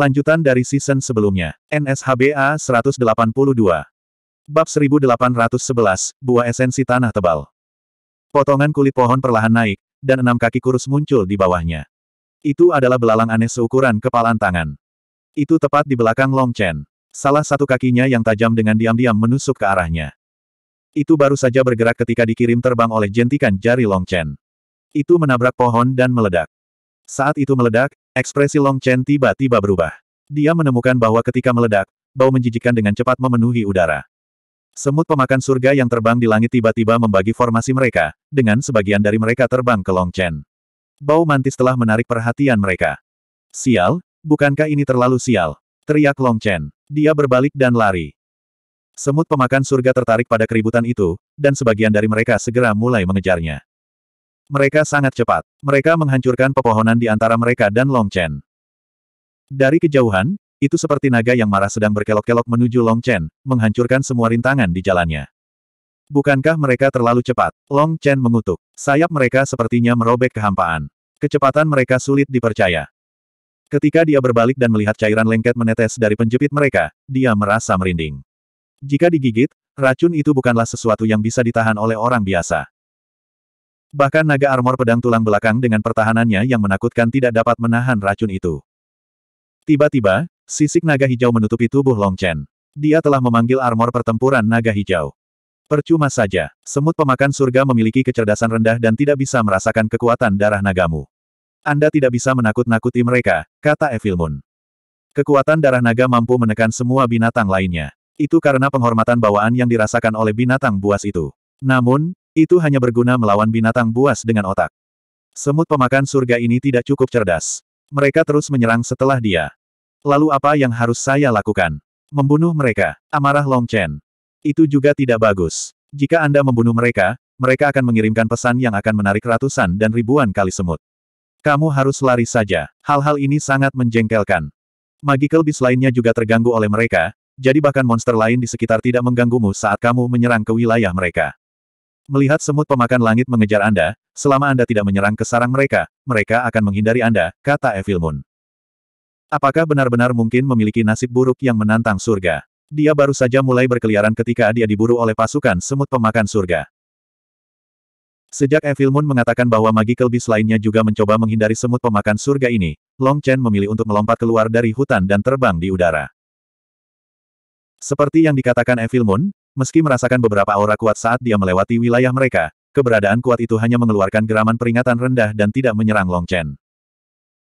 Lanjutan dari season sebelumnya. NSHBA 182. Bab 1811, Buah Esensi Tanah Tebal. Potongan kulit pohon perlahan naik, dan enam kaki kurus muncul di bawahnya. Itu adalah belalang aneh seukuran kepalan tangan. Itu tepat di belakang Long Chen. Salah satu kakinya yang tajam dengan diam-diam menusuk ke arahnya. Itu baru saja bergerak ketika dikirim terbang oleh jentikan jari Long Chen. Itu menabrak pohon dan meledak. Saat itu meledak, Ekspresi Long Chen tiba-tiba berubah. Dia menemukan bahwa ketika meledak, bau menjijikan dengan cepat memenuhi udara. Semut pemakan surga yang terbang di langit tiba-tiba membagi formasi mereka, dengan sebagian dari mereka terbang ke Long Chen. Bau mantis telah menarik perhatian mereka. Sial, bukankah ini terlalu sial? Teriak Long Chen. Dia berbalik dan lari. Semut pemakan surga tertarik pada keributan itu, dan sebagian dari mereka segera mulai mengejarnya. Mereka sangat cepat. Mereka menghancurkan pepohonan di antara mereka dan Long Chen. Dari kejauhan, itu seperti naga yang marah sedang berkelok-kelok menuju Long Chen, menghancurkan semua rintangan di jalannya. Bukankah mereka terlalu cepat? Long Chen mengutuk. Sayap mereka sepertinya merobek kehampaan. Kecepatan mereka sulit dipercaya. Ketika dia berbalik dan melihat cairan lengket menetes dari penjepit mereka, dia merasa merinding. Jika digigit, racun itu bukanlah sesuatu yang bisa ditahan oleh orang biasa. Bahkan naga armor pedang tulang belakang dengan pertahanannya yang menakutkan tidak dapat menahan racun itu. Tiba-tiba, sisik naga hijau menutupi tubuh Long Chen. Dia telah memanggil armor pertempuran naga hijau. Percuma saja, semut pemakan surga memiliki kecerdasan rendah dan tidak bisa merasakan kekuatan darah nagamu. Anda tidak bisa menakut-nakuti mereka, kata Evil Moon. Kekuatan darah naga mampu menekan semua binatang lainnya. Itu karena penghormatan bawaan yang dirasakan oleh binatang buas itu. Namun, itu hanya berguna melawan binatang buas dengan otak. Semut pemakan surga ini tidak cukup cerdas. Mereka terus menyerang setelah dia. Lalu apa yang harus saya lakukan? Membunuh mereka, amarah Long Chen. Itu juga tidak bagus. Jika Anda membunuh mereka, mereka akan mengirimkan pesan yang akan menarik ratusan dan ribuan kali semut. Kamu harus lari saja. Hal-hal ini sangat menjengkelkan. Magical Beast lainnya juga terganggu oleh mereka, jadi bahkan monster lain di sekitar tidak mengganggumu saat kamu menyerang ke wilayah mereka. Melihat semut pemakan langit mengejar Anda, selama Anda tidak menyerang ke sarang mereka, mereka akan menghindari Anda, kata Evil Moon. Apakah benar-benar mungkin memiliki nasib buruk yang menantang surga? Dia baru saja mulai berkeliaran ketika dia diburu oleh pasukan semut pemakan surga. Sejak Evil Moon mengatakan bahwa magical beast lainnya juga mencoba menghindari semut pemakan surga ini, Long Chen memilih untuk melompat keluar dari hutan dan terbang di udara. Seperti yang dikatakan Evil Moon, Meski merasakan beberapa aura kuat saat dia melewati wilayah mereka, keberadaan kuat itu hanya mengeluarkan geraman peringatan rendah dan tidak menyerang Long Chen.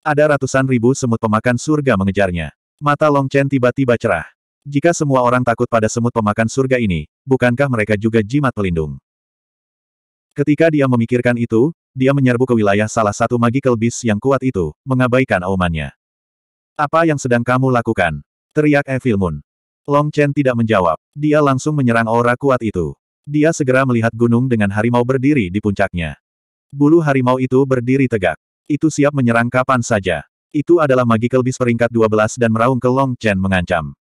Ada ratusan ribu semut pemakan surga mengejarnya. Mata Long Chen tiba-tiba cerah. Jika semua orang takut pada semut pemakan surga ini, bukankah mereka juga jimat pelindung? Ketika dia memikirkan itu, dia menyerbu ke wilayah salah satu magical beast yang kuat itu, mengabaikan aumannya. Apa yang sedang kamu lakukan? Teriak Evil Moon. Long Chen tidak menjawab. Dia langsung menyerang aura kuat itu. Dia segera melihat gunung dengan harimau berdiri di puncaknya. Bulu harimau itu berdiri tegak. Itu siap menyerang kapan saja. Itu adalah magical beast peringkat 12 dan meraung ke Long Chen mengancam.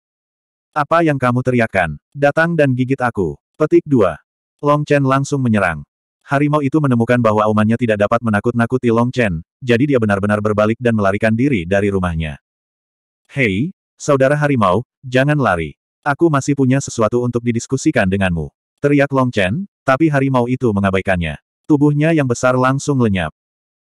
Apa yang kamu teriakkan? Datang dan gigit aku. Petik 2. Long Chen langsung menyerang. Harimau itu menemukan bahwa aumannya tidak dapat menakut-nakuti Long Chen, jadi dia benar-benar berbalik dan melarikan diri dari rumahnya. Hei, Saudara harimau, jangan lari. Aku masih punya sesuatu untuk didiskusikan denganmu. Teriak Long Chen, tapi harimau itu mengabaikannya. Tubuhnya yang besar langsung lenyap.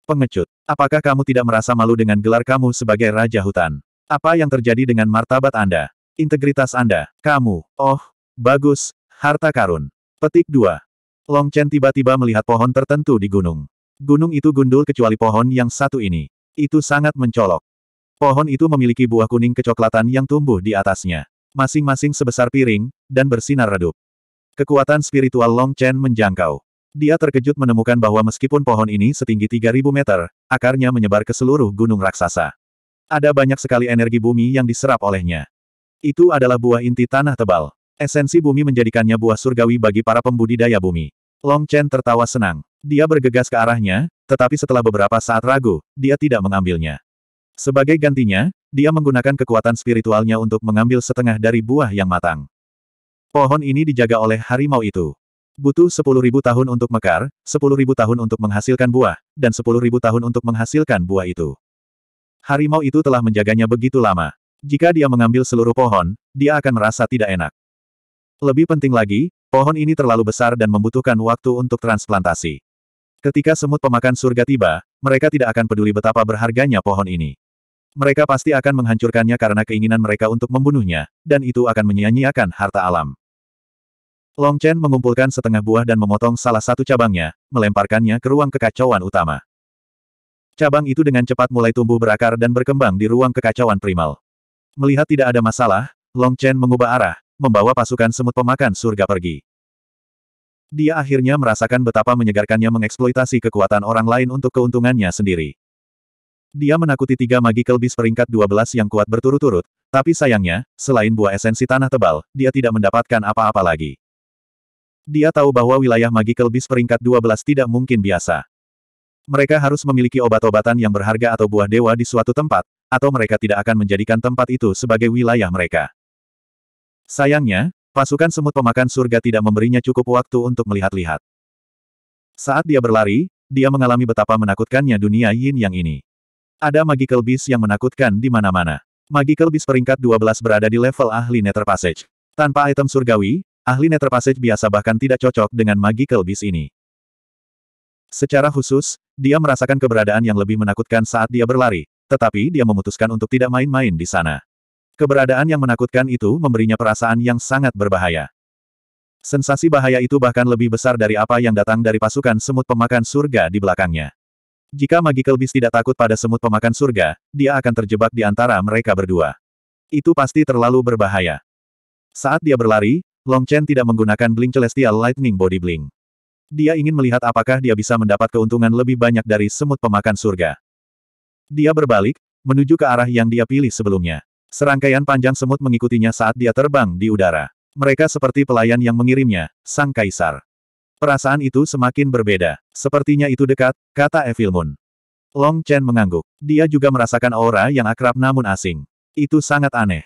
Pengecut, apakah kamu tidak merasa malu dengan gelar kamu sebagai Raja Hutan? Apa yang terjadi dengan martabat Anda? Integritas Anda, kamu, oh, bagus, harta karun. Petik 2. Long Chen tiba-tiba melihat pohon tertentu di gunung. Gunung itu gundul kecuali pohon yang satu ini. Itu sangat mencolok. Pohon itu memiliki buah kuning kecoklatan yang tumbuh di atasnya. Masing-masing sebesar piring, dan bersinar redup. Kekuatan spiritual Long Chen menjangkau. Dia terkejut menemukan bahwa meskipun pohon ini setinggi 3000 meter, akarnya menyebar ke seluruh gunung raksasa. Ada banyak sekali energi bumi yang diserap olehnya. Itu adalah buah inti tanah tebal. Esensi bumi menjadikannya buah surgawi bagi para pembudidaya bumi. Long Chen tertawa senang. Dia bergegas ke arahnya, tetapi setelah beberapa saat ragu, dia tidak mengambilnya. Sebagai gantinya, dia menggunakan kekuatan spiritualnya untuk mengambil setengah dari buah yang matang. Pohon ini dijaga oleh harimau itu. Butuh sepuluh ribu tahun untuk mekar, sepuluh ribu tahun untuk menghasilkan buah, dan sepuluh ribu tahun untuk menghasilkan buah itu. Harimau itu telah menjaganya begitu lama. Jika dia mengambil seluruh pohon, dia akan merasa tidak enak. Lebih penting lagi, pohon ini terlalu besar dan membutuhkan waktu untuk transplantasi. Ketika semut pemakan surga tiba, mereka tidak akan peduli betapa berharganya pohon ini. Mereka pasti akan menghancurkannya karena keinginan mereka untuk membunuhnya, dan itu akan menyia-nyiakan harta alam. Long Chen mengumpulkan setengah buah dan memotong salah satu cabangnya, melemparkannya ke ruang kekacauan utama. Cabang itu dengan cepat mulai tumbuh berakar dan berkembang di ruang kekacauan primal. Melihat tidak ada masalah, Long Chen mengubah arah, membawa pasukan semut pemakan surga pergi. Dia akhirnya merasakan betapa menyegarkannya mengeksploitasi kekuatan orang lain untuk keuntungannya sendiri. Dia menakuti tiga magical beast peringkat 12 yang kuat berturut-turut, tapi sayangnya, selain buah esensi tanah tebal, dia tidak mendapatkan apa-apa lagi. Dia tahu bahwa wilayah magical beast peringkat 12 tidak mungkin biasa. Mereka harus memiliki obat-obatan yang berharga atau buah dewa di suatu tempat, atau mereka tidak akan menjadikan tempat itu sebagai wilayah mereka. Sayangnya, pasukan semut pemakan surga tidak memberinya cukup waktu untuk melihat-lihat. Saat dia berlari, dia mengalami betapa menakutkannya dunia yin yang ini. Ada magical beast yang menakutkan di mana-mana. Magical beast peringkat 12 berada di level ahli Nether Passage. Tanpa item surgawi, ahli Nether Passage biasa bahkan tidak cocok dengan magical beast ini. Secara khusus, dia merasakan keberadaan yang lebih menakutkan saat dia berlari, tetapi dia memutuskan untuk tidak main-main di sana. Keberadaan yang menakutkan itu memberinya perasaan yang sangat berbahaya. Sensasi bahaya itu bahkan lebih besar dari apa yang datang dari pasukan semut pemakan surga di belakangnya. Jika Magical Beast tidak takut pada semut pemakan surga, dia akan terjebak di antara mereka berdua. Itu pasti terlalu berbahaya. Saat dia berlari, Long Chen tidak menggunakan Blink Celestial Lightning Body Blink. Dia ingin melihat apakah dia bisa mendapat keuntungan lebih banyak dari semut pemakan surga. Dia berbalik, menuju ke arah yang dia pilih sebelumnya. Serangkaian panjang semut mengikutinya saat dia terbang di udara. Mereka seperti pelayan yang mengirimnya, sang kaisar. Perasaan itu semakin berbeda. Sepertinya itu dekat, kata Evil Moon. Long Chen mengangguk. Dia juga merasakan aura yang akrab namun asing. Itu sangat aneh.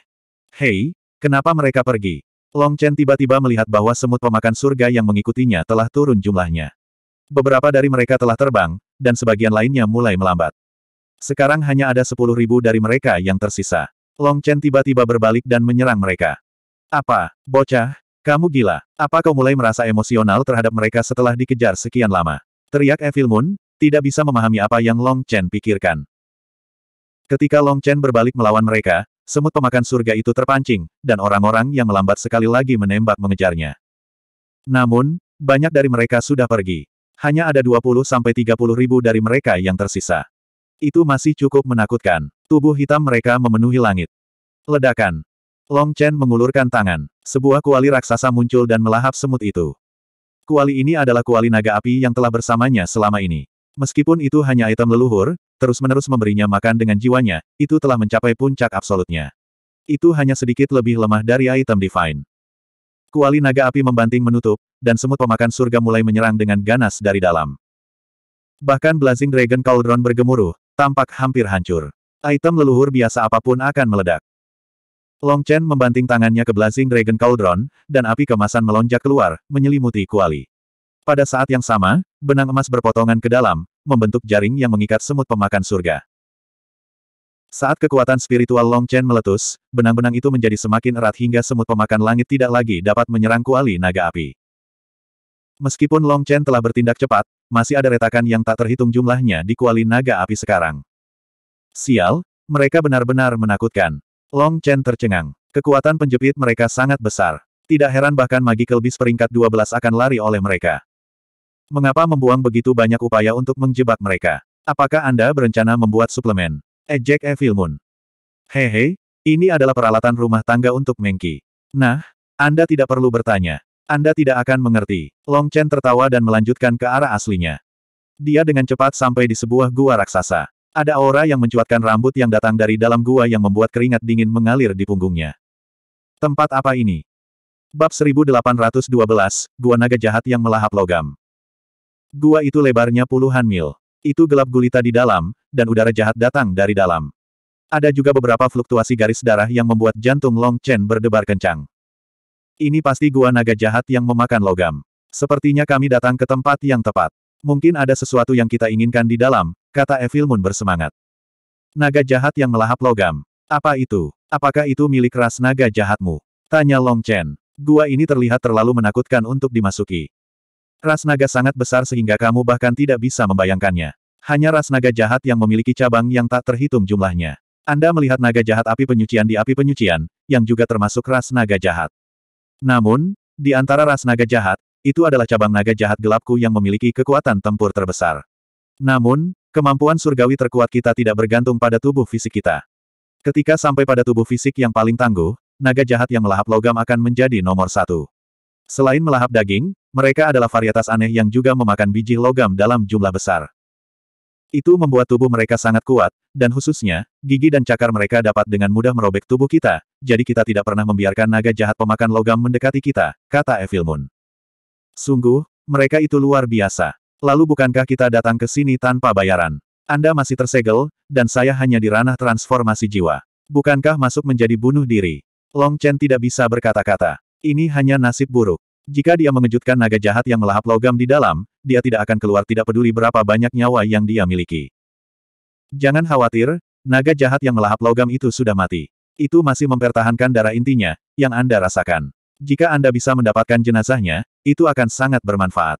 Hei, kenapa mereka pergi? Long Chen tiba-tiba melihat bahwa semut pemakan surga yang mengikutinya telah turun jumlahnya. Beberapa dari mereka telah terbang, dan sebagian lainnya mulai melambat. Sekarang hanya ada sepuluh ribu dari mereka yang tersisa. Long Chen tiba-tiba berbalik dan menyerang mereka. Apa, bocah, kamu gila. Apa kau mulai merasa emosional terhadap mereka setelah dikejar sekian lama? Teriak Evil Moon, tidak bisa memahami apa yang Long Chen pikirkan. Ketika Long Chen berbalik melawan mereka, semut pemakan surga itu terpancing, dan orang-orang yang melambat sekali lagi menembak mengejarnya. Namun, banyak dari mereka sudah pergi. Hanya ada 20-30 ribu dari mereka yang tersisa. Itu masih cukup menakutkan. Tubuh hitam mereka memenuhi langit. Ledakan. Long Chen mengulurkan tangan. Sebuah kuali raksasa muncul dan melahap semut itu. Kuali ini adalah kuali naga api yang telah bersamanya selama ini. Meskipun itu hanya item leluhur, terus-menerus memberinya makan dengan jiwanya, itu telah mencapai puncak absolutnya. Itu hanya sedikit lebih lemah dari item divine. Kuali naga api membanting menutup, dan semut pemakan surga mulai menyerang dengan ganas dari dalam. Bahkan Blazing Dragon Cauldron bergemuruh, tampak hampir hancur. Item leluhur biasa apapun akan meledak. Long Chen membanting tangannya ke Blazing Dragon Cauldron, dan api kemasan melonjak keluar, menyelimuti kuali. Pada saat yang sama, benang emas berpotongan ke dalam, membentuk jaring yang mengikat semut pemakan surga. Saat kekuatan spiritual Long Chen meletus, benang-benang itu menjadi semakin erat hingga semut pemakan langit tidak lagi dapat menyerang kuali naga api. Meskipun Long Chen telah bertindak cepat, masih ada retakan yang tak terhitung jumlahnya di kuali naga api sekarang. Sial, mereka benar-benar menakutkan. Long Chen tercengang. Kekuatan penjepit mereka sangat besar. Tidak heran bahkan Magical Beast peringkat 12 akan lari oleh mereka. Mengapa membuang begitu banyak upaya untuk menjebak mereka? Apakah Anda berencana membuat suplemen? Ejek eh, Evil Moon. Hehe, ini adalah peralatan rumah tangga untuk Mengki. Nah, Anda tidak perlu bertanya. Anda tidak akan mengerti. Long Chen tertawa dan melanjutkan ke arah aslinya. Dia dengan cepat sampai di sebuah gua raksasa. Ada aura yang mencuatkan rambut yang datang dari dalam gua yang membuat keringat dingin mengalir di punggungnya. Tempat apa ini? Bab 1812, Gua Naga Jahat yang melahap logam. Gua itu lebarnya puluhan mil. Itu gelap gulita di dalam, dan udara jahat datang dari dalam. Ada juga beberapa fluktuasi garis darah yang membuat jantung Long Chen berdebar kencang. Ini pasti gua naga jahat yang memakan logam. Sepertinya kami datang ke tempat yang tepat. Mungkin ada sesuatu yang kita inginkan di dalam, kata Evil Moon bersemangat. Naga jahat yang melahap logam. Apa itu? Apakah itu milik ras naga jahatmu? Tanya Long Chen. Gua ini terlihat terlalu menakutkan untuk dimasuki. Ras naga sangat besar sehingga kamu bahkan tidak bisa membayangkannya. Hanya ras naga jahat yang memiliki cabang yang tak terhitung jumlahnya. Anda melihat naga jahat api penyucian di api penyucian, yang juga termasuk ras naga jahat. Namun, di antara ras naga jahat, itu adalah cabang naga jahat gelapku yang memiliki kekuatan tempur terbesar. Namun, kemampuan surgawi terkuat kita tidak bergantung pada tubuh fisik kita. Ketika sampai pada tubuh fisik yang paling tangguh, naga jahat yang melahap logam akan menjadi nomor satu. Selain melahap daging, mereka adalah varietas aneh yang juga memakan biji logam dalam jumlah besar. Itu membuat tubuh mereka sangat kuat, dan khususnya, gigi dan cakar mereka dapat dengan mudah merobek tubuh kita, jadi kita tidak pernah membiarkan naga jahat pemakan logam mendekati kita, kata Moon. Sungguh, mereka itu luar biasa. Lalu bukankah kita datang ke sini tanpa bayaran? Anda masih tersegel, dan saya hanya di ranah transformasi jiwa. Bukankah masuk menjadi bunuh diri? Long Chen tidak bisa berkata-kata. Ini hanya nasib buruk. Jika dia mengejutkan naga jahat yang melahap logam di dalam, dia tidak akan keluar tidak peduli berapa banyak nyawa yang dia miliki. Jangan khawatir, naga jahat yang melahap logam itu sudah mati. Itu masih mempertahankan darah intinya, yang Anda rasakan. Jika Anda bisa mendapatkan jenazahnya, itu akan sangat bermanfaat.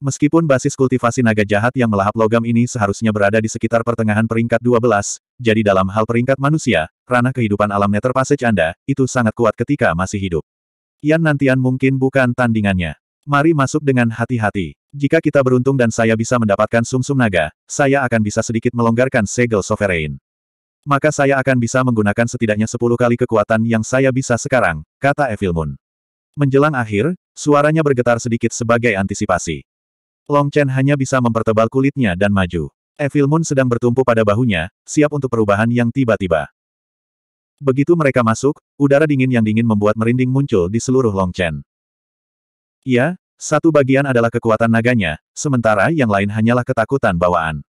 Meskipun basis kultivasi naga jahat yang melahap logam ini seharusnya berada di sekitar pertengahan peringkat 12, jadi dalam hal peringkat manusia, ranah kehidupan alam nether passage Anda, itu sangat kuat ketika masih hidup. Yan nantian mungkin bukan tandingannya. Mari masuk dengan hati-hati. Jika kita beruntung dan saya bisa mendapatkan sumsum -sum naga, saya akan bisa sedikit melonggarkan segel sovereign. Maka saya akan bisa menggunakan setidaknya sepuluh kali kekuatan yang saya bisa sekarang, kata Evil Moon. Menjelang akhir, suaranya bergetar sedikit sebagai antisipasi. Long Chen hanya bisa mempertebal kulitnya dan maju. Evil Moon sedang bertumpu pada bahunya, siap untuk perubahan yang tiba-tiba. Begitu mereka masuk, udara dingin yang dingin membuat merinding muncul di seluruh Long Chen. Iya, satu bagian adalah kekuatan naganya, sementara yang lain hanyalah ketakutan bawaan.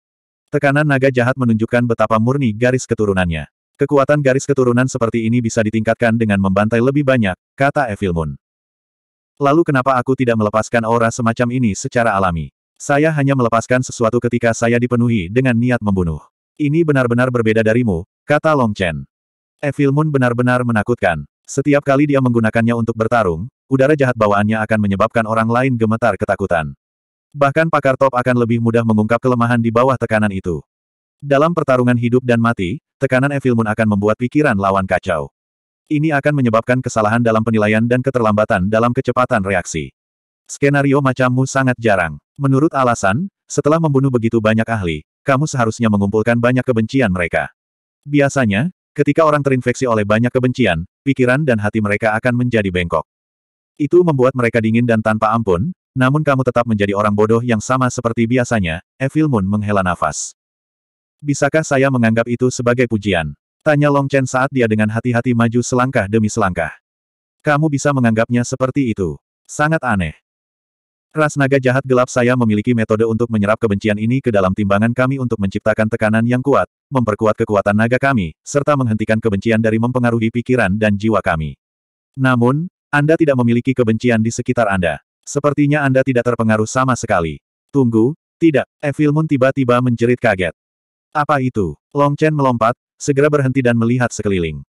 Tekanan naga jahat menunjukkan betapa murni garis keturunannya. Kekuatan garis keturunan seperti ini bisa ditingkatkan dengan membantai lebih banyak, kata Evil Moon. Lalu kenapa aku tidak melepaskan aura semacam ini secara alami? Saya hanya melepaskan sesuatu ketika saya dipenuhi dengan niat membunuh. Ini benar-benar berbeda darimu, kata Long Chen. Evil Moon benar-benar menakutkan. Setiap kali dia menggunakannya untuk bertarung, udara jahat bawaannya akan menyebabkan orang lain gemetar ketakutan. Bahkan pakar top akan lebih mudah mengungkap kelemahan di bawah tekanan itu. Dalam pertarungan hidup dan mati, tekanan Evil Moon akan membuat pikiran lawan kacau. Ini akan menyebabkan kesalahan dalam penilaian dan keterlambatan dalam kecepatan reaksi. Skenario macammu sangat jarang. Menurut alasan, setelah membunuh begitu banyak ahli, kamu seharusnya mengumpulkan banyak kebencian mereka. Biasanya, ketika orang terinfeksi oleh banyak kebencian, pikiran dan hati mereka akan menjadi bengkok. Itu membuat mereka dingin dan tanpa ampun, namun kamu tetap menjadi orang bodoh yang sama seperti biasanya, Evil Moon menghela nafas. Bisakah saya menganggap itu sebagai pujian? Tanya Long Chen saat dia dengan hati-hati maju selangkah demi selangkah. Kamu bisa menganggapnya seperti itu. Sangat aneh. Ras naga jahat gelap saya memiliki metode untuk menyerap kebencian ini ke dalam timbangan kami untuk menciptakan tekanan yang kuat, memperkuat kekuatan naga kami, serta menghentikan kebencian dari mempengaruhi pikiran dan jiwa kami. Namun, Anda tidak memiliki kebencian di sekitar Anda. Sepertinya Anda tidak terpengaruh sama sekali. Tunggu, tidak, Evil tiba-tiba menjerit kaget. Apa itu? Long Chen melompat, segera berhenti dan melihat sekeliling.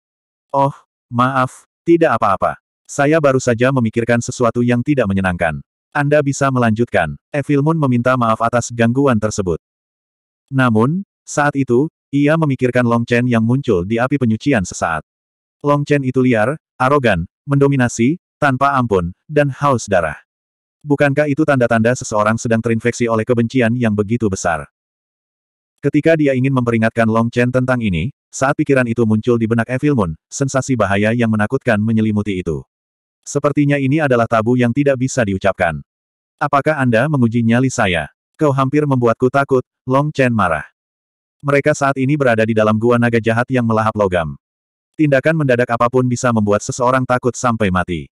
Oh, maaf, tidak apa-apa. Saya baru saja memikirkan sesuatu yang tidak menyenangkan. Anda bisa melanjutkan. Evil meminta maaf atas gangguan tersebut. Namun, saat itu, ia memikirkan Long Chen yang muncul di api penyucian sesaat. Long Chen itu liar, arogan, mendominasi, tanpa ampun, dan haus darah. Bukankah itu tanda-tanda seseorang sedang terinfeksi oleh kebencian yang begitu besar? Ketika dia ingin memperingatkan Long Chen tentang ini, saat pikiran itu muncul di benak Evil Moon, sensasi bahaya yang menakutkan menyelimuti itu. Sepertinya ini adalah tabu yang tidak bisa diucapkan. Apakah Anda menguji nyali saya? Kau hampir membuatku takut, Long Chen marah. Mereka saat ini berada di dalam gua naga jahat yang melahap logam. Tindakan mendadak apapun bisa membuat seseorang takut sampai mati.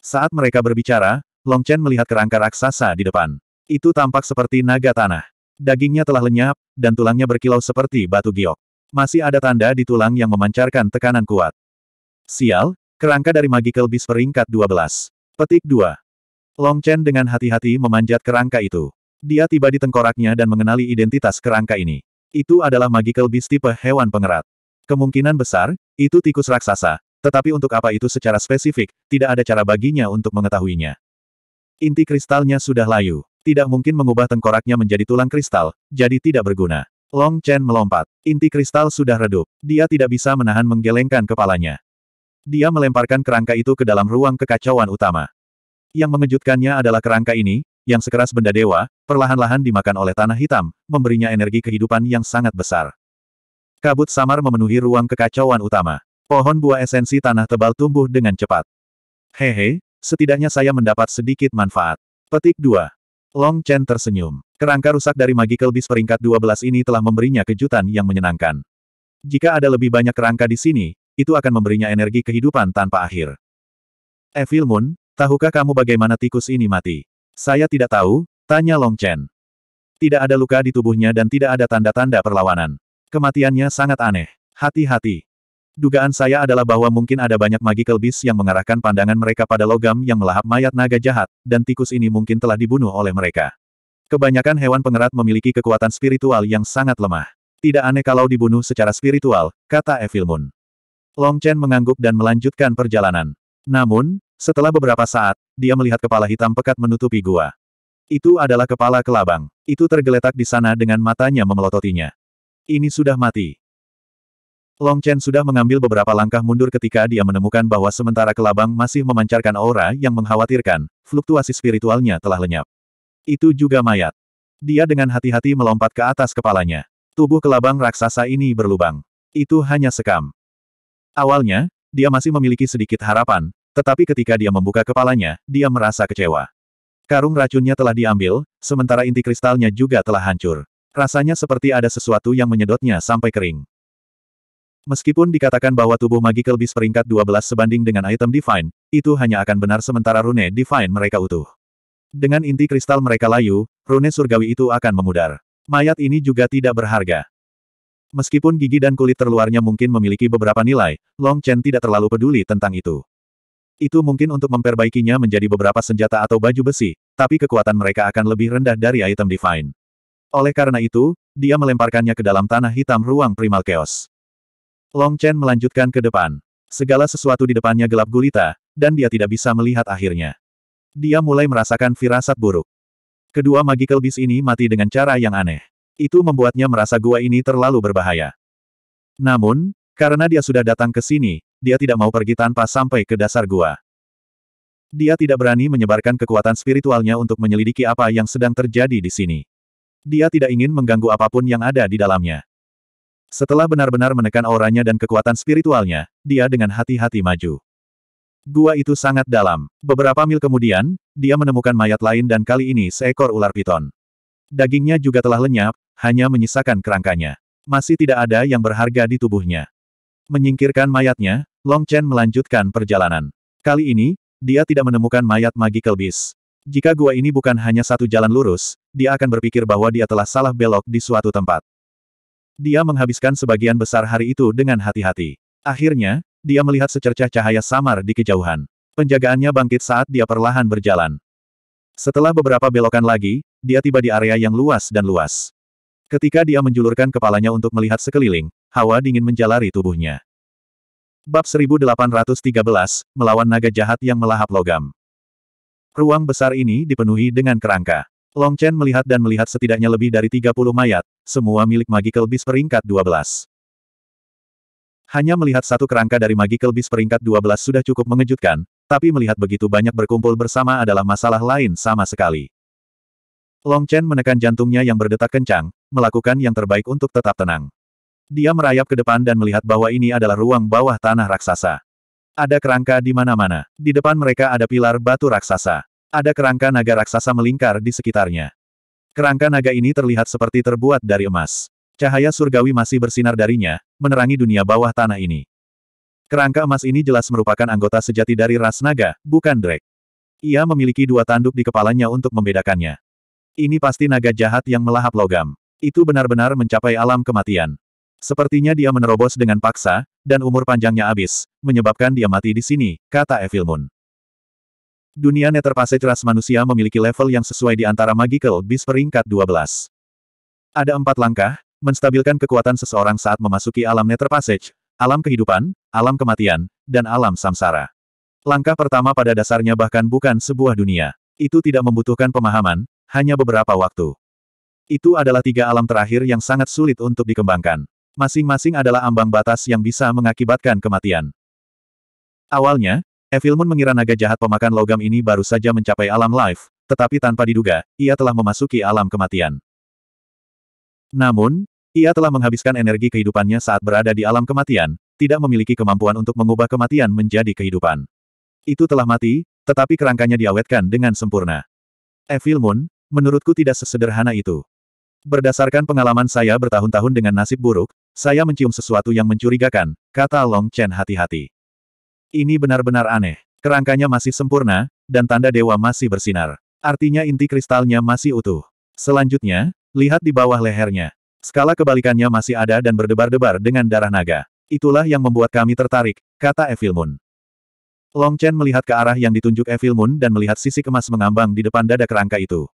Saat mereka berbicara, Long Chen melihat kerangka raksasa di depan. Itu tampak seperti naga tanah. Dagingnya telah lenyap, dan tulangnya berkilau seperti batu giok. Masih ada tanda di tulang yang memancarkan tekanan kuat. Sial, kerangka dari Magical Beast peringkat 12. Petik 2. Long Chen dengan hati-hati memanjat kerangka itu. Dia tiba di tengkoraknya dan mengenali identitas kerangka ini. Itu adalah Magical Beast tipe hewan pengerat. Kemungkinan besar, itu tikus raksasa. Tetapi untuk apa itu secara spesifik, tidak ada cara baginya untuk mengetahuinya. Inti kristalnya sudah layu. Tidak mungkin mengubah tengkoraknya menjadi tulang kristal, jadi tidak berguna. Long Chen melompat. Inti kristal sudah redup. Dia tidak bisa menahan menggelengkan kepalanya. Dia melemparkan kerangka itu ke dalam ruang kekacauan utama. Yang mengejutkannya adalah kerangka ini, yang sekeras benda dewa, perlahan-lahan dimakan oleh tanah hitam, memberinya energi kehidupan yang sangat besar. Kabut samar memenuhi ruang kekacauan utama. Pohon buah esensi tanah tebal tumbuh dengan cepat. Hehe, Setidaknya saya mendapat sedikit manfaat. Petik 2. Long Chen tersenyum. Kerangka rusak dari Magical Beast peringkat 12 ini telah memberinya kejutan yang menyenangkan. Jika ada lebih banyak kerangka di sini, itu akan memberinya energi kehidupan tanpa akhir. Evil Moon, tahukah kamu bagaimana tikus ini mati? Saya tidak tahu, tanya Long Chen. Tidak ada luka di tubuhnya dan tidak ada tanda-tanda perlawanan. Kematiannya sangat aneh. Hati-hati. Dugaan saya adalah bahwa mungkin ada banyak magical beasts yang mengarahkan pandangan mereka pada logam yang melahap mayat naga jahat, dan tikus ini mungkin telah dibunuh oleh mereka. Kebanyakan hewan pengerat memiliki kekuatan spiritual yang sangat lemah. Tidak aneh kalau dibunuh secara spiritual, kata Evil Moon. Long Chen mengangguk dan melanjutkan perjalanan. Namun, setelah beberapa saat, dia melihat kepala hitam pekat menutupi gua. Itu adalah kepala kelabang. Itu tergeletak di sana dengan matanya memelototinya. Ini sudah mati. Long Chen sudah mengambil beberapa langkah mundur ketika dia menemukan bahwa sementara kelabang masih memancarkan aura yang mengkhawatirkan, fluktuasi spiritualnya telah lenyap. Itu juga mayat. Dia dengan hati-hati melompat ke atas kepalanya. Tubuh kelabang raksasa ini berlubang. Itu hanya sekam. Awalnya, dia masih memiliki sedikit harapan, tetapi ketika dia membuka kepalanya, dia merasa kecewa. Karung racunnya telah diambil, sementara inti kristalnya juga telah hancur. Rasanya seperti ada sesuatu yang menyedotnya sampai kering. Meskipun dikatakan bahwa tubuh magical beast peringkat 12 sebanding dengan item divine, itu hanya akan benar sementara rune divine mereka utuh. Dengan inti kristal mereka layu, rune surgawi itu akan memudar. Mayat ini juga tidak berharga. Meskipun gigi dan kulit terluarnya mungkin memiliki beberapa nilai, Long Chen tidak terlalu peduli tentang itu. Itu mungkin untuk memperbaikinya menjadi beberapa senjata atau baju besi, tapi kekuatan mereka akan lebih rendah dari item divine. Oleh karena itu, dia melemparkannya ke dalam tanah hitam ruang primal chaos. Long Chen melanjutkan ke depan. Segala sesuatu di depannya gelap gulita, dan dia tidak bisa melihat akhirnya. Dia mulai merasakan firasat buruk. Kedua magical beast ini mati dengan cara yang aneh. Itu membuatnya merasa gua ini terlalu berbahaya. Namun, karena dia sudah datang ke sini, dia tidak mau pergi tanpa sampai ke dasar gua. Dia tidak berani menyebarkan kekuatan spiritualnya untuk menyelidiki apa yang sedang terjadi di sini. Dia tidak ingin mengganggu apapun yang ada di dalamnya. Setelah benar-benar menekan auranya dan kekuatan spiritualnya, dia dengan hati-hati maju. Gua itu sangat dalam. Beberapa mil kemudian, dia menemukan mayat lain dan kali ini seekor ular piton. Dagingnya juga telah lenyap, hanya menyisakan kerangkanya. Masih tidak ada yang berharga di tubuhnya. Menyingkirkan mayatnya, Long Chen melanjutkan perjalanan. Kali ini, dia tidak menemukan mayat magical beast. Jika gua ini bukan hanya satu jalan lurus, dia akan berpikir bahwa dia telah salah belok di suatu tempat. Dia menghabiskan sebagian besar hari itu dengan hati-hati. Akhirnya, dia melihat secercah cahaya samar di kejauhan. Penjagaannya bangkit saat dia perlahan berjalan. Setelah beberapa belokan lagi, dia tiba di area yang luas dan luas. Ketika dia menjulurkan kepalanya untuk melihat sekeliling, hawa dingin menjalari tubuhnya. Bab 1813, Melawan Naga Jahat yang Melahap Logam Ruang besar ini dipenuhi dengan kerangka. Long Chen melihat dan melihat setidaknya lebih dari 30 mayat, semua milik Magical Beast peringkat 12. Hanya melihat satu kerangka dari Magical Beast peringkat 12 sudah cukup mengejutkan, tapi melihat begitu banyak berkumpul bersama adalah masalah lain sama sekali. Long Chen menekan jantungnya yang berdetak kencang, melakukan yang terbaik untuk tetap tenang. Dia merayap ke depan dan melihat bahwa ini adalah ruang bawah tanah raksasa. Ada kerangka di mana-mana. Di depan mereka ada pilar batu raksasa. Ada kerangka naga raksasa melingkar di sekitarnya. Kerangka naga ini terlihat seperti terbuat dari emas. Cahaya surgawi masih bersinar darinya, menerangi dunia bawah tanah ini. Kerangka emas ini jelas merupakan anggota sejati dari ras naga, bukan Drake. Ia memiliki dua tanduk di kepalanya untuk membedakannya. Ini pasti naga jahat yang melahap logam. Itu benar-benar mencapai alam kematian. Sepertinya dia menerobos dengan paksa, dan umur panjangnya habis, menyebabkan dia mati di sini, kata Moon. Dunia Passage ras manusia memiliki level yang sesuai di antara Magical Beast peringkat 12. Ada empat langkah, menstabilkan kekuatan seseorang saat memasuki alam Passage, alam kehidupan, alam kematian, dan alam samsara. Langkah pertama pada dasarnya bahkan bukan sebuah dunia. Itu tidak membutuhkan pemahaman, hanya beberapa waktu. Itu adalah tiga alam terakhir yang sangat sulit untuk dikembangkan. Masing-masing adalah ambang batas yang bisa mengakibatkan kematian. Awalnya, Evil mengira naga jahat pemakan logam ini baru saja mencapai alam life, tetapi tanpa diduga, ia telah memasuki alam kematian. Namun, ia telah menghabiskan energi kehidupannya saat berada di alam kematian, tidak memiliki kemampuan untuk mengubah kematian menjadi kehidupan. Itu telah mati, tetapi kerangkanya diawetkan dengan sempurna. Evil menurutku tidak sesederhana itu. Berdasarkan pengalaman saya bertahun-tahun dengan nasib buruk, saya mencium sesuatu yang mencurigakan, kata Long Chen hati-hati. Ini benar-benar aneh. Kerangkanya masih sempurna, dan tanda dewa masih bersinar. Artinya inti kristalnya masih utuh. Selanjutnya, lihat di bawah lehernya. Skala kebalikannya masih ada dan berdebar-debar dengan darah naga. Itulah yang membuat kami tertarik, kata Evil Moon. Long Chen melihat ke arah yang ditunjuk Evil Moon dan melihat sisik emas mengambang di depan dada kerangka itu.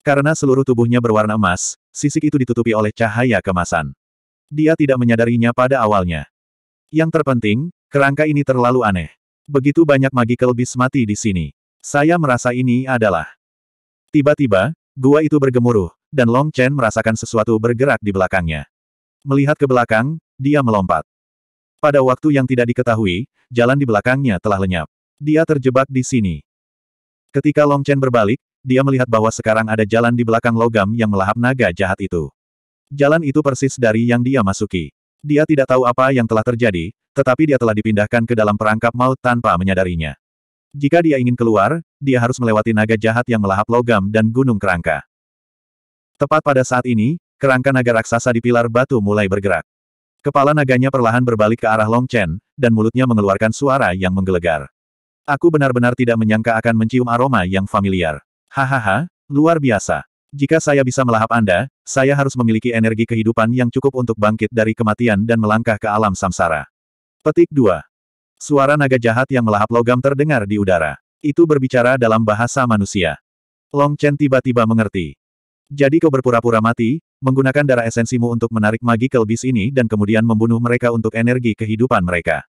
Karena seluruh tubuhnya berwarna emas, sisik itu ditutupi oleh cahaya kemasan. Dia tidak menyadarinya pada awalnya. Yang terpenting, Kerangka ini terlalu aneh. Begitu banyak magical beast mati di sini. Saya merasa ini adalah. Tiba-tiba, gua itu bergemuruh, dan Long Chen merasakan sesuatu bergerak di belakangnya. Melihat ke belakang, dia melompat. Pada waktu yang tidak diketahui, jalan di belakangnya telah lenyap. Dia terjebak di sini. Ketika Long Chen berbalik, dia melihat bahwa sekarang ada jalan di belakang logam yang melahap naga jahat itu. Jalan itu persis dari yang dia masuki. Dia tidak tahu apa yang telah terjadi, tetapi dia telah dipindahkan ke dalam perangkap maut tanpa menyadarinya. Jika dia ingin keluar, dia harus melewati naga jahat yang melahap logam dan gunung kerangka. Tepat pada saat ini, kerangka naga raksasa di pilar batu mulai bergerak. Kepala naganya perlahan berbalik ke arah Long Chen, dan mulutnya mengeluarkan suara yang menggelegar. Aku benar-benar tidak menyangka akan mencium aroma yang familiar. Hahaha, luar biasa. Jika saya bisa melahap Anda, saya harus memiliki energi kehidupan yang cukup untuk bangkit dari kematian dan melangkah ke alam samsara. Petik 2. Suara naga jahat yang melahap logam terdengar di udara. Itu berbicara dalam bahasa manusia. Long Chen tiba-tiba mengerti. Jadi kau berpura-pura mati, menggunakan darah esensimu untuk menarik magical beast ini dan kemudian membunuh mereka untuk energi kehidupan mereka.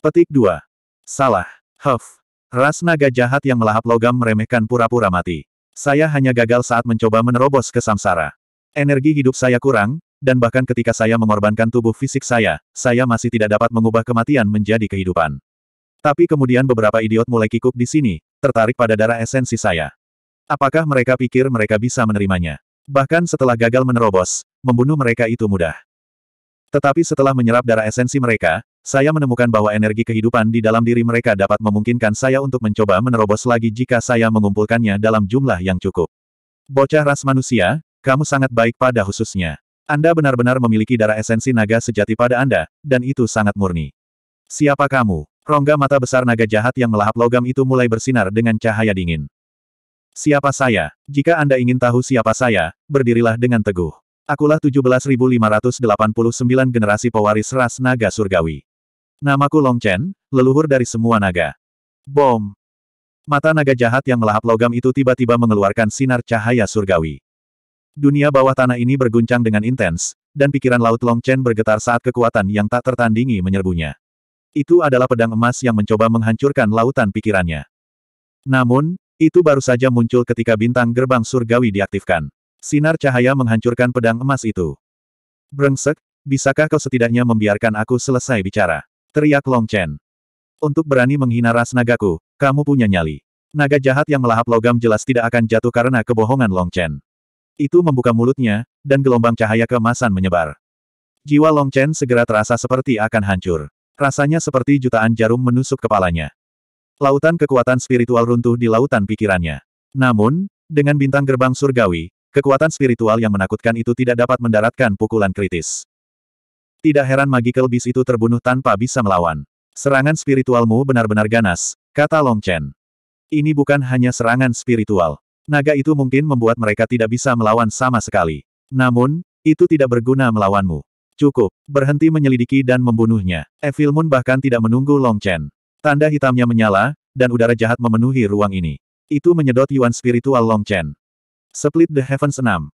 Petik 2. Salah. Huff. Ras naga jahat yang melahap logam meremehkan pura-pura mati. Saya hanya gagal saat mencoba menerobos ke samsara. Energi hidup saya kurang, dan bahkan ketika saya mengorbankan tubuh fisik saya, saya masih tidak dapat mengubah kematian menjadi kehidupan. Tapi kemudian beberapa idiot mulai kikuk di sini, tertarik pada darah esensi saya. Apakah mereka pikir mereka bisa menerimanya? Bahkan setelah gagal menerobos, membunuh mereka itu mudah. Tetapi setelah menyerap darah esensi mereka, saya menemukan bahwa energi kehidupan di dalam diri mereka dapat memungkinkan saya untuk mencoba menerobos lagi jika saya mengumpulkannya dalam jumlah yang cukup. Bocah ras manusia, kamu sangat baik pada khususnya. Anda benar-benar memiliki darah esensi naga sejati pada Anda, dan itu sangat murni. Siapa kamu? Rongga mata besar naga jahat yang melahap logam itu mulai bersinar dengan cahaya dingin. Siapa saya? Jika Anda ingin tahu siapa saya, berdirilah dengan teguh. Akulah 17.589 generasi pewaris ras naga surgawi. Namaku Long Chen, leluhur dari semua naga. Bom! Mata naga jahat yang melahap logam itu tiba-tiba mengeluarkan sinar cahaya surgawi. Dunia bawah tanah ini berguncang dengan intens, dan pikiran Laut Long Chen bergetar saat kekuatan yang tak tertandingi menyerbunya. Itu adalah pedang emas yang mencoba menghancurkan lautan pikirannya. Namun, itu baru saja muncul ketika bintang gerbang surgawi diaktifkan. Sinar cahaya menghancurkan pedang emas itu. Brengsek, bisakah kau setidaknya membiarkan aku selesai bicara? Teriak Long Chen. Untuk berani menghina ras nagaku, kamu punya nyali. Naga jahat yang melahap logam jelas tidak akan jatuh karena kebohongan Long Chen. Itu membuka mulutnya, dan gelombang cahaya kemasan menyebar. Jiwa Long Chen segera terasa seperti akan hancur. Rasanya seperti jutaan jarum menusuk kepalanya. Lautan kekuatan spiritual runtuh di lautan pikirannya. Namun, dengan bintang gerbang surgawi, kekuatan spiritual yang menakutkan itu tidak dapat mendaratkan pukulan kritis. Tidak heran magical beast itu terbunuh tanpa bisa melawan. Serangan spiritualmu benar-benar ganas, kata Long Chen. Ini bukan hanya serangan spiritual. Naga itu mungkin membuat mereka tidak bisa melawan sama sekali. Namun, itu tidak berguna melawanmu. Cukup, berhenti menyelidiki dan membunuhnya. Evil Moon bahkan tidak menunggu Long Chen. Tanda hitamnya menyala, dan udara jahat memenuhi ruang ini. Itu menyedot Yuan spiritual Long Chen. Split the Heavens 6.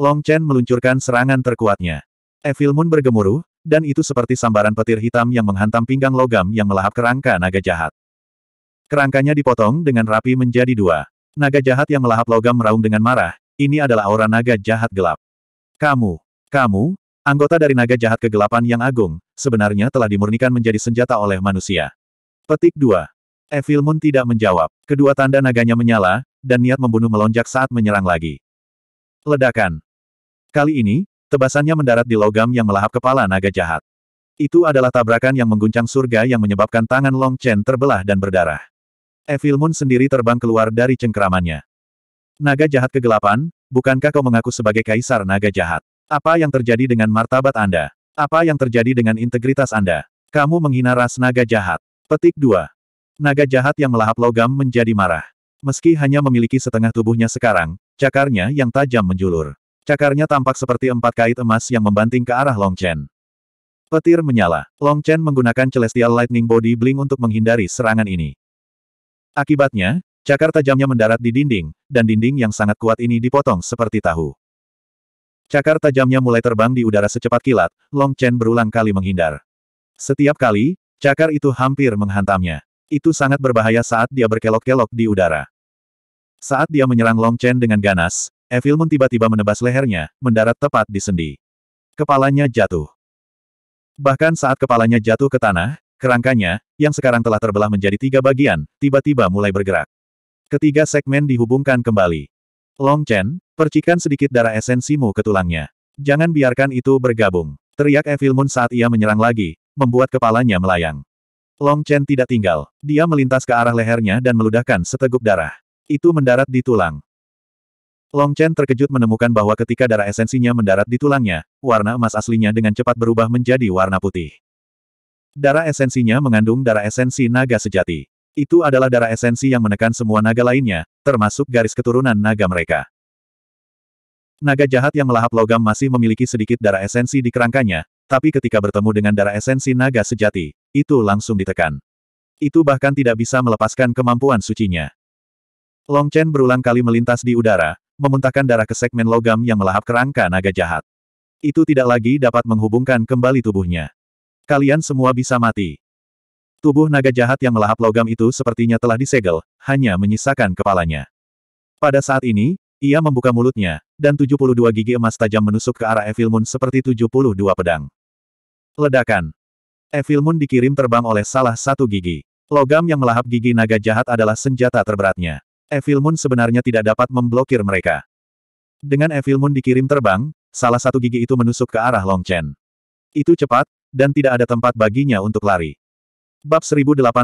Long Chen meluncurkan serangan terkuatnya. Evil Moon bergemuruh, dan itu seperti sambaran petir hitam yang menghantam pinggang logam yang melahap kerangka naga jahat. Kerangkanya dipotong dengan rapi menjadi dua. Naga jahat yang melahap logam meraung dengan marah, ini adalah aura naga jahat gelap. Kamu, kamu, anggota dari naga jahat kegelapan yang agung, sebenarnya telah dimurnikan menjadi senjata oleh manusia. Petik 2. Evil Moon tidak menjawab. Kedua tanda naganya menyala, dan niat membunuh melonjak saat menyerang lagi. Ledakan. Kali ini, tebasannya mendarat di logam yang melahap kepala naga jahat. Itu adalah tabrakan yang mengguncang surga yang menyebabkan tangan Long Chen terbelah dan berdarah. Evil Moon sendiri terbang keluar dari cengkeramannya. Naga jahat kegelapan, bukankah kau mengaku sebagai kaisar naga jahat? Apa yang terjadi dengan martabat Anda? Apa yang terjadi dengan integritas Anda? Kamu menghina ras naga jahat. Petik 2. Naga jahat yang melahap logam menjadi marah. Meski hanya memiliki setengah tubuhnya sekarang, cakarnya yang tajam menjulur. Cakarnya tampak seperti empat kait emas yang membanting ke arah Long Chen. Petir menyala. Long Chen menggunakan Celestial Lightning Body Bling untuk menghindari serangan ini. Akibatnya, cakar tajamnya mendarat di dinding, dan dinding yang sangat kuat ini dipotong seperti tahu. Cakar tajamnya mulai terbang di udara secepat kilat, Long Chen berulang kali menghindar. Setiap kali, cakar itu hampir menghantamnya. Itu sangat berbahaya saat dia berkelok-kelok di udara. Saat dia menyerang Long Chen dengan ganas, Evil Moon tiba-tiba menebas lehernya, mendarat tepat di sendi. Kepalanya jatuh. Bahkan saat kepalanya jatuh ke tanah, Kerangkanya, yang sekarang telah terbelah menjadi tiga bagian, tiba-tiba mulai bergerak. Ketiga segmen dihubungkan kembali. Long Chen, percikan sedikit darah esensimu ke tulangnya. Jangan biarkan itu bergabung. Teriak Evil Moon saat ia menyerang lagi, membuat kepalanya melayang. Long Chen tidak tinggal. Dia melintas ke arah lehernya dan meludahkan seteguk darah. Itu mendarat di tulang. Long Chen terkejut menemukan bahwa ketika darah esensinya mendarat di tulangnya, warna emas aslinya dengan cepat berubah menjadi warna putih. Darah esensinya mengandung darah esensi naga sejati. Itu adalah darah esensi yang menekan semua naga lainnya, termasuk garis keturunan naga mereka. Naga jahat yang melahap logam masih memiliki sedikit darah esensi di kerangkanya, tapi ketika bertemu dengan darah esensi naga sejati, itu langsung ditekan. Itu bahkan tidak bisa melepaskan kemampuan sucinya. Long Chen berulang kali melintas di udara, memuntahkan darah ke segmen logam yang melahap kerangka naga jahat. Itu tidak lagi dapat menghubungkan kembali tubuhnya. Kalian semua bisa mati. Tubuh naga jahat yang melahap logam itu sepertinya telah disegel, hanya menyisakan kepalanya. Pada saat ini, ia membuka mulutnya, dan 72 gigi emas tajam menusuk ke arah Evil Moon seperti 72 pedang. Ledakan. Evil Moon dikirim terbang oleh salah satu gigi. Logam yang melahap gigi naga jahat adalah senjata terberatnya. Evil Moon sebenarnya tidak dapat memblokir mereka. Dengan Evil Moon dikirim terbang, salah satu gigi itu menusuk ke arah Long Chen. Itu cepat, dan tidak ada tempat baginya untuk lari. Bab 1814,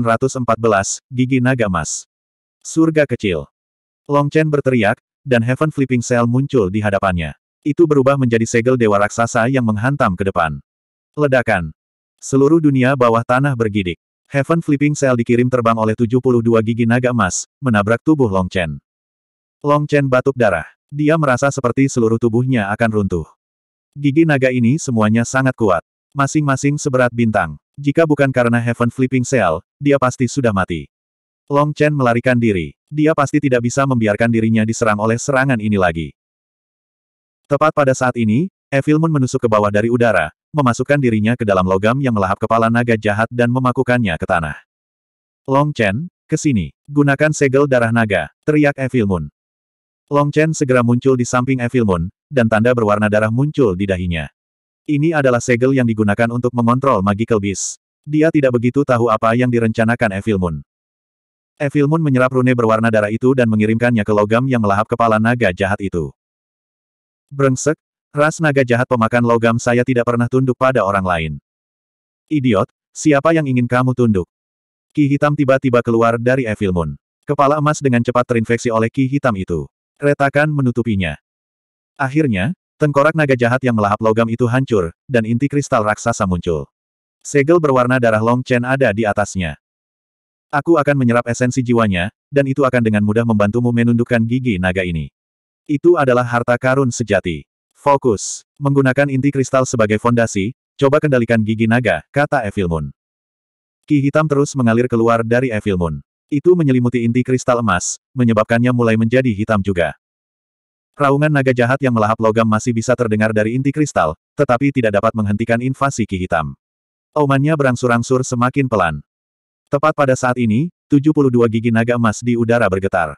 Gigi Naga Mas. Surga kecil. Long Chen berteriak, dan Heaven Flipping Cell muncul di hadapannya. Itu berubah menjadi segel dewa raksasa yang menghantam ke depan. Ledakan. Seluruh dunia bawah tanah bergidik. Heaven Flipping Cell dikirim terbang oleh 72 gigi naga emas, menabrak tubuh Long Chen. Long Chen batuk darah. Dia merasa seperti seluruh tubuhnya akan runtuh. Gigi naga ini semuanya sangat kuat. Masing-masing seberat bintang. Jika bukan karena Heaven Flipping Cell, dia pasti sudah mati. Long Chen melarikan diri. Dia pasti tidak bisa membiarkan dirinya diserang oleh serangan ini lagi. Tepat pada saat ini, Evil Moon menusuk ke bawah dari udara, memasukkan dirinya ke dalam logam yang melahap kepala naga jahat dan memakukannya ke tanah. Long Chen, kesini. Gunakan segel darah naga, teriak Evil Moon. Long Chen segera muncul di samping Evil Moon, dan tanda berwarna darah muncul di dahinya. Ini adalah segel yang digunakan untuk mengontrol magical beast. Dia tidak begitu tahu apa yang direncanakan Evil Moon. Evil Moon menyerap rune berwarna darah itu dan mengirimkannya ke logam yang melahap kepala naga jahat itu. Brengsek, ras naga jahat pemakan logam saya tidak pernah tunduk pada orang lain. Idiot, siapa yang ingin kamu tunduk? Ki hitam tiba-tiba keluar dari Evil Moon. Kepala emas dengan cepat terinfeksi oleh ki hitam itu. Retakan menutupinya. Akhirnya, Tengkorak naga jahat yang melahap logam itu hancur, dan inti kristal raksasa muncul. Segel berwarna darah Long Chen ada di atasnya. Aku akan menyerap esensi jiwanya, dan itu akan dengan mudah membantumu menundukkan gigi naga ini. Itu adalah harta karun sejati. Fokus. Menggunakan inti kristal sebagai fondasi, coba kendalikan gigi naga, kata Evil Moon. Ki hitam terus mengalir keluar dari Evil Moon. Itu menyelimuti inti kristal emas, menyebabkannya mulai menjadi hitam juga. Raungan naga jahat yang melahap logam masih bisa terdengar dari inti kristal, tetapi tidak dapat menghentikan invasi ki hitam. Aumannya berangsur-angsur semakin pelan. Tepat pada saat ini, 72 gigi naga emas di udara bergetar.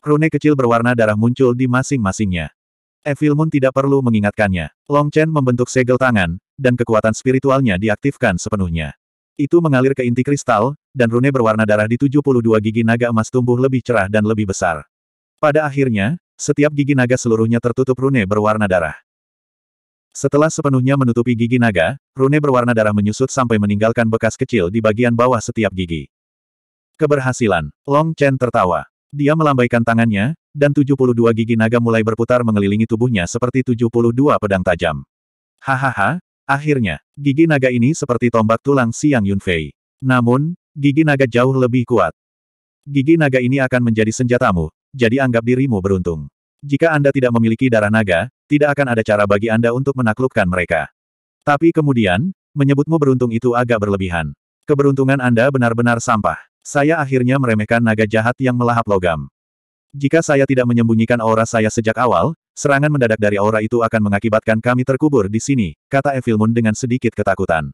Rune kecil berwarna darah muncul di masing-masingnya. Evil Moon tidak perlu mengingatkannya. Long Chen membentuk segel tangan, dan kekuatan spiritualnya diaktifkan sepenuhnya. Itu mengalir ke inti kristal, dan rune berwarna darah di 72 gigi naga emas tumbuh lebih cerah dan lebih besar. Pada akhirnya, setiap gigi naga seluruhnya tertutup rune berwarna darah. Setelah sepenuhnya menutupi gigi naga, rune berwarna darah menyusut sampai meninggalkan bekas kecil di bagian bawah setiap gigi. Keberhasilan. Long Chen tertawa. Dia melambaikan tangannya, dan 72 gigi naga mulai berputar mengelilingi tubuhnya seperti 72 pedang tajam. Hahaha, akhirnya, gigi naga ini seperti tombak tulang Siang Yunfei. Namun, gigi naga jauh lebih kuat. Gigi naga ini akan menjadi senjatamu, jadi anggap dirimu beruntung. Jika Anda tidak memiliki darah naga, tidak akan ada cara bagi Anda untuk menaklukkan mereka. Tapi kemudian, menyebutmu beruntung itu agak berlebihan. Keberuntungan Anda benar-benar sampah. Saya akhirnya meremehkan naga jahat yang melahap logam. Jika saya tidak menyembunyikan aura saya sejak awal, serangan mendadak dari aura itu akan mengakibatkan kami terkubur di sini, kata Evilmun dengan sedikit ketakutan.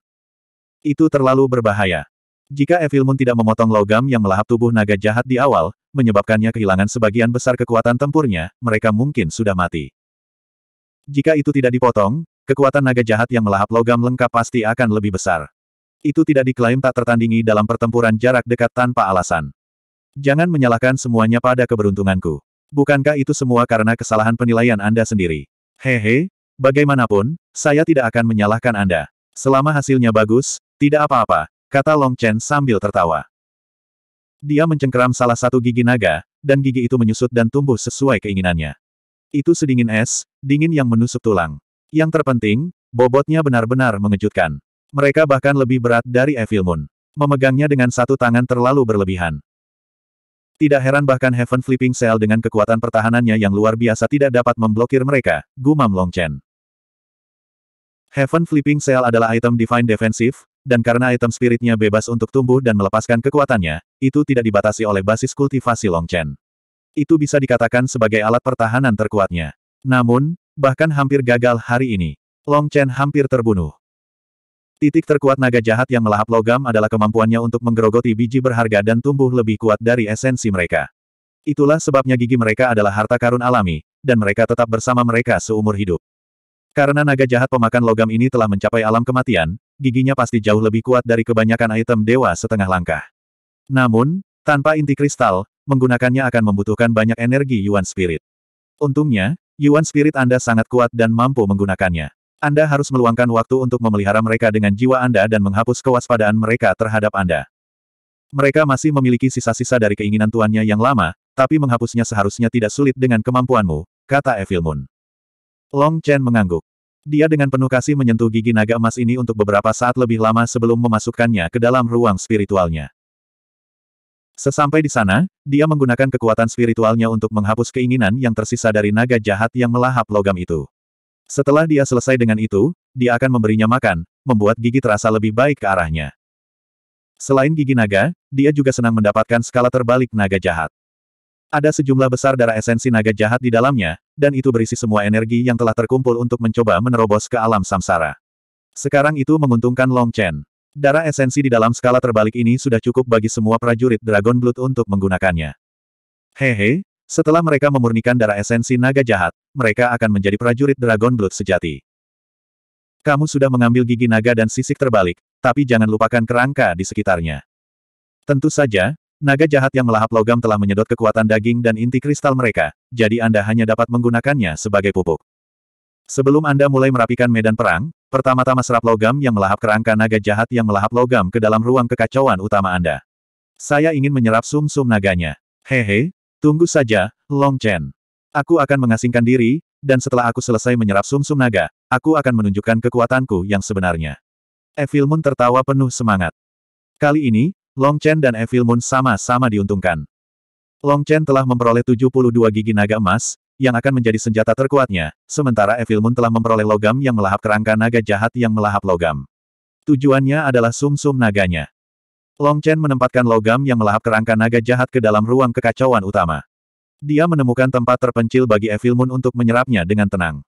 Itu terlalu berbahaya. Jika Evil Moon tidak memotong logam yang melahap tubuh naga jahat di awal, menyebabkannya kehilangan sebagian besar kekuatan tempurnya, mereka mungkin sudah mati. Jika itu tidak dipotong, kekuatan naga jahat yang melahap logam lengkap pasti akan lebih besar. Itu tidak diklaim tak tertandingi dalam pertempuran jarak dekat tanpa alasan. Jangan menyalahkan semuanya pada keberuntunganku. Bukankah itu semua karena kesalahan penilaian Anda sendiri? Hehe, bagaimanapun, saya tidak akan menyalahkan Anda. Selama hasilnya bagus, tidak apa-apa, kata Long Chen sambil tertawa. Dia mencengkeram salah satu gigi naga, dan gigi itu menyusut dan tumbuh sesuai keinginannya. Itu sedingin es, dingin yang menusuk tulang. Yang terpenting, bobotnya benar-benar mengejutkan. Mereka bahkan lebih berat dari Evil Moon. Memegangnya dengan satu tangan terlalu berlebihan. Tidak heran bahkan Heaven Flipping Cell dengan kekuatan pertahanannya yang luar biasa tidak dapat memblokir mereka, gumam Long Chen. Heaven Flipping Cell adalah item Divine Defensive, dan karena item spiritnya bebas untuk tumbuh dan melepaskan kekuatannya, itu tidak dibatasi oleh basis kultivasi Long Chen. Itu bisa dikatakan sebagai alat pertahanan terkuatnya. Namun, bahkan hampir gagal hari ini. Long Chen hampir terbunuh. Titik terkuat naga jahat yang melahap logam adalah kemampuannya untuk menggerogoti biji berharga dan tumbuh lebih kuat dari esensi mereka. Itulah sebabnya gigi mereka adalah harta karun alami, dan mereka tetap bersama mereka seumur hidup. Karena naga jahat pemakan logam ini telah mencapai alam kematian, giginya pasti jauh lebih kuat dari kebanyakan item dewa setengah langkah. Namun, tanpa inti kristal, menggunakannya akan membutuhkan banyak energi Yuan Spirit. Untungnya, Yuan Spirit Anda sangat kuat dan mampu menggunakannya. Anda harus meluangkan waktu untuk memelihara mereka dengan jiwa Anda dan menghapus kewaspadaan mereka terhadap Anda. Mereka masih memiliki sisa-sisa dari keinginan tuannya yang lama, tapi menghapusnya seharusnya tidak sulit dengan kemampuanmu, kata Evil Moon. Long Chen mengangguk. Dia dengan penuh kasih menyentuh gigi naga emas ini untuk beberapa saat lebih lama sebelum memasukkannya ke dalam ruang spiritualnya. Sesampai di sana, dia menggunakan kekuatan spiritualnya untuk menghapus keinginan yang tersisa dari naga jahat yang melahap logam itu. Setelah dia selesai dengan itu, dia akan memberinya makan, membuat gigi terasa lebih baik ke arahnya. Selain gigi naga, dia juga senang mendapatkan skala terbalik naga jahat. Ada sejumlah besar darah esensi naga jahat di dalamnya, dan itu berisi semua energi yang telah terkumpul untuk mencoba menerobos ke alam samsara. Sekarang itu menguntungkan Long Chen. Darah esensi di dalam skala terbalik ini sudah cukup bagi semua prajurit Dragon Blood untuk menggunakannya. Hehe, setelah mereka memurnikan darah esensi naga jahat, mereka akan menjadi prajurit Dragon Blood sejati. Kamu sudah mengambil gigi naga dan sisik terbalik, tapi jangan lupakan kerangka di sekitarnya. Tentu saja, Naga jahat yang melahap logam telah menyedot kekuatan daging dan inti kristal mereka, jadi Anda hanya dapat menggunakannya sebagai pupuk. Sebelum Anda mulai merapikan medan perang, pertama-tama serap logam yang melahap kerangka naga jahat yang melahap logam ke dalam ruang kekacauan utama Anda. Saya ingin menyerap sum-sum naganya. Hehe, tunggu saja, Long Chen. Aku akan mengasingkan diri, dan setelah aku selesai menyerap sum-sum naga, aku akan menunjukkan kekuatanku yang sebenarnya. Evil Moon tertawa penuh semangat. Kali ini, Long Chen dan Evil Moon sama-sama diuntungkan. Long Chen telah memperoleh 72 gigi naga emas, yang akan menjadi senjata terkuatnya, sementara Evil Moon telah memperoleh logam yang melahap kerangka naga jahat yang melahap logam. Tujuannya adalah sum-sum naganya. Long Chen menempatkan logam yang melahap kerangka naga jahat ke dalam ruang kekacauan utama. Dia menemukan tempat terpencil bagi Evil Moon untuk menyerapnya dengan tenang.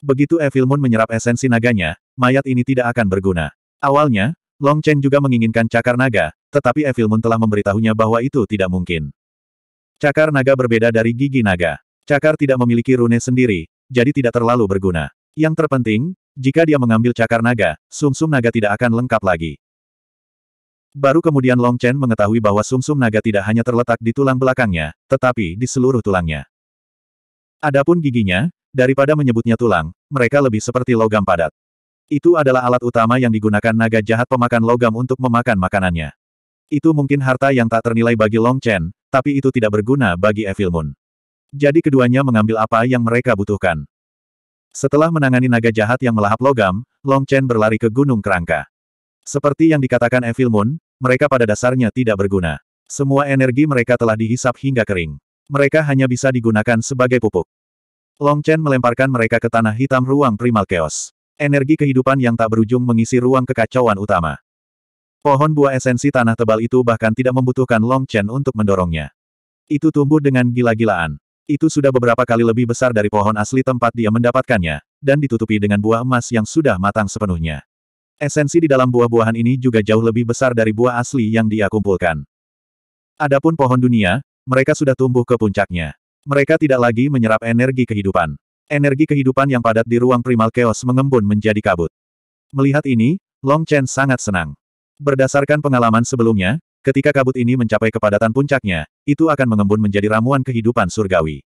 Begitu Evil Moon menyerap esensi naganya, mayat ini tidak akan berguna. Awalnya, Long Chen juga menginginkan cakar naga, tetapi Evilmun telah memberitahunya bahwa itu tidak mungkin. Cakar naga berbeda dari gigi naga. Cakar tidak memiliki rune sendiri, jadi tidak terlalu berguna. Yang terpenting, jika dia mengambil cakar naga, sumsum -sum naga tidak akan lengkap lagi. Baru kemudian Long Chen mengetahui bahwa sumsum -sum naga tidak hanya terletak di tulang belakangnya, tetapi di seluruh tulangnya. Adapun giginya, daripada menyebutnya tulang, mereka lebih seperti logam padat. Itu adalah alat utama yang digunakan naga jahat pemakan logam untuk memakan makanannya. Itu mungkin harta yang tak ternilai bagi Long Chen, tapi itu tidak berguna bagi Evil Moon. Jadi keduanya mengambil apa yang mereka butuhkan. Setelah menangani naga jahat yang melahap logam, Long Chen berlari ke Gunung Kerangka. Seperti yang dikatakan Evil Moon, mereka pada dasarnya tidak berguna. Semua energi mereka telah dihisap hingga kering. Mereka hanya bisa digunakan sebagai pupuk. Long Chen melemparkan mereka ke tanah hitam ruang primal chaos. Energi kehidupan yang tak berujung mengisi ruang kekacauan utama. Pohon buah esensi tanah tebal itu bahkan tidak membutuhkan Long Chen untuk mendorongnya. Itu tumbuh dengan gila-gilaan. Itu sudah beberapa kali lebih besar dari pohon asli tempat dia mendapatkannya, dan ditutupi dengan buah emas yang sudah matang sepenuhnya. Esensi di dalam buah-buahan ini juga jauh lebih besar dari buah asli yang dia kumpulkan. Adapun pohon dunia, mereka sudah tumbuh ke puncaknya. Mereka tidak lagi menyerap energi kehidupan. Energi kehidupan yang padat di ruang primal chaos mengembun menjadi kabut. Melihat ini, Long Chen sangat senang. Berdasarkan pengalaman sebelumnya, ketika kabut ini mencapai kepadatan puncaknya, itu akan mengembun menjadi ramuan kehidupan surgawi.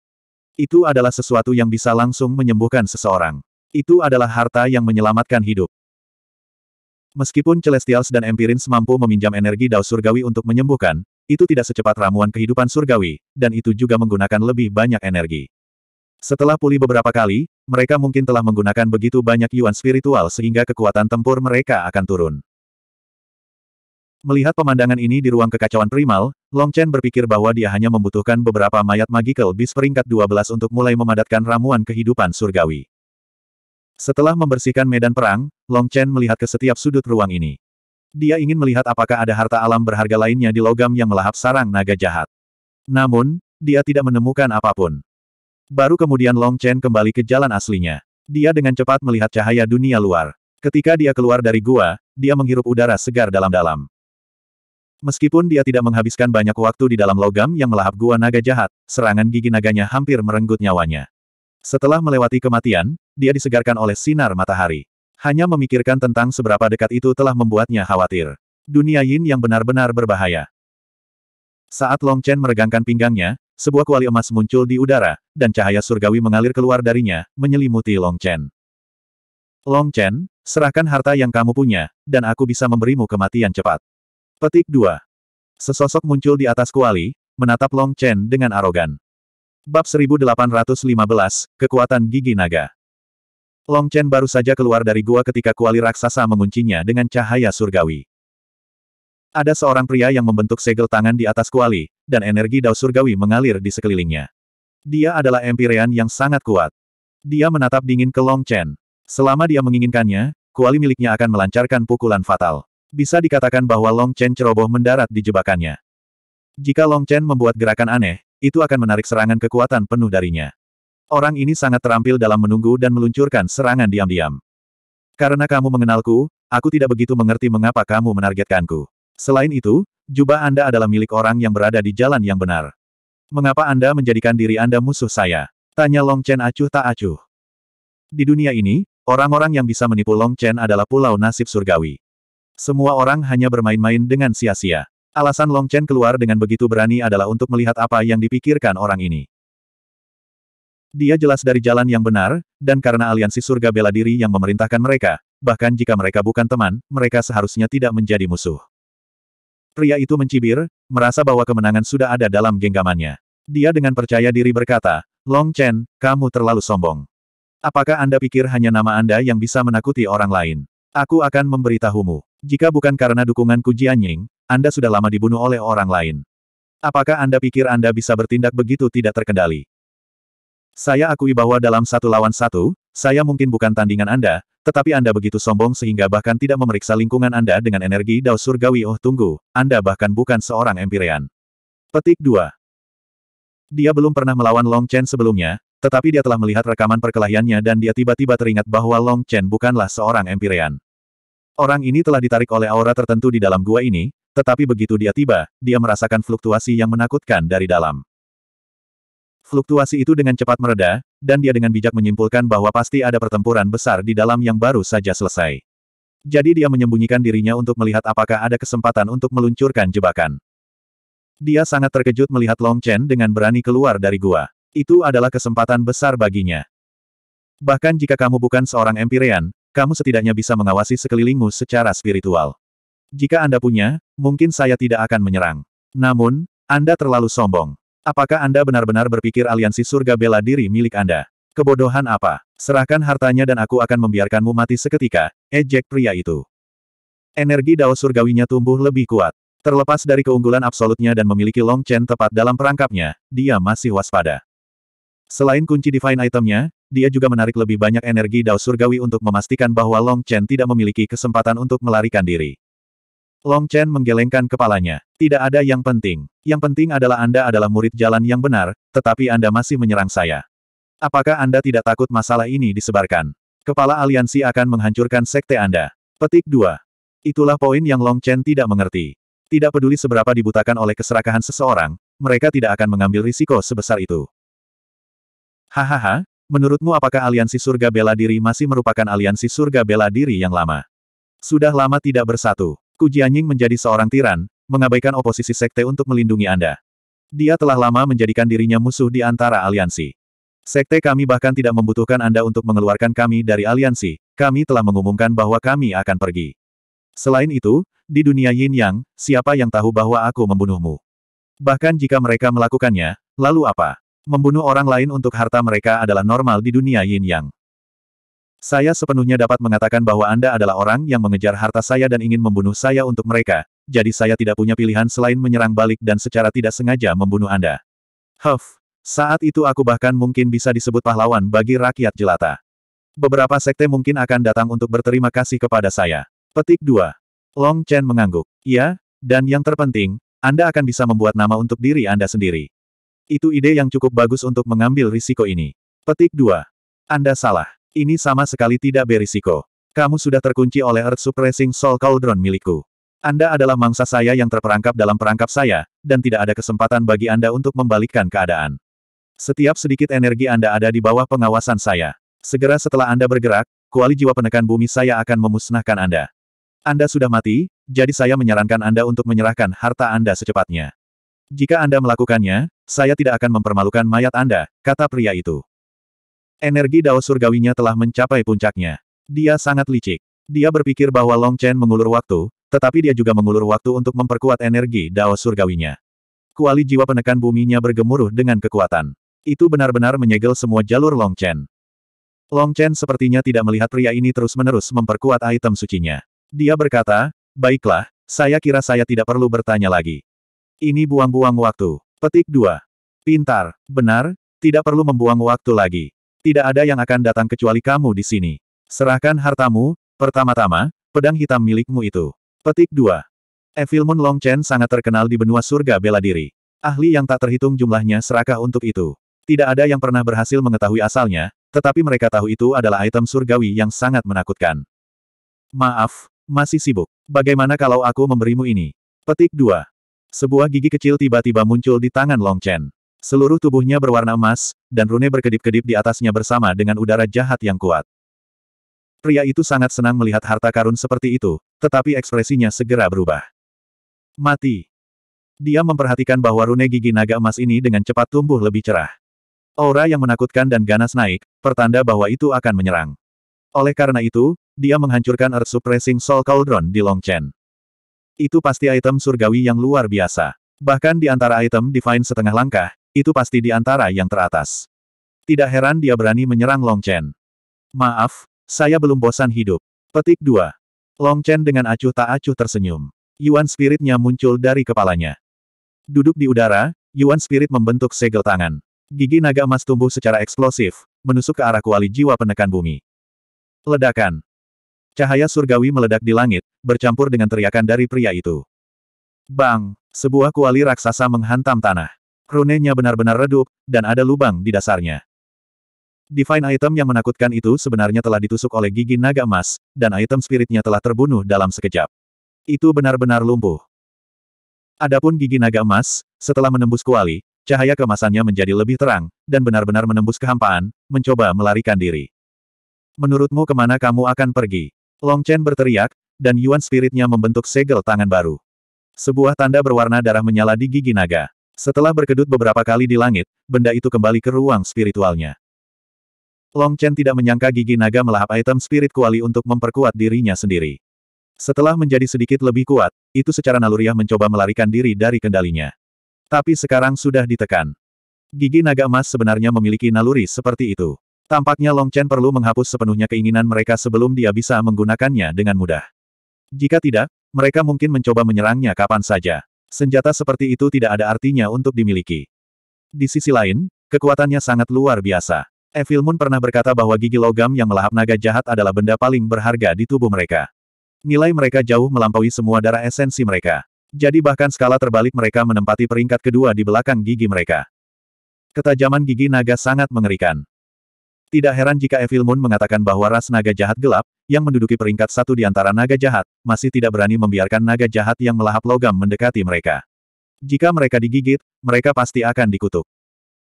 Itu adalah sesuatu yang bisa langsung menyembuhkan seseorang. Itu adalah harta yang menyelamatkan hidup. Meskipun Celestials dan Empirins mampu meminjam energi dao surgawi untuk menyembuhkan, itu tidak secepat ramuan kehidupan surgawi, dan itu juga menggunakan lebih banyak energi. Setelah pulih beberapa kali, mereka mungkin telah menggunakan begitu banyak yuan spiritual sehingga kekuatan tempur mereka akan turun. Melihat pemandangan ini di ruang kekacauan primal, Long Chen berpikir bahwa dia hanya membutuhkan beberapa mayat magical bis peringkat 12 untuk mulai memadatkan ramuan kehidupan surgawi. Setelah membersihkan medan perang, Long Chen melihat ke setiap sudut ruang ini. Dia ingin melihat apakah ada harta alam berharga lainnya di logam yang melahap sarang naga jahat. Namun, dia tidak menemukan apapun. Baru kemudian Long Chen kembali ke jalan aslinya. Dia dengan cepat melihat cahaya dunia luar. Ketika dia keluar dari gua, dia menghirup udara segar dalam-dalam. Meskipun dia tidak menghabiskan banyak waktu di dalam logam yang melahap gua naga jahat, serangan gigi naganya hampir merenggut nyawanya. Setelah melewati kematian, dia disegarkan oleh sinar matahari. Hanya memikirkan tentang seberapa dekat itu telah membuatnya khawatir. Dunia yin yang benar-benar berbahaya. Saat Long Chen meregangkan pinggangnya, sebuah kuali emas muncul di udara, dan cahaya surgawi mengalir keluar darinya, menyelimuti Long Chen. Long Chen, serahkan harta yang kamu punya, dan aku bisa memberimu kematian cepat. Petik 2. Sesosok muncul di atas kuali, menatap Long Chen dengan arogan. Bab 1815, Kekuatan Gigi Naga. Long Chen baru saja keluar dari gua ketika kuali raksasa menguncinya dengan cahaya surgawi. Ada seorang pria yang membentuk segel tangan di atas kuali, dan energi dao surgawi mengalir di sekelilingnya. Dia adalah empirean yang sangat kuat. Dia menatap dingin ke Long Chen. Selama dia menginginkannya, kuali miliknya akan melancarkan pukulan fatal. Bisa dikatakan bahwa Long Chen ceroboh mendarat di jebakannya. Jika Long Chen membuat gerakan aneh, itu akan menarik serangan kekuatan penuh darinya. Orang ini sangat terampil dalam menunggu dan meluncurkan serangan diam-diam. Karena kamu mengenalku, aku tidak begitu mengerti mengapa kamu menargetkanku. Selain itu, jubah Anda adalah milik orang yang berada di jalan yang benar. Mengapa Anda menjadikan diri Anda musuh saya? Tanya Long Chen acuh tak acuh. Di dunia ini, orang-orang yang bisa menipu Long Chen adalah pulau nasib surgawi. Semua orang hanya bermain-main dengan sia-sia. Alasan Long Chen keluar dengan begitu berani adalah untuk melihat apa yang dipikirkan orang ini. Dia jelas dari jalan yang benar, dan karena aliansi surga bela diri yang memerintahkan mereka, bahkan jika mereka bukan teman, mereka seharusnya tidak menjadi musuh. Pria itu mencibir, merasa bahwa kemenangan sudah ada dalam genggamannya. Dia dengan percaya diri berkata, Long Chen, kamu terlalu sombong. Apakah Anda pikir hanya nama Anda yang bisa menakuti orang lain? Aku akan memberitahumu. Jika bukan karena dukungan Ku Ying, Anda sudah lama dibunuh oleh orang lain. Apakah Anda pikir Anda bisa bertindak begitu tidak terkendali? Saya akui bahwa dalam satu lawan satu, saya mungkin bukan tandingan Anda, tetapi Anda begitu sombong sehingga bahkan tidak memeriksa lingkungan Anda dengan energi Dao Surgawi Oh tunggu, Anda bahkan bukan seorang Empirean. Petik 2. Dia belum pernah melawan Long Chen sebelumnya, tetapi dia telah melihat rekaman perkelahiannya dan dia tiba-tiba teringat bahwa Long Chen bukanlah seorang Empyrean. Orang ini telah ditarik oleh aura tertentu di dalam gua ini, tetapi begitu dia tiba, dia merasakan fluktuasi yang menakutkan dari dalam. Fluktuasi itu dengan cepat mereda, dan dia dengan bijak menyimpulkan bahwa pasti ada pertempuran besar di dalam yang baru saja selesai. Jadi dia menyembunyikan dirinya untuk melihat apakah ada kesempatan untuk meluncurkan jebakan. Dia sangat terkejut melihat Long Chen dengan berani keluar dari gua. Itu adalah kesempatan besar baginya. Bahkan jika kamu bukan seorang Empirean, kamu setidaknya bisa mengawasi sekelilingmu secara spiritual. Jika Anda punya, mungkin saya tidak akan menyerang. Namun, Anda terlalu sombong. Apakah Anda benar-benar berpikir aliansi surga bela diri milik Anda? Kebodohan apa? Serahkan hartanya dan aku akan membiarkanmu mati seketika, ejek pria itu. Energi dao surgawinya tumbuh lebih kuat. Terlepas dari keunggulan absolutnya dan memiliki Long Chen tepat dalam perangkapnya, dia masih waspada. Selain kunci divine itemnya, dia juga menarik lebih banyak energi Dao Surgawi untuk memastikan bahwa Long Chen tidak memiliki kesempatan untuk melarikan diri. Long Chen menggelengkan kepalanya. Tidak ada yang penting. Yang penting adalah Anda adalah murid jalan yang benar, tetapi Anda masih menyerang saya. Apakah Anda tidak takut masalah ini disebarkan? Kepala aliansi akan menghancurkan sekte Anda. Petik 2. Itulah poin yang Long Chen tidak mengerti. Tidak peduli seberapa dibutakan oleh keserakahan seseorang, mereka tidak akan mengambil risiko sebesar itu. Hahaha, menurutmu apakah aliansi surga bela diri masih merupakan aliansi surga bela diri yang lama? Sudah lama tidak bersatu. Ku Jianying menjadi seorang tiran, mengabaikan oposisi sekte untuk melindungi Anda. Dia telah lama menjadikan dirinya musuh di antara aliansi. Sekte kami bahkan tidak membutuhkan Anda untuk mengeluarkan kami dari aliansi, kami telah mengumumkan bahwa kami akan pergi. Selain itu, di dunia yin yang, siapa yang tahu bahwa aku membunuhmu? Bahkan jika mereka melakukannya, lalu apa? Membunuh orang lain untuk harta mereka adalah normal di dunia yin yang. Saya sepenuhnya dapat mengatakan bahwa Anda adalah orang yang mengejar harta saya dan ingin membunuh saya untuk mereka, jadi saya tidak punya pilihan selain menyerang balik dan secara tidak sengaja membunuh Anda. Huff, saat itu aku bahkan mungkin bisa disebut pahlawan bagi rakyat jelata. Beberapa sekte mungkin akan datang untuk berterima kasih kepada saya. Petik 2. Long Chen mengangguk. Ya, dan yang terpenting, Anda akan bisa membuat nama untuk diri Anda sendiri. Itu ide yang cukup bagus untuk mengambil risiko ini. Petik 2. Anda salah. Ini sama sekali tidak berisiko. Kamu sudah terkunci oleh Earth Suppressing Soul Cauldron milikku. Anda adalah mangsa saya yang terperangkap dalam perangkap saya, dan tidak ada kesempatan bagi Anda untuk membalikkan keadaan. Setiap sedikit energi Anda ada di bawah pengawasan saya. Segera setelah Anda bergerak, kuali jiwa penekan bumi saya akan memusnahkan Anda. Anda sudah mati, jadi saya menyarankan Anda untuk menyerahkan harta Anda secepatnya. Jika Anda melakukannya, saya tidak akan mempermalukan mayat Anda, kata pria itu. Energi dao surgawinya telah mencapai puncaknya. Dia sangat licik. Dia berpikir bahwa Long Chen mengulur waktu, tetapi dia juga mengulur waktu untuk memperkuat energi dao surgawinya. Kuali jiwa penekan buminya bergemuruh dengan kekuatan. Itu benar-benar menyegel semua jalur Long Chen. Long Chen sepertinya tidak melihat pria ini terus-menerus memperkuat item sucinya. Dia berkata, baiklah, saya kira saya tidak perlu bertanya lagi. Ini buang-buang waktu. Petik 2. Pintar, benar, tidak perlu membuang waktu lagi. Tidak ada yang akan datang kecuali kamu di sini. Serahkan hartamu, pertama-tama, pedang hitam milikmu itu. Petik 2. Evil Moon Long Chen sangat terkenal di benua surga bela diri. Ahli yang tak terhitung jumlahnya serakah untuk itu. Tidak ada yang pernah berhasil mengetahui asalnya, tetapi mereka tahu itu adalah item surgawi yang sangat menakutkan. Maaf, masih sibuk. Bagaimana kalau aku memberimu ini? Petik 2. Sebuah gigi kecil tiba-tiba muncul di tangan Long Chen. Seluruh tubuhnya berwarna emas, dan rune berkedip-kedip di atasnya bersama dengan udara jahat yang kuat. Pria itu sangat senang melihat harta karun seperti itu, tetapi ekspresinya segera berubah. Mati. Dia memperhatikan bahwa rune gigi naga emas ini dengan cepat tumbuh lebih cerah. Aura yang menakutkan dan ganas naik, pertanda bahwa itu akan menyerang. Oleh karena itu, dia menghancurkan Earth Suppressing Soul Cauldron di Long Chen. Itu pasti item surgawi yang luar biasa. Bahkan di antara item divine setengah langkah, itu pasti di antara yang teratas. Tidak heran dia berani menyerang Long Chen. Maaf, saya belum bosan hidup. Petik 2. Long Chen dengan acuh tak acuh tersenyum. Yuan spiritnya muncul dari kepalanya. Duduk di udara, Yuan spirit membentuk segel tangan. Gigi naga emas tumbuh secara eksplosif, menusuk ke arah kuali jiwa penekan bumi. Ledakan. Cahaya surgawi meledak di langit, bercampur dengan teriakan dari pria itu. Bang! Sebuah kuali raksasa menghantam tanah. Runenya benar-benar redup, dan ada lubang di dasarnya. Divine item yang menakutkan itu sebenarnya telah ditusuk oleh gigi naga emas, dan item spiritnya telah terbunuh dalam sekejap. Itu benar-benar lumpuh. Adapun gigi naga emas, setelah menembus kuali, cahaya kemasannya menjadi lebih terang, dan benar-benar menembus kehampaan, mencoba melarikan diri. Menurutmu kemana kamu akan pergi? Long Chen berteriak, dan Yuan Spiritnya membentuk segel tangan baru. Sebuah tanda berwarna darah menyala di gigi naga. Setelah berkedut beberapa kali di langit, benda itu kembali ke ruang spiritualnya. Long Chen tidak menyangka gigi naga melahap item spirit kuali untuk memperkuat dirinya sendiri. Setelah menjadi sedikit lebih kuat, itu secara naluriah mencoba melarikan diri dari kendalinya. Tapi sekarang sudah ditekan. Gigi naga emas sebenarnya memiliki naluri seperti itu. Tampaknya Long Chen perlu menghapus sepenuhnya keinginan mereka sebelum dia bisa menggunakannya dengan mudah. Jika tidak, mereka mungkin mencoba menyerangnya kapan saja. Senjata seperti itu tidak ada artinya untuk dimiliki. Di sisi lain, kekuatannya sangat luar biasa. Evil Moon pernah berkata bahwa gigi logam yang melahap naga jahat adalah benda paling berharga di tubuh mereka. Nilai mereka jauh melampaui semua darah esensi mereka. Jadi bahkan skala terbalik mereka menempati peringkat kedua di belakang gigi mereka. Ketajaman gigi naga sangat mengerikan. Tidak heran jika Evil Moon mengatakan bahwa ras naga jahat gelap, yang menduduki peringkat satu di antara naga jahat, masih tidak berani membiarkan naga jahat yang melahap logam mendekati mereka. Jika mereka digigit, mereka pasti akan dikutuk.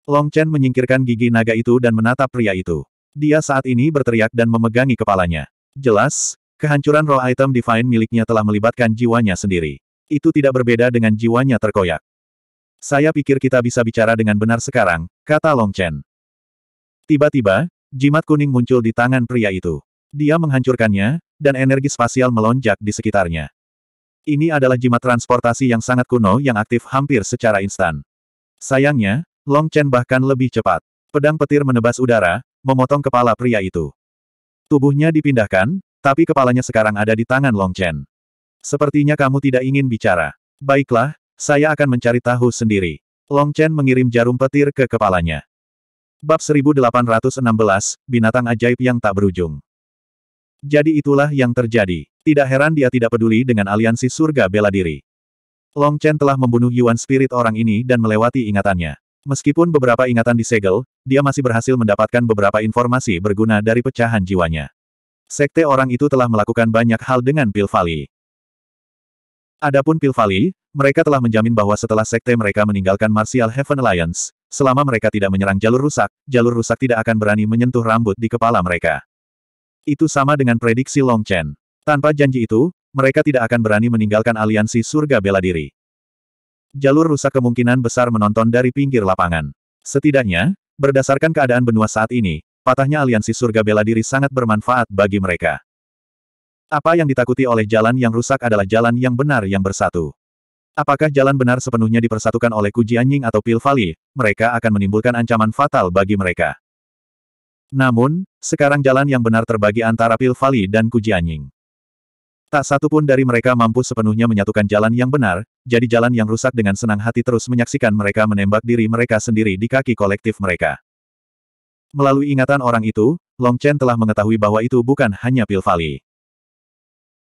Long Chen menyingkirkan gigi naga itu dan menatap pria itu. Dia saat ini berteriak dan memegangi kepalanya. Jelas, kehancuran roh item divine miliknya telah melibatkan jiwanya sendiri. Itu tidak berbeda dengan jiwanya terkoyak. Saya pikir kita bisa bicara dengan benar sekarang, kata Long Chen. Tiba-tiba, jimat kuning muncul di tangan pria itu. Dia menghancurkannya, dan energi spasial melonjak di sekitarnya. Ini adalah jimat transportasi yang sangat kuno yang aktif hampir secara instan. Sayangnya, Long Chen bahkan lebih cepat. Pedang petir menebas udara, memotong kepala pria itu. Tubuhnya dipindahkan, tapi kepalanya sekarang ada di tangan Long Chen. Sepertinya kamu tidak ingin bicara. Baiklah, saya akan mencari tahu sendiri. Long Chen mengirim jarum petir ke kepalanya. Bab 1816, Binatang Ajaib Yang Tak Berujung. Jadi itulah yang terjadi. Tidak heran dia tidak peduli dengan aliansi surga bela diri. Long Chen telah membunuh Yuan Spirit orang ini dan melewati ingatannya. Meskipun beberapa ingatan disegel, dia masih berhasil mendapatkan beberapa informasi berguna dari pecahan jiwanya. Sekte orang itu telah melakukan banyak hal dengan Pil Adapun Pil mereka telah menjamin bahwa setelah sekte mereka meninggalkan Martial Heaven Alliance, Selama mereka tidak menyerang jalur rusak, jalur rusak tidak akan berani menyentuh rambut di kepala mereka. Itu sama dengan prediksi Long Chen. Tanpa janji itu, mereka tidak akan berani meninggalkan aliansi surga bela diri. Jalur rusak kemungkinan besar menonton dari pinggir lapangan. Setidaknya, berdasarkan keadaan benua saat ini, patahnya aliansi surga bela diri sangat bermanfaat bagi mereka. Apa yang ditakuti oleh jalan yang rusak adalah jalan yang benar yang bersatu. Apakah jalan benar sepenuhnya dipersatukan oleh Ku Jianying atau Pil Valley, mereka akan menimbulkan ancaman fatal bagi mereka. Namun, sekarang jalan yang benar terbagi antara Pil Valley dan Ku Jianying. Tak satu pun dari mereka mampu sepenuhnya menyatukan jalan yang benar, jadi jalan yang rusak dengan senang hati terus menyaksikan mereka menembak diri mereka sendiri di kaki kolektif mereka. Melalui ingatan orang itu, Long Chen telah mengetahui bahwa itu bukan hanya Pil Valley.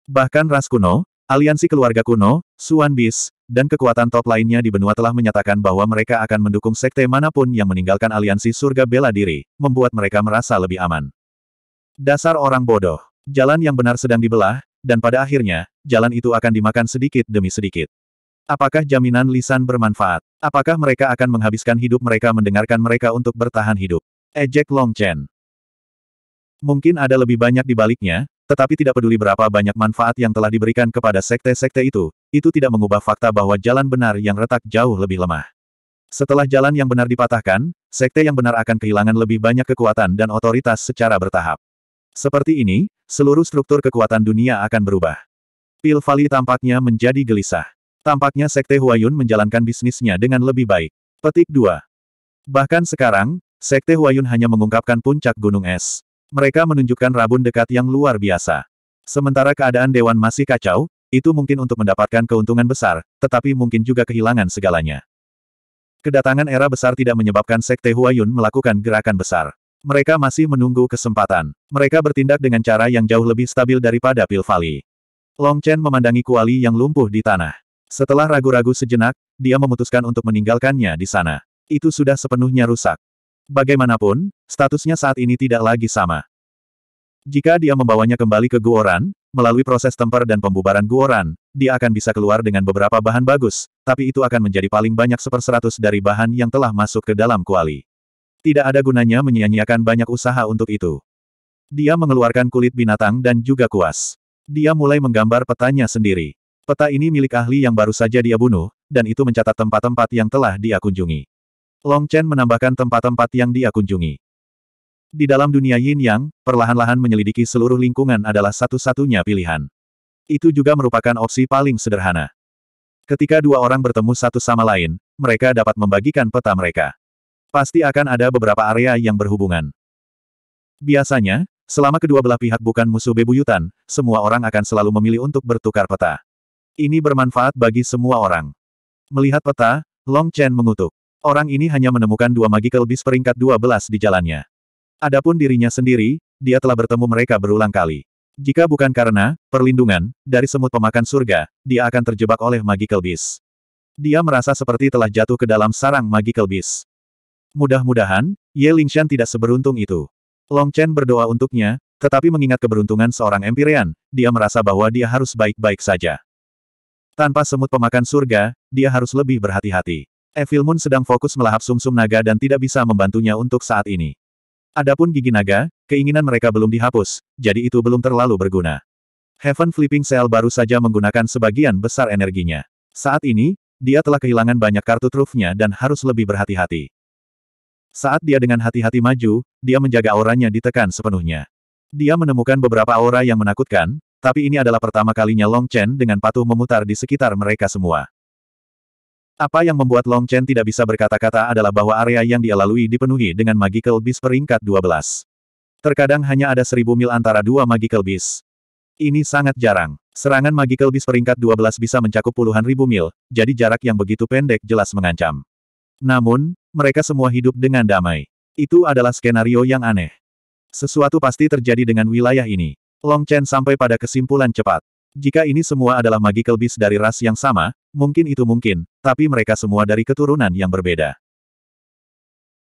Bahkan ras kuno, Aliansi keluarga kuno, Suan Bis, dan kekuatan top lainnya di benua telah menyatakan bahwa mereka akan mendukung sekte manapun yang meninggalkan aliansi surga bela diri, membuat mereka merasa lebih aman. Dasar orang bodoh. Jalan yang benar sedang dibelah, dan pada akhirnya, jalan itu akan dimakan sedikit demi sedikit. Apakah jaminan lisan bermanfaat? Apakah mereka akan menghabiskan hidup mereka mendengarkan mereka untuk bertahan hidup? Ejek Long Chen. Mungkin ada lebih banyak di baliknya, tetapi tidak peduli berapa banyak manfaat yang telah diberikan kepada sekte-sekte itu, itu tidak mengubah fakta bahwa jalan benar yang retak jauh lebih lemah. Setelah jalan yang benar dipatahkan, sekte yang benar akan kehilangan lebih banyak kekuatan dan otoritas secara bertahap. Seperti ini, seluruh struktur kekuatan dunia akan berubah. Pil Vali tampaknya menjadi gelisah. Tampaknya sekte Huayun menjalankan bisnisnya dengan lebih baik. Petik 2. Bahkan sekarang, sekte Huayun hanya mengungkapkan puncak gunung es. Mereka menunjukkan rabun dekat yang luar biasa. Sementara keadaan Dewan masih kacau, itu mungkin untuk mendapatkan keuntungan besar, tetapi mungkin juga kehilangan segalanya. Kedatangan era besar tidak menyebabkan Sekte Huayun melakukan gerakan besar. Mereka masih menunggu kesempatan. Mereka bertindak dengan cara yang jauh lebih stabil daripada Pil Valley. Long Chen memandangi kuali yang lumpuh di tanah. Setelah ragu-ragu sejenak, dia memutuskan untuk meninggalkannya di sana. Itu sudah sepenuhnya rusak. Bagaimanapun, statusnya saat ini tidak lagi sama. Jika dia membawanya kembali ke Guoran, melalui proses temper dan pembubaran Guoran, dia akan bisa keluar dengan beberapa bahan bagus, tapi itu akan menjadi paling banyak seperseratus dari bahan yang telah masuk ke dalam kuali. Tidak ada gunanya menyia-nyiakan banyak usaha untuk itu. Dia mengeluarkan kulit binatang dan juga kuas. Dia mulai menggambar petanya sendiri. Peta ini milik ahli yang baru saja dia bunuh, dan itu mencatat tempat-tempat yang telah dia kunjungi. Long Chen menambahkan tempat-tempat yang dia kunjungi. Di dalam dunia yin yang, perlahan-lahan menyelidiki seluruh lingkungan adalah satu-satunya pilihan. Itu juga merupakan opsi paling sederhana. Ketika dua orang bertemu satu sama lain, mereka dapat membagikan peta mereka. Pasti akan ada beberapa area yang berhubungan. Biasanya, selama kedua belah pihak bukan musuh bebuyutan, semua orang akan selalu memilih untuk bertukar peta. Ini bermanfaat bagi semua orang. Melihat peta, Long Chen mengutuk. Orang ini hanya menemukan dua magical beast peringkat 12 di jalannya. Adapun dirinya sendiri, dia telah bertemu mereka berulang kali. Jika bukan karena perlindungan dari semut pemakan surga, dia akan terjebak oleh magical beast. Dia merasa seperti telah jatuh ke dalam sarang magical beast. Mudah-mudahan, Ye Lingshan tidak seberuntung itu. Long Chen berdoa untuknya, tetapi mengingat keberuntungan seorang Empyrean, dia merasa bahwa dia harus baik-baik saja. Tanpa semut pemakan surga, dia harus lebih berhati-hati. Evil Moon sedang fokus melahap sumsum -sum naga dan tidak bisa membantunya untuk saat ini. Adapun gigi naga, keinginan mereka belum dihapus, jadi itu belum terlalu berguna. Heaven Flipping Cell baru saja menggunakan sebagian besar energinya. Saat ini, dia telah kehilangan banyak kartu trufnya dan harus lebih berhati-hati. Saat dia dengan hati-hati maju, dia menjaga auranya ditekan sepenuhnya. Dia menemukan beberapa aura yang menakutkan, tapi ini adalah pertama kalinya Long Chen dengan patuh memutar di sekitar mereka semua. Apa yang membuat Long Chen tidak bisa berkata-kata adalah bahwa area yang dia lalui dipenuhi dengan magical beast peringkat 12. Terkadang hanya ada seribu mil antara dua magical beast. Ini sangat jarang. Serangan magical beast peringkat 12 bisa mencakup puluhan ribu mil, jadi jarak yang begitu pendek jelas mengancam. Namun, mereka semua hidup dengan damai. Itu adalah skenario yang aneh. Sesuatu pasti terjadi dengan wilayah ini. Long Chen sampai pada kesimpulan cepat. Jika ini semua adalah magical beast dari ras yang sama, mungkin itu mungkin, tapi mereka semua dari keturunan yang berbeda.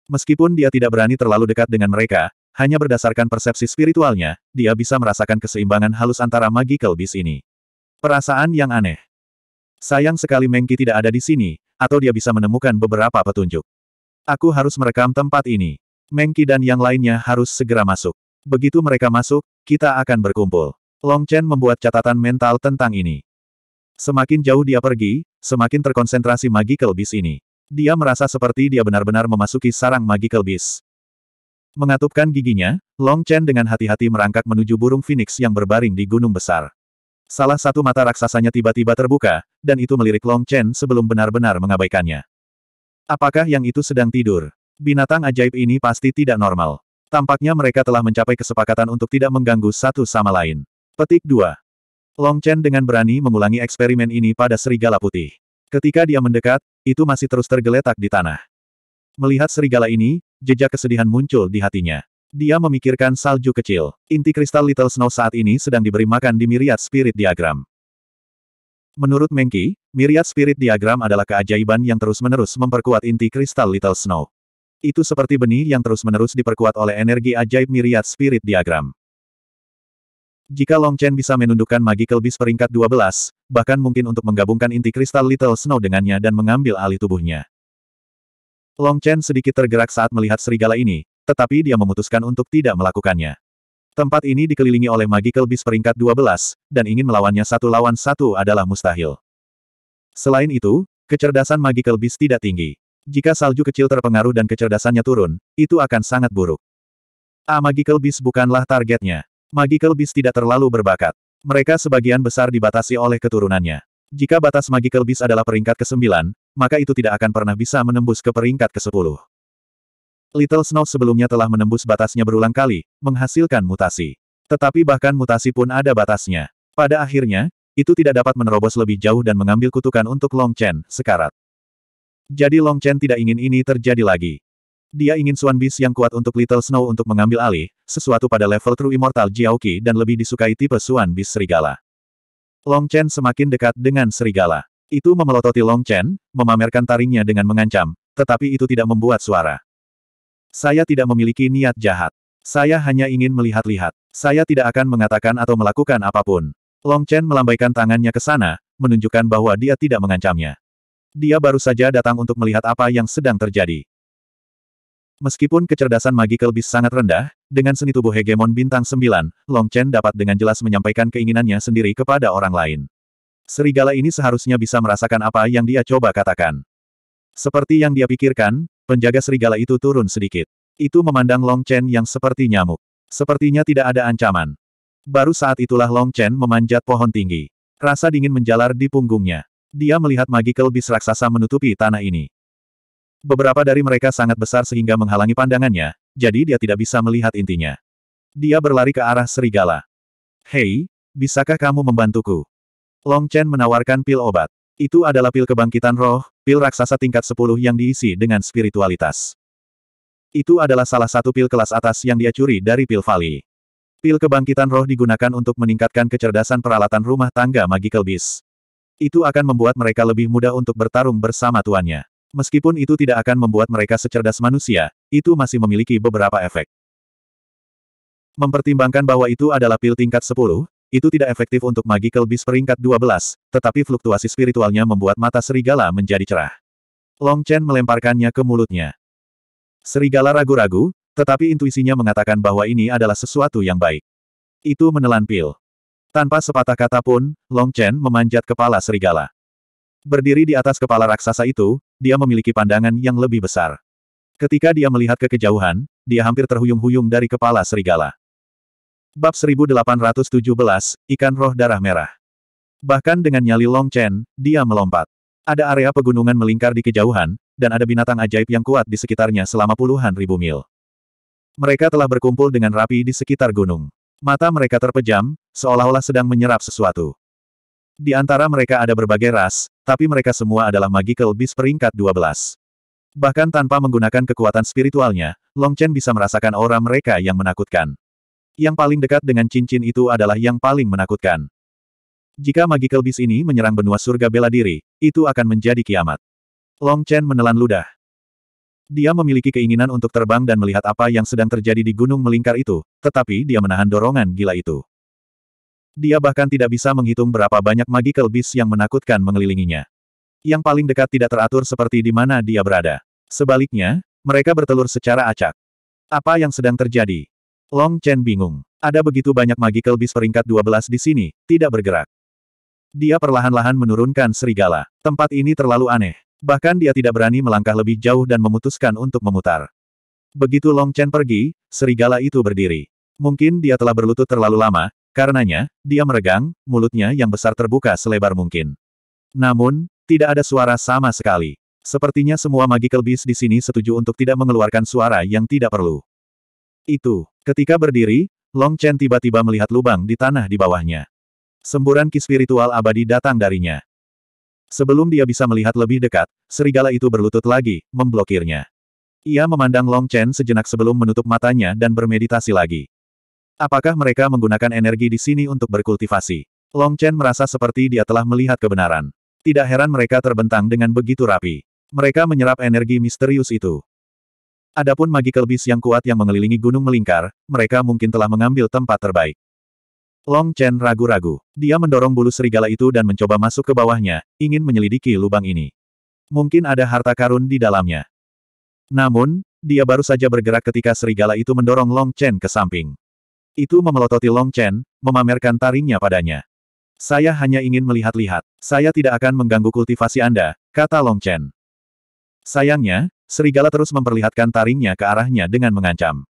Meskipun dia tidak berani terlalu dekat dengan mereka, hanya berdasarkan persepsi spiritualnya, dia bisa merasakan keseimbangan halus antara magical beast ini. Perasaan yang aneh. Sayang sekali Mengki tidak ada di sini, atau dia bisa menemukan beberapa petunjuk. Aku harus merekam tempat ini. Mengki dan yang lainnya harus segera masuk. Begitu mereka masuk, kita akan berkumpul. Long Chen membuat catatan mental tentang ini. Semakin jauh dia pergi, semakin terkonsentrasi magical beast ini. Dia merasa seperti dia benar-benar memasuki sarang magical beast. Mengatupkan giginya, Long Chen dengan hati-hati merangkak menuju burung phoenix yang berbaring di gunung besar. Salah satu mata raksasanya tiba-tiba terbuka, dan itu melirik Long Chen sebelum benar-benar mengabaikannya. Apakah yang itu sedang tidur? Binatang ajaib ini pasti tidak normal. Tampaknya mereka telah mencapai kesepakatan untuk tidak mengganggu satu sama lain. Petik 2. Long Chen dengan berani mengulangi eksperimen ini pada serigala putih. Ketika dia mendekat, itu masih terus tergeletak di tanah. Melihat serigala ini, jejak kesedihan muncul di hatinya. Dia memikirkan salju kecil. Inti kristal Little Snow saat ini sedang diberi makan di Myriad Spirit Diagram. Menurut Mengki, Myriad Spirit Diagram adalah keajaiban yang terus-menerus memperkuat inti kristal Little Snow. Itu seperti benih yang terus-menerus diperkuat oleh energi ajaib Myriad Spirit Diagram. Jika Long Chen bisa menundukkan Magical Beast peringkat 12, bahkan mungkin untuk menggabungkan inti kristal Little Snow dengannya dan mengambil alih tubuhnya. Long Chen sedikit tergerak saat melihat serigala ini, tetapi dia memutuskan untuk tidak melakukannya. Tempat ini dikelilingi oleh Magical Beast peringkat 12, dan ingin melawannya satu lawan satu adalah mustahil. Selain itu, kecerdasan Magical Beast tidak tinggi. Jika salju kecil terpengaruh dan kecerdasannya turun, itu akan sangat buruk. A ah, Magical Beast bukanlah targetnya. Magical Beast tidak terlalu berbakat. Mereka sebagian besar dibatasi oleh keturunannya. Jika batas Magical Beast adalah peringkat ke-9, maka itu tidak akan pernah bisa menembus ke peringkat ke-10. Little Snow sebelumnya telah menembus batasnya berulang kali, menghasilkan mutasi. Tetapi bahkan mutasi pun ada batasnya. Pada akhirnya, itu tidak dapat menerobos lebih jauh dan mengambil kutukan untuk Long Chen, sekarat. Jadi Long Chen tidak ingin ini terjadi lagi. Dia ingin Suan Bis yang kuat untuk Little Snow untuk mengambil alih, sesuatu pada level True Immortal Jiaoki dan lebih disukai tipe Suan Bis Serigala. Long Chen semakin dekat dengan Serigala. Itu memelototi Long Chen, memamerkan taringnya dengan mengancam, tetapi itu tidak membuat suara. Saya tidak memiliki niat jahat. Saya hanya ingin melihat-lihat. Saya tidak akan mengatakan atau melakukan apapun. Long Chen melambaikan tangannya ke sana, menunjukkan bahwa dia tidak mengancamnya. Dia baru saja datang untuk melihat apa yang sedang terjadi. Meskipun kecerdasan magical bis sangat rendah, dengan seni tubuh hegemon bintang 9, Long Chen dapat dengan jelas menyampaikan keinginannya sendiri kepada orang lain. Serigala ini seharusnya bisa merasakan apa yang dia coba katakan. Seperti yang dia pikirkan, penjaga serigala itu turun sedikit. Itu memandang Long Chen yang seperti nyamuk. Sepertinya tidak ada ancaman. Baru saat itulah Long Chen memanjat pohon tinggi. Rasa dingin menjalar di punggungnya. Dia melihat magical bis raksasa menutupi tanah ini. Beberapa dari mereka sangat besar sehingga menghalangi pandangannya, jadi dia tidak bisa melihat intinya. Dia berlari ke arah serigala. Hei, bisakah kamu membantuku? Long Chen menawarkan pil obat. Itu adalah pil kebangkitan roh, pil raksasa tingkat 10 yang diisi dengan spiritualitas. Itu adalah salah satu pil kelas atas yang dia curi dari pil vali. Pil kebangkitan roh digunakan untuk meningkatkan kecerdasan peralatan rumah tangga Magical Beast. Itu akan membuat mereka lebih mudah untuk bertarung bersama tuannya. Meskipun itu tidak akan membuat mereka secerdas manusia, itu masih memiliki beberapa efek. Mempertimbangkan bahwa itu adalah pil tingkat 10, itu tidak efektif untuk magical beast peringkat 12, tetapi fluktuasi spiritualnya membuat mata serigala menjadi cerah. Long Chen melemparkannya ke mulutnya. Serigala ragu-ragu, tetapi intuisinya mengatakan bahwa ini adalah sesuatu yang baik. Itu menelan pil. Tanpa sepatah kata pun, Long Chen memanjat kepala serigala. Berdiri di atas kepala raksasa itu, dia memiliki pandangan yang lebih besar. Ketika dia melihat ke kejauhan, dia hampir terhuyung-huyung dari kepala serigala. Bab 1817, Ikan Roh Darah Merah. Bahkan dengan nyali Long Chen, dia melompat. Ada area pegunungan melingkar di kejauhan, dan ada binatang ajaib yang kuat di sekitarnya selama puluhan ribu mil. Mereka telah berkumpul dengan rapi di sekitar gunung. Mata mereka terpejam, seolah-olah sedang menyerap sesuatu. Di antara mereka ada berbagai ras, tapi mereka semua adalah magical beast peringkat 12. Bahkan tanpa menggunakan kekuatan spiritualnya, Long Chen bisa merasakan aura mereka yang menakutkan. Yang paling dekat dengan cincin itu adalah yang paling menakutkan. Jika magical beast ini menyerang benua surga bela diri, itu akan menjadi kiamat. Long Chen menelan ludah. Dia memiliki keinginan untuk terbang dan melihat apa yang sedang terjadi di gunung melingkar itu, tetapi dia menahan dorongan gila itu. Dia bahkan tidak bisa menghitung berapa banyak magical beast yang menakutkan mengelilinginya. Yang paling dekat tidak teratur seperti di mana dia berada. Sebaliknya, mereka bertelur secara acak. Apa yang sedang terjadi? Long Chen bingung. Ada begitu banyak magical beast peringkat 12 di sini, tidak bergerak. Dia perlahan-lahan menurunkan serigala. Tempat ini terlalu aneh. Bahkan dia tidak berani melangkah lebih jauh dan memutuskan untuk memutar. Begitu Long Chen pergi, serigala itu berdiri. Mungkin dia telah berlutut terlalu lama, Karenanya, dia meregang, mulutnya yang besar terbuka selebar mungkin. Namun, tidak ada suara sama sekali. Sepertinya semua magical beast di sini setuju untuk tidak mengeluarkan suara yang tidak perlu. Itu, ketika berdiri, Long Chen tiba-tiba melihat lubang di tanah di bawahnya. Semburan ki spiritual abadi datang darinya. Sebelum dia bisa melihat lebih dekat, serigala itu berlutut lagi, memblokirnya. Ia memandang Long Chen sejenak sebelum menutup matanya dan bermeditasi lagi. Apakah mereka menggunakan energi di sini untuk berkultivasi? Long Chen merasa seperti dia telah melihat kebenaran. Tidak heran mereka terbentang dengan begitu rapi. Mereka menyerap energi misterius itu. Adapun magical beast yang kuat yang mengelilingi gunung melingkar, mereka mungkin telah mengambil tempat terbaik. Long Chen ragu-ragu. Dia mendorong bulu serigala itu dan mencoba masuk ke bawahnya, ingin menyelidiki lubang ini. Mungkin ada harta karun di dalamnya. Namun, dia baru saja bergerak ketika serigala itu mendorong Long Chen ke samping. Itu memelototi Long Chen, memamerkan taringnya padanya. Saya hanya ingin melihat-lihat. Saya tidak akan mengganggu kultivasi Anda, kata Long Chen. Sayangnya, serigala terus memperlihatkan taringnya ke arahnya dengan mengancam.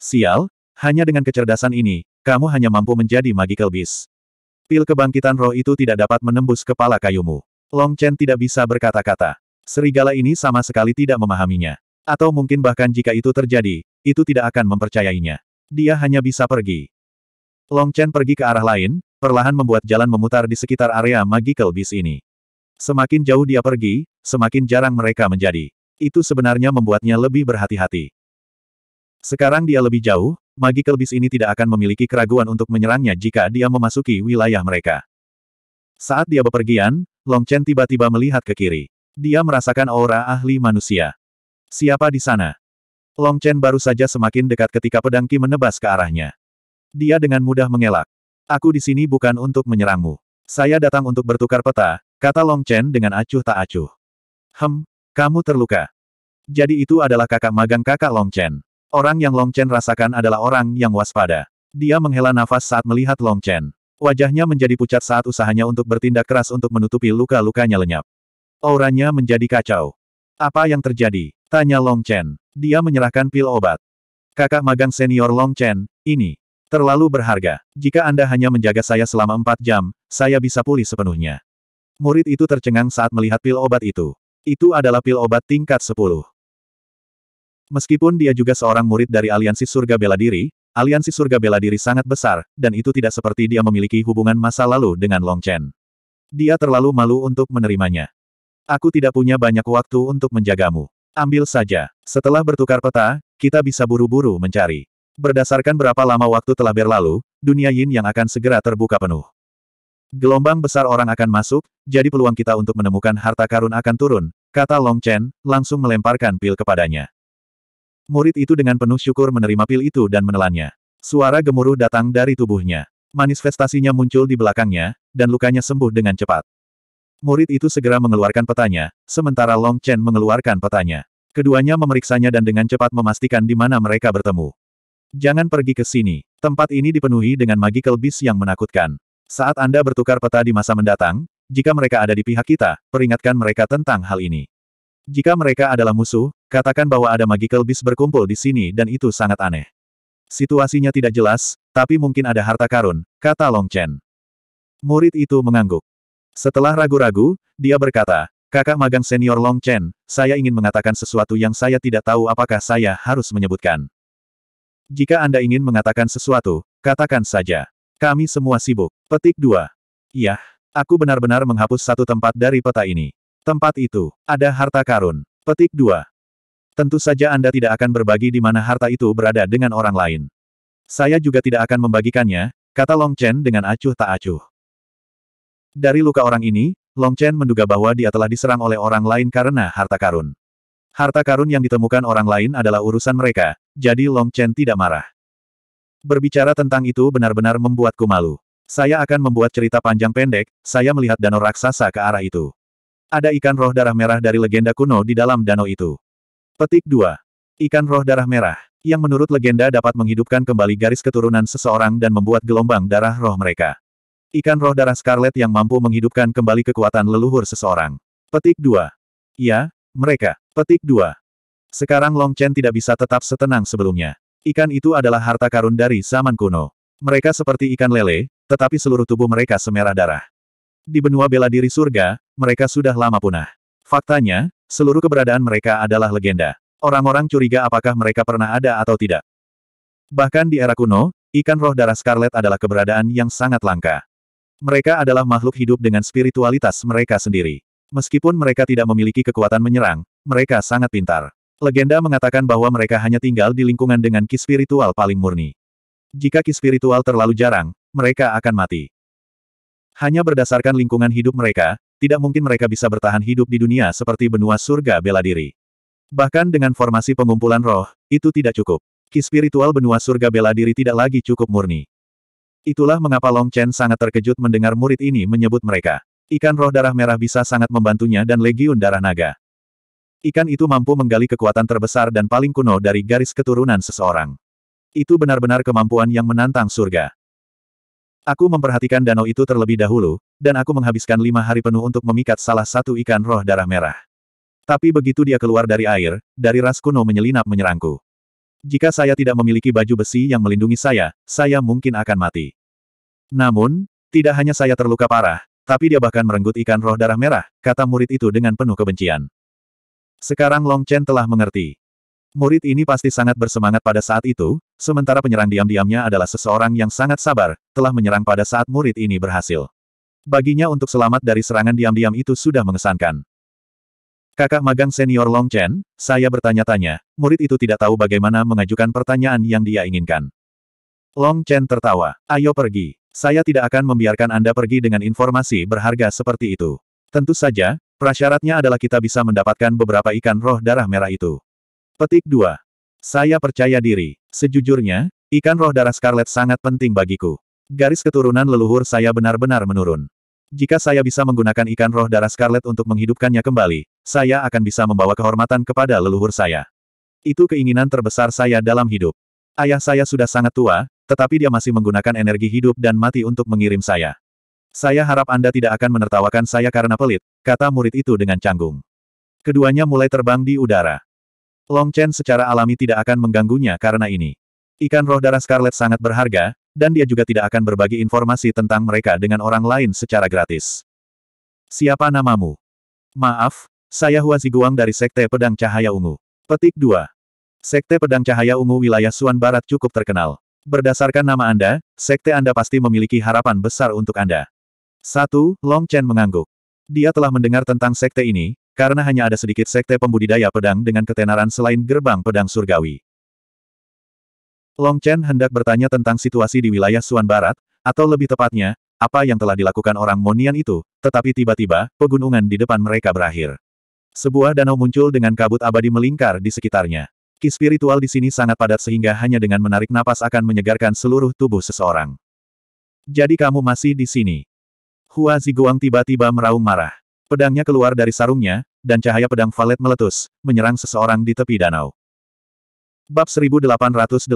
Sial, hanya dengan kecerdasan ini, kamu hanya mampu menjadi magical beast. Pil kebangkitan roh itu tidak dapat menembus kepala kayumu. Long Chen tidak bisa berkata-kata. Serigala ini sama sekali tidak memahaminya. Atau mungkin bahkan jika itu terjadi, itu tidak akan mempercayainya. Dia hanya bisa pergi. Long Chen pergi ke arah lain, perlahan membuat jalan memutar di sekitar area magical beast ini. Semakin jauh dia pergi, semakin jarang mereka menjadi. Itu sebenarnya membuatnya lebih berhati-hati. Sekarang dia lebih jauh, magical beast ini tidak akan memiliki keraguan untuk menyerangnya jika dia memasuki wilayah mereka. Saat dia bepergian, Long Chen tiba-tiba melihat ke kiri. Dia merasakan aura ahli manusia. Siapa di sana? Long Chen baru saja semakin dekat ketika pedang Ki menebas ke arahnya. Dia dengan mudah mengelak. Aku di sini bukan untuk menyerangmu. Saya datang untuk bertukar peta, kata Long Chen dengan acuh tak acuh. Hem, kamu terluka. Jadi itu adalah kakak magang kakak Long Chen. Orang yang Long Chen rasakan adalah orang yang waspada. Dia menghela nafas saat melihat Long Chen. Wajahnya menjadi pucat saat usahanya untuk bertindak keras untuk menutupi luka-lukanya lenyap. Auranya menjadi kacau. Apa yang terjadi? Tanya Long Chen. Dia menyerahkan pil obat. Kakak magang senior Long Chen, ini. Terlalu berharga. Jika Anda hanya menjaga saya selama empat jam, saya bisa pulih sepenuhnya. Murid itu tercengang saat melihat pil obat itu. Itu adalah pil obat tingkat 10. Meskipun dia juga seorang murid dari Aliansi Surga Bela Diri, Aliansi Surga Bela Diri sangat besar, dan itu tidak seperti dia memiliki hubungan masa lalu dengan Long Chen. Dia terlalu malu untuk menerimanya. Aku tidak punya banyak waktu untuk menjagamu. Ambil saja. Setelah bertukar peta, kita bisa buru-buru mencari. Berdasarkan berapa lama waktu telah berlalu, dunia yin yang akan segera terbuka penuh. Gelombang besar orang akan masuk, jadi peluang kita untuk menemukan harta karun akan turun, kata Long Chen, langsung melemparkan pil kepadanya. Murid itu dengan penuh syukur menerima pil itu dan menelannya. Suara gemuruh datang dari tubuhnya. Manifestasinya muncul di belakangnya, dan lukanya sembuh dengan cepat. Murid itu segera mengeluarkan petanya, sementara Long Chen mengeluarkan petanya. Keduanya memeriksanya dan dengan cepat memastikan di mana mereka bertemu. Jangan pergi ke sini. Tempat ini dipenuhi dengan magical beast yang menakutkan. Saat Anda bertukar peta di masa mendatang, jika mereka ada di pihak kita, peringatkan mereka tentang hal ini. Jika mereka adalah musuh, katakan bahwa ada magical beast berkumpul di sini dan itu sangat aneh. Situasinya tidak jelas, tapi mungkin ada harta karun, kata Long Chen. Murid itu mengangguk. Setelah ragu-ragu, dia berkata, kakak magang senior Long Chen, saya ingin mengatakan sesuatu yang saya tidak tahu apakah saya harus menyebutkan. Jika Anda ingin mengatakan sesuatu, katakan saja. Kami semua sibuk. Petik 2. Yah, aku benar-benar menghapus satu tempat dari peta ini. Tempat itu, ada harta karun. Petik 2. Tentu saja Anda tidak akan berbagi di mana harta itu berada dengan orang lain. Saya juga tidak akan membagikannya, kata Long Chen dengan acuh tak acuh. Dari luka orang ini, Long Chen menduga bahwa dia telah diserang oleh orang lain karena harta karun. Harta karun yang ditemukan orang lain adalah urusan mereka, jadi Long Chen tidak marah. Berbicara tentang itu benar-benar membuatku malu. Saya akan membuat cerita panjang pendek, saya melihat danau raksasa ke arah itu. Ada ikan roh darah merah dari legenda kuno di dalam danau itu. Petik 2. Ikan roh darah merah, yang menurut legenda dapat menghidupkan kembali garis keturunan seseorang dan membuat gelombang darah roh mereka. Ikan roh darah Scarlet yang mampu menghidupkan kembali kekuatan leluhur seseorang. Petik 2. Ya, mereka. Petik 2. Sekarang Long Chen tidak bisa tetap setenang sebelumnya. Ikan itu adalah harta karun dari zaman kuno. Mereka seperti ikan lele, tetapi seluruh tubuh mereka semerah darah. Di benua bela diri surga, mereka sudah lama punah. Faktanya, seluruh keberadaan mereka adalah legenda. Orang-orang curiga apakah mereka pernah ada atau tidak. Bahkan di era kuno, ikan roh darah Scarlet adalah keberadaan yang sangat langka. Mereka adalah makhluk hidup dengan spiritualitas mereka sendiri. Meskipun mereka tidak memiliki kekuatan menyerang, mereka sangat pintar. Legenda mengatakan bahwa mereka hanya tinggal di lingkungan dengan ki spiritual paling murni. Jika ki spiritual terlalu jarang, mereka akan mati. Hanya berdasarkan lingkungan hidup mereka, tidak mungkin mereka bisa bertahan hidup di dunia seperti benua surga bela diri. Bahkan dengan formasi pengumpulan roh, itu tidak cukup. Ki spiritual benua surga bela diri tidak lagi cukup murni. Itulah mengapa Long Chen sangat terkejut mendengar murid ini menyebut mereka. Ikan roh darah merah bisa sangat membantunya dan legiun darah naga. Ikan itu mampu menggali kekuatan terbesar dan paling kuno dari garis keturunan seseorang. Itu benar-benar kemampuan yang menantang surga. Aku memperhatikan danau itu terlebih dahulu, dan aku menghabiskan lima hari penuh untuk memikat salah satu ikan roh darah merah. Tapi begitu dia keluar dari air, dari ras kuno menyelinap menyerangku. Jika saya tidak memiliki baju besi yang melindungi saya, saya mungkin akan mati. Namun, tidak hanya saya terluka parah, tapi dia bahkan merenggut ikan roh darah merah, kata murid itu dengan penuh kebencian. Sekarang Long Chen telah mengerti. Murid ini pasti sangat bersemangat pada saat itu, sementara penyerang diam-diamnya adalah seseorang yang sangat sabar, telah menyerang pada saat murid ini berhasil. Baginya untuk selamat dari serangan diam-diam itu sudah mengesankan. Kakak magang senior Long Chen, saya bertanya-tanya, murid itu tidak tahu bagaimana mengajukan pertanyaan yang dia inginkan. Long Chen tertawa, ayo pergi. Saya tidak akan membiarkan Anda pergi dengan informasi berharga seperti itu. Tentu saja, prasyaratnya adalah kita bisa mendapatkan beberapa ikan roh darah merah itu. Petik 2. Saya percaya diri. Sejujurnya, ikan roh darah Scarlet sangat penting bagiku. Garis keturunan leluhur saya benar-benar menurun. Jika saya bisa menggunakan ikan roh darah Scarlet untuk menghidupkannya kembali, saya akan bisa membawa kehormatan kepada leluhur saya. Itu keinginan terbesar saya dalam hidup. Ayah saya sudah sangat tua, tetapi dia masih menggunakan energi hidup dan mati untuk mengirim saya. Saya harap Anda tidak akan menertawakan saya karena pelit, kata murid itu dengan canggung. Keduanya mulai terbang di udara. Long Chen secara alami tidak akan mengganggunya karena ini. Ikan roh darah Scarlet sangat berharga, dan dia juga tidak akan berbagi informasi tentang mereka dengan orang lain secara gratis. Siapa namamu? Maaf, saya Hua Ziguang dari Sekte Pedang Cahaya Ungu. Petik 2. Sekte Pedang Cahaya Ungu wilayah Suan Barat cukup terkenal. Berdasarkan nama Anda, sekte Anda pasti memiliki harapan besar untuk Anda. Satu, Long Chen mengangguk. Dia telah mendengar tentang sekte ini, karena hanya ada sedikit sekte pembudidaya pedang dengan ketenaran selain gerbang pedang surgawi. Long Chen hendak bertanya tentang situasi di wilayah Suan Barat, atau lebih tepatnya, apa yang telah dilakukan orang Monian itu, tetapi tiba-tiba, pegunungan di depan mereka berakhir. Sebuah danau muncul dengan kabut abadi melingkar di sekitarnya. Ki spiritual di sini sangat padat sehingga hanya dengan menarik napas akan menyegarkan seluruh tubuh seseorang. Jadi kamu masih di sini. Hua Ziguang tiba-tiba meraung marah. Pedangnya keluar dari sarungnya, dan cahaya pedang valet meletus, menyerang seseorang di tepi danau. Bab 1818,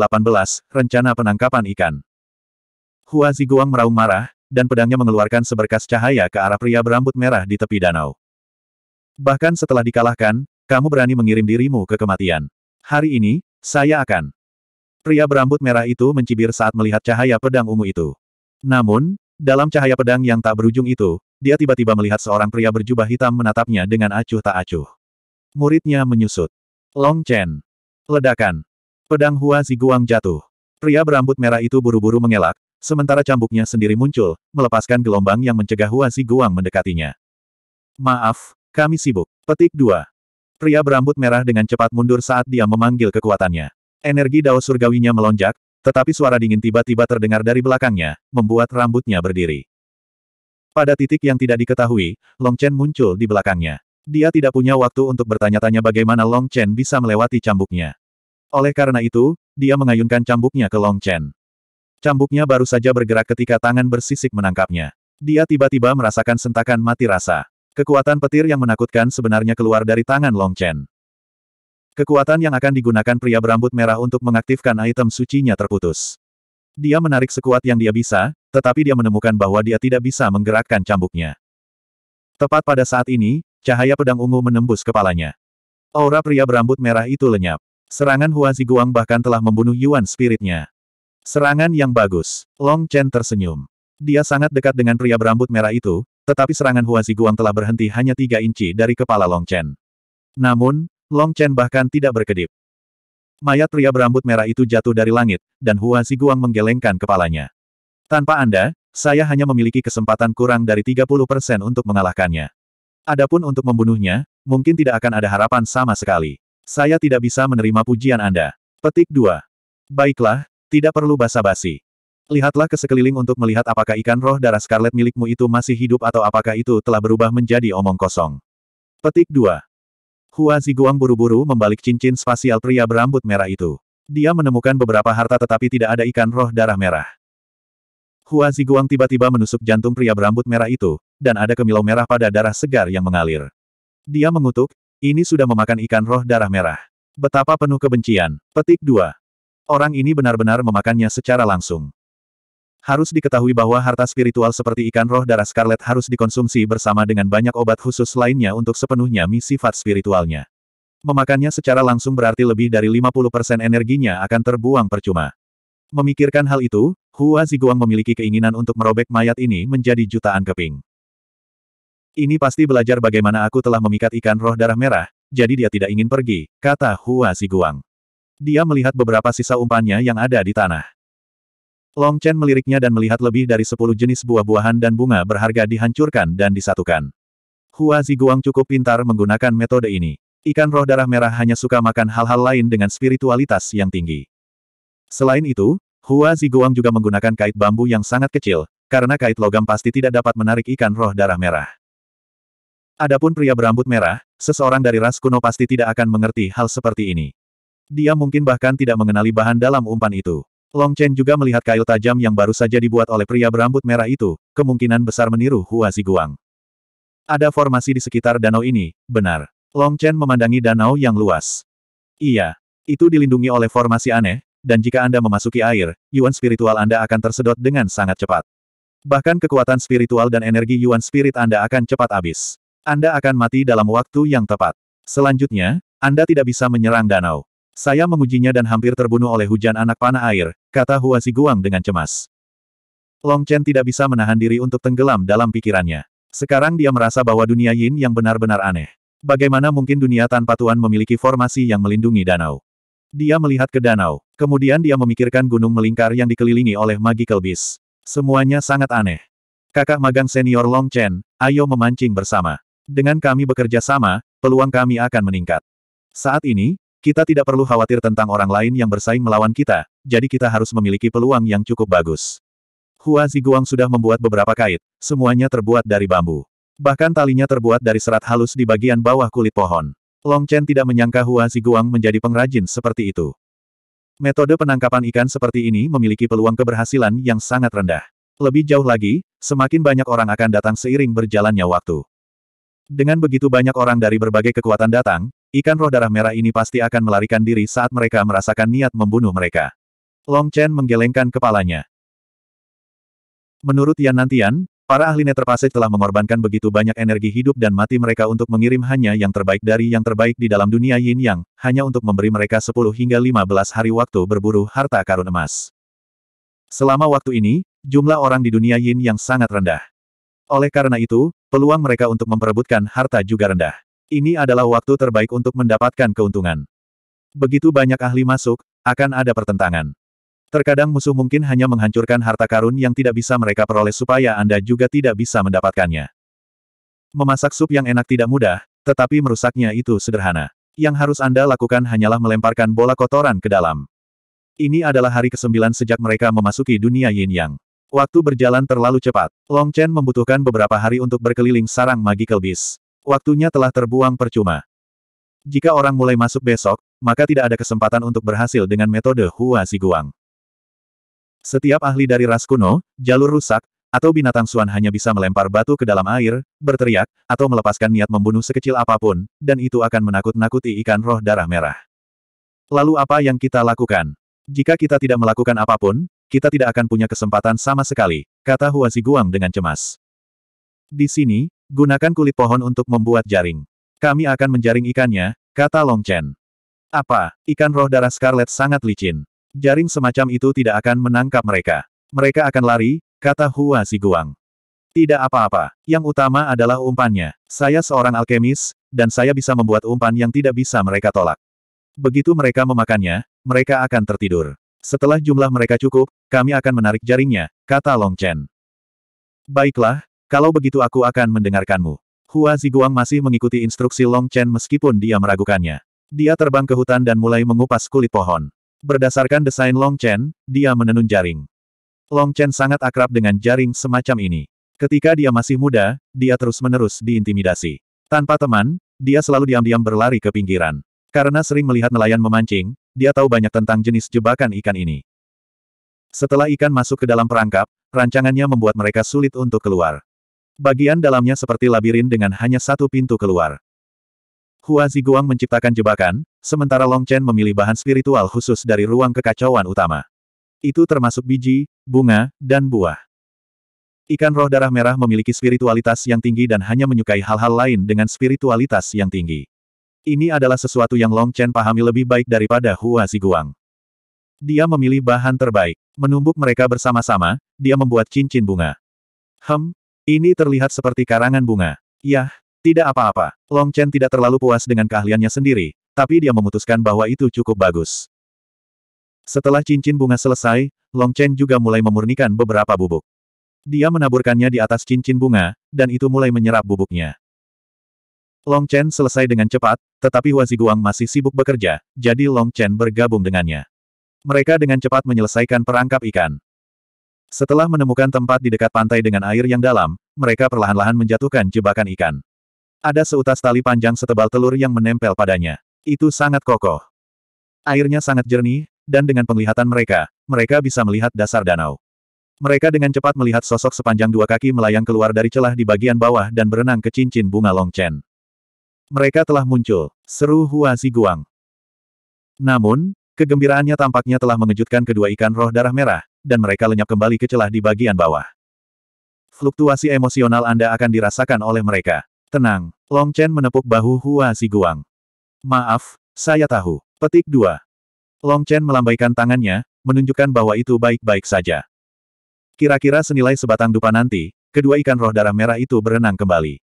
Rencana Penangkapan Ikan Hua Ziguang meraung marah, dan pedangnya mengeluarkan seberkas cahaya ke arah pria berambut merah di tepi danau. Bahkan setelah dikalahkan, kamu berani mengirim dirimu ke kematian. Hari ini, saya akan. Pria berambut merah itu mencibir saat melihat cahaya pedang ungu itu. Namun, dalam cahaya pedang yang tak berujung itu, dia tiba-tiba melihat seorang pria berjubah hitam menatapnya dengan acuh tak acuh. Muridnya menyusut. Long Chen. Ledakan. Pedang Hua Ziguang jatuh. Pria berambut merah itu buru-buru mengelak, sementara cambuknya sendiri muncul, melepaskan gelombang yang mencegah Hua Ziguang mendekatinya. Maaf, kami sibuk. Petik 2. Pria berambut merah dengan cepat mundur saat dia memanggil kekuatannya. Energi dao surgawinya melonjak, tetapi suara dingin tiba-tiba terdengar dari belakangnya, membuat rambutnya berdiri. Pada titik yang tidak diketahui, Long Chen muncul di belakangnya. Dia tidak punya waktu untuk bertanya-tanya bagaimana Long Chen bisa melewati cambuknya. Oleh karena itu, dia mengayunkan cambuknya ke Long Chen. Cambuknya baru saja bergerak ketika tangan bersisik menangkapnya. Dia tiba-tiba merasakan sentakan mati rasa. Kekuatan petir yang menakutkan sebenarnya keluar dari tangan Long Chen. Kekuatan yang akan digunakan pria berambut merah untuk mengaktifkan item sucinya terputus. Dia menarik sekuat yang dia bisa, tetapi dia menemukan bahwa dia tidak bisa menggerakkan cambuknya. Tepat pada saat ini, cahaya pedang ungu menembus kepalanya. Aura pria berambut merah itu lenyap. Serangan Hua Ziguang bahkan telah membunuh Yuan spiritnya. Serangan yang bagus. Long Chen tersenyum. Dia sangat dekat dengan pria berambut merah itu, tetapi serangan Huazi Guang telah berhenti hanya tiga inci dari kepala Long Chen. Namun, Long Chen bahkan tidak berkedip. Mayat pria berambut merah itu jatuh dari langit, dan Huazi Guang menggelengkan kepalanya. Tanpa Anda, saya hanya memiliki kesempatan kurang dari 30% untuk mengalahkannya. Adapun untuk membunuhnya, mungkin tidak akan ada harapan sama sekali. Saya tidak bisa menerima pujian Anda. Petik 2. Baiklah, tidak perlu basa-basi. Lihatlah ke sekeliling untuk melihat apakah ikan roh darah scarlet milikmu itu masih hidup atau apakah itu telah berubah menjadi omong kosong. Petik 2. Hua Ziguang buru-buru membalik cincin spasial pria berambut merah itu. Dia menemukan beberapa harta tetapi tidak ada ikan roh darah merah. Hua Ziguang tiba-tiba menusuk jantung pria berambut merah itu, dan ada kemilau merah pada darah segar yang mengalir. Dia mengutuk, ini sudah memakan ikan roh darah merah. Betapa penuh kebencian. Petik 2. Orang ini benar-benar memakannya secara langsung. Harus diketahui bahwa harta spiritual seperti ikan roh darah scarlet harus dikonsumsi bersama dengan banyak obat khusus lainnya untuk sepenuhnya misi sifat spiritualnya. Memakannya secara langsung berarti lebih dari 50% energinya akan terbuang percuma. Memikirkan hal itu, Hua Ziguang memiliki keinginan untuk merobek mayat ini menjadi jutaan keping. Ini pasti belajar bagaimana aku telah memikat ikan roh darah merah, jadi dia tidak ingin pergi, kata Hua Ziguang. Dia melihat beberapa sisa umpannya yang ada di tanah. Long Chen meliriknya dan melihat lebih dari sepuluh jenis buah-buahan dan bunga berharga dihancurkan dan disatukan. Hua Ziguang cukup pintar menggunakan metode ini. Ikan roh darah merah hanya suka makan hal-hal lain dengan spiritualitas yang tinggi. Selain itu, Hua Ziguang juga menggunakan kait bambu yang sangat kecil, karena kait logam pasti tidak dapat menarik ikan roh darah merah. Adapun pria berambut merah, seseorang dari ras kuno pasti tidak akan mengerti hal seperti ini. Dia mungkin bahkan tidak mengenali bahan dalam umpan itu. Long Chen juga melihat kail tajam yang baru saja dibuat oleh pria berambut merah itu, kemungkinan besar meniru Hua Ziguang. Ada formasi di sekitar danau ini, benar. Long Chen memandangi danau yang luas. Iya, itu dilindungi oleh formasi aneh, dan jika Anda memasuki air, yuan spiritual Anda akan tersedot dengan sangat cepat. Bahkan kekuatan spiritual dan energi yuan spirit Anda akan cepat habis. Anda akan mati dalam waktu yang tepat. Selanjutnya, Anda tidak bisa menyerang danau. Saya mengujinya dan hampir terbunuh oleh hujan anak panah air, kata Hua Guang dengan cemas. Long Chen tidak bisa menahan diri untuk tenggelam dalam pikirannya. Sekarang dia merasa bahwa dunia Yin yang benar-benar aneh. Bagaimana mungkin dunia tanpa Tuan memiliki formasi yang melindungi danau? Dia melihat ke danau, kemudian dia memikirkan gunung melingkar yang dikelilingi oleh magical beast. Semuanya sangat aneh. Kakak magang senior Long Chen, ayo memancing bersama. Dengan kami bekerja sama, peluang kami akan meningkat. Saat ini, kita tidak perlu khawatir tentang orang lain yang bersaing melawan kita, jadi kita harus memiliki peluang yang cukup bagus. Hua Ziguang sudah membuat beberapa kait, semuanya terbuat dari bambu. Bahkan talinya terbuat dari serat halus di bagian bawah kulit pohon. Long Chen tidak menyangka Hua Ziguang menjadi pengrajin seperti itu. Metode penangkapan ikan seperti ini memiliki peluang keberhasilan yang sangat rendah. Lebih jauh lagi, semakin banyak orang akan datang seiring berjalannya waktu. Dengan begitu banyak orang dari berbagai kekuatan datang, Ikan roh darah merah ini pasti akan melarikan diri saat mereka merasakan niat membunuh mereka. Long Chen menggelengkan kepalanya. Menurut Yan Nantian, para ahli Neterpase telah mengorbankan begitu banyak energi hidup dan mati mereka untuk mengirim hanya yang terbaik dari yang terbaik di dalam dunia Yin Yang, hanya untuk memberi mereka 10 hingga 15 hari waktu berburu harta karun emas. Selama waktu ini, jumlah orang di dunia Yin yang sangat rendah. Oleh karena itu, peluang mereka untuk memperebutkan harta juga rendah. Ini adalah waktu terbaik untuk mendapatkan keuntungan. Begitu banyak ahli masuk, akan ada pertentangan. Terkadang musuh mungkin hanya menghancurkan harta karun yang tidak bisa mereka peroleh supaya Anda juga tidak bisa mendapatkannya. Memasak sup yang enak tidak mudah, tetapi merusaknya itu sederhana. Yang harus Anda lakukan hanyalah melemparkan bola kotoran ke dalam. Ini adalah hari ke-9 sejak mereka memasuki dunia yin yang. Waktu berjalan terlalu cepat. Long Chen membutuhkan beberapa hari untuk berkeliling sarang magical beast. Waktunya telah terbuang percuma. Jika orang mulai masuk besok, maka tidak ada kesempatan untuk berhasil dengan metode Hua Guang. Setiap ahli dari ras kuno, jalur rusak, atau binatang suan hanya bisa melempar batu ke dalam air, berteriak, atau melepaskan niat membunuh sekecil apapun, dan itu akan menakut-nakuti ikan roh darah merah. Lalu apa yang kita lakukan? Jika kita tidak melakukan apapun, kita tidak akan punya kesempatan sama sekali, kata Hua Guang dengan cemas. Di sini, Gunakan kulit pohon untuk membuat jaring. Kami akan menjaring ikannya, kata Long Chen. Apa, ikan roh darah Scarlet sangat licin. Jaring semacam itu tidak akan menangkap mereka. Mereka akan lari, kata Hua Si Guang. Tidak apa-apa. Yang utama adalah umpannya. Saya seorang alkemis, dan saya bisa membuat umpan yang tidak bisa mereka tolak. Begitu mereka memakannya, mereka akan tertidur. Setelah jumlah mereka cukup, kami akan menarik jaringnya, kata Long Chen. Baiklah, kalau begitu aku akan mendengarkanmu. Hua Ziguang masih mengikuti instruksi Long Chen meskipun dia meragukannya. Dia terbang ke hutan dan mulai mengupas kulit pohon. Berdasarkan desain Long Chen, dia menenun jaring. Long Chen sangat akrab dengan jaring semacam ini. Ketika dia masih muda, dia terus-menerus diintimidasi. Tanpa teman, dia selalu diam-diam berlari ke pinggiran. Karena sering melihat nelayan memancing, dia tahu banyak tentang jenis jebakan ikan ini. Setelah ikan masuk ke dalam perangkap, rancangannya membuat mereka sulit untuk keluar. Bagian dalamnya seperti labirin dengan hanya satu pintu keluar. Hua Ziguang menciptakan jebakan, sementara Long Chen memilih bahan spiritual khusus dari ruang kekacauan utama. Itu termasuk biji, bunga, dan buah. Ikan roh darah merah memiliki spiritualitas yang tinggi dan hanya menyukai hal-hal lain dengan spiritualitas yang tinggi. Ini adalah sesuatu yang Long Chen pahami lebih baik daripada Hua Ziguang. Dia memilih bahan terbaik. Menumbuk mereka bersama-sama, dia membuat cincin bunga. Hem, ini terlihat seperti karangan bunga. Yah, tidak apa-apa. Long Chen tidak terlalu puas dengan keahliannya sendiri, tapi dia memutuskan bahwa itu cukup bagus. Setelah cincin bunga selesai, Long Chen juga mulai memurnikan beberapa bubuk. Dia menaburkannya di atas cincin bunga, dan itu mulai menyerap bubuknya. Long Chen selesai dengan cepat, tetapi Huaziguang masih sibuk bekerja, jadi Long Chen bergabung dengannya. Mereka dengan cepat menyelesaikan perangkap ikan. Setelah menemukan tempat di dekat pantai dengan air yang dalam, mereka perlahan-lahan menjatuhkan jebakan ikan. Ada seutas tali panjang setebal telur yang menempel padanya. Itu sangat kokoh. Airnya sangat jernih, dan dengan penglihatan mereka, mereka bisa melihat dasar danau. Mereka dengan cepat melihat sosok sepanjang dua kaki melayang keluar dari celah di bagian bawah dan berenang ke cincin bunga longchen. Mereka telah muncul, seru Hua Ziguang. Namun, kegembiraannya tampaknya telah mengejutkan kedua ikan roh darah merah, dan mereka lenyap kembali ke celah di bagian bawah. Fluktuasi emosional Anda akan dirasakan oleh mereka. Tenang, Long Chen menepuk bahu Hua Guang. Maaf, saya tahu. Petik 2. Long Chen melambaikan tangannya, menunjukkan bahwa itu baik-baik saja. Kira-kira senilai sebatang dupa nanti, kedua ikan roh darah merah itu berenang kembali.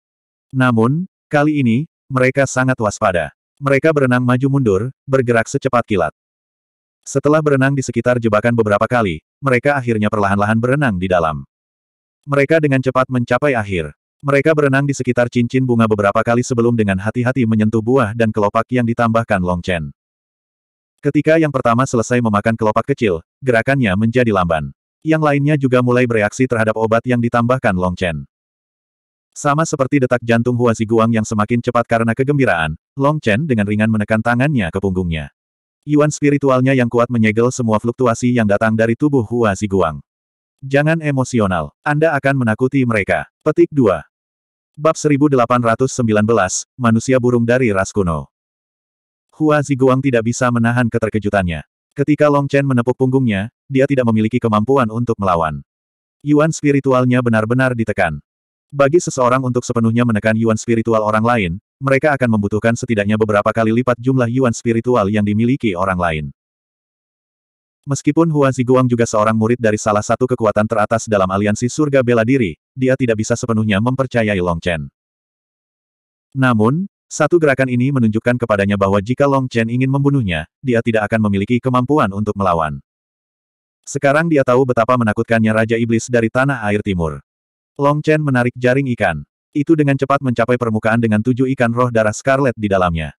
Namun, kali ini, mereka sangat waspada. Mereka berenang maju mundur, bergerak secepat kilat. Setelah berenang di sekitar jebakan beberapa kali, mereka akhirnya perlahan-lahan berenang di dalam. Mereka dengan cepat mencapai akhir. Mereka berenang di sekitar cincin bunga beberapa kali sebelum dengan hati-hati menyentuh buah dan kelopak yang ditambahkan Long Chen. Ketika yang pertama selesai memakan kelopak kecil, gerakannya menjadi lamban. Yang lainnya juga mulai bereaksi terhadap obat yang ditambahkan Long Chen. Sama seperti detak jantung Huazi Guang yang semakin cepat karena kegembiraan, Long Chen dengan ringan menekan tangannya ke punggungnya. Yuan spiritualnya yang kuat menyegel semua fluktuasi yang datang dari tubuh Hua Ziguang. Jangan emosional, Anda akan menakuti mereka. Petik 2. Bab 1819, Manusia Burung dari Ras Kuno. Hua Ziguang tidak bisa menahan keterkejutannya. Ketika Long Chen menepuk punggungnya, dia tidak memiliki kemampuan untuk melawan. Yuan spiritualnya benar-benar ditekan. Bagi seseorang untuk sepenuhnya menekan yuan spiritual orang lain, mereka akan membutuhkan setidaknya beberapa kali lipat jumlah yuan spiritual yang dimiliki orang lain. Meskipun Hua Ziguang juga seorang murid dari salah satu kekuatan teratas dalam aliansi surga bela diri, dia tidak bisa sepenuhnya mempercayai Long Chen. Namun, satu gerakan ini menunjukkan kepadanya bahwa jika Long Chen ingin membunuhnya, dia tidak akan memiliki kemampuan untuk melawan. Sekarang dia tahu betapa menakutkannya Raja Iblis dari Tanah Air Timur. Long Chen menarik jaring ikan. Itu dengan cepat mencapai permukaan dengan tujuh ikan roh darah Scarlet di dalamnya.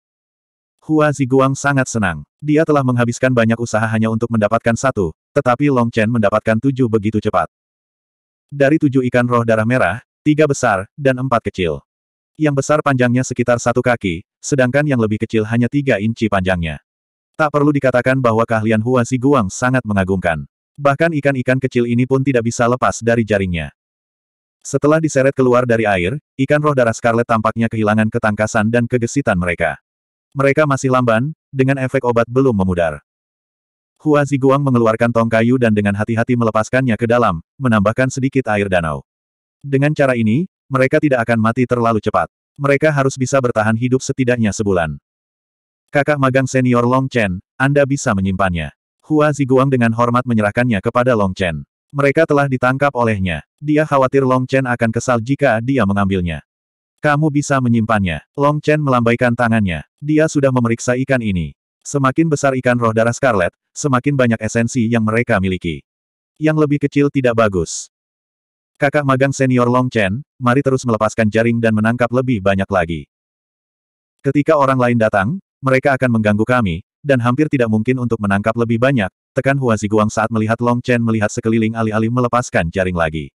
Hua Ziguang sangat senang. Dia telah menghabiskan banyak usaha hanya untuk mendapatkan satu, tetapi Long Chen mendapatkan tujuh begitu cepat. Dari tujuh ikan roh darah merah, tiga besar, dan empat kecil. Yang besar panjangnya sekitar satu kaki, sedangkan yang lebih kecil hanya tiga inci panjangnya. Tak perlu dikatakan bahwa keahlian Hua Ziguang sangat mengagumkan. Bahkan ikan-ikan kecil ini pun tidak bisa lepas dari jaringnya. Setelah diseret keluar dari air, ikan roh darah Scarlet tampaknya kehilangan ketangkasan dan kegesitan mereka. Mereka masih lamban, dengan efek obat belum memudar. Hua Ziguang mengeluarkan tong kayu dan dengan hati-hati melepaskannya ke dalam, menambahkan sedikit air danau. Dengan cara ini, mereka tidak akan mati terlalu cepat. Mereka harus bisa bertahan hidup setidaknya sebulan. Kakak magang senior Long Chen, Anda bisa menyimpannya. Hua Ziguang dengan hormat menyerahkannya kepada Long Chen. Mereka telah ditangkap olehnya. Dia khawatir Long Chen akan kesal jika dia mengambilnya. Kamu bisa menyimpannya. Long Chen melambaikan tangannya. Dia sudah memeriksa ikan ini. Semakin besar ikan roh darah Scarlet, semakin banyak esensi yang mereka miliki. Yang lebih kecil tidak bagus. Kakak magang senior Long Chen, mari terus melepaskan jaring dan menangkap lebih banyak lagi. Ketika orang lain datang, mereka akan mengganggu kami, dan hampir tidak mungkin untuk menangkap lebih banyak, tekan Hua Ziguang saat melihat Long Chen melihat sekeliling alih-alih melepaskan jaring lagi.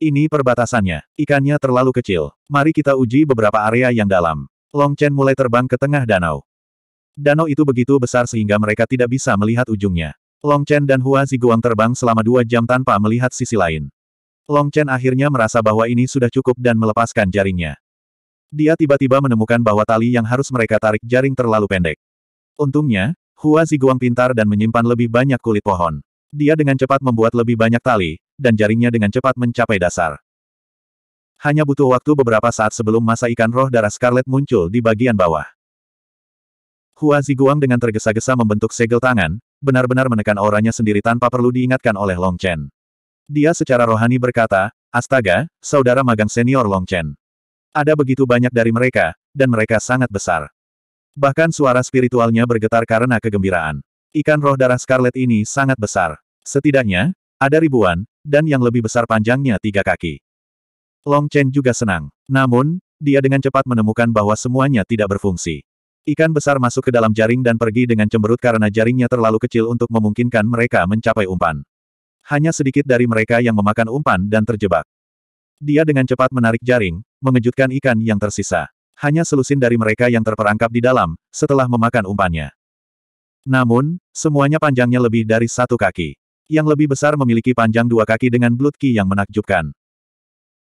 Ini perbatasannya, ikannya terlalu kecil, mari kita uji beberapa area yang dalam. Long Chen mulai terbang ke tengah danau. Danau itu begitu besar sehingga mereka tidak bisa melihat ujungnya. Long Chen dan Hua Ziguang terbang selama dua jam tanpa melihat sisi lain. Long Chen akhirnya merasa bahwa ini sudah cukup dan melepaskan jaringnya. Dia tiba-tiba menemukan bahwa tali yang harus mereka tarik jaring terlalu pendek. Untungnya, Hua Ziguang pintar dan menyimpan lebih banyak kulit pohon. Dia dengan cepat membuat lebih banyak tali, dan jaringnya dengan cepat mencapai dasar. Hanya butuh waktu beberapa saat sebelum masa ikan roh darah Scarlet muncul di bagian bawah. Hua Ziguang dengan tergesa-gesa membentuk segel tangan, benar-benar menekan auranya sendiri tanpa perlu diingatkan oleh Long Chen. Dia secara rohani berkata, Astaga, saudara magang senior Long Chen. Ada begitu banyak dari mereka, dan mereka sangat besar. Bahkan suara spiritualnya bergetar karena kegembiraan. Ikan roh darah Scarlet ini sangat besar. Setidaknya, ada ribuan, dan yang lebih besar panjangnya tiga kaki. Long Chen juga senang. Namun, dia dengan cepat menemukan bahwa semuanya tidak berfungsi. Ikan besar masuk ke dalam jaring dan pergi dengan cemberut karena jaringnya terlalu kecil untuk memungkinkan mereka mencapai umpan. Hanya sedikit dari mereka yang memakan umpan dan terjebak. Dia dengan cepat menarik jaring, mengejutkan ikan yang tersisa hanya selusin dari mereka yang terperangkap di dalam, setelah memakan umpannya. Namun, semuanya panjangnya lebih dari satu kaki. Yang lebih besar memiliki panjang dua kaki dengan blutki yang menakjubkan.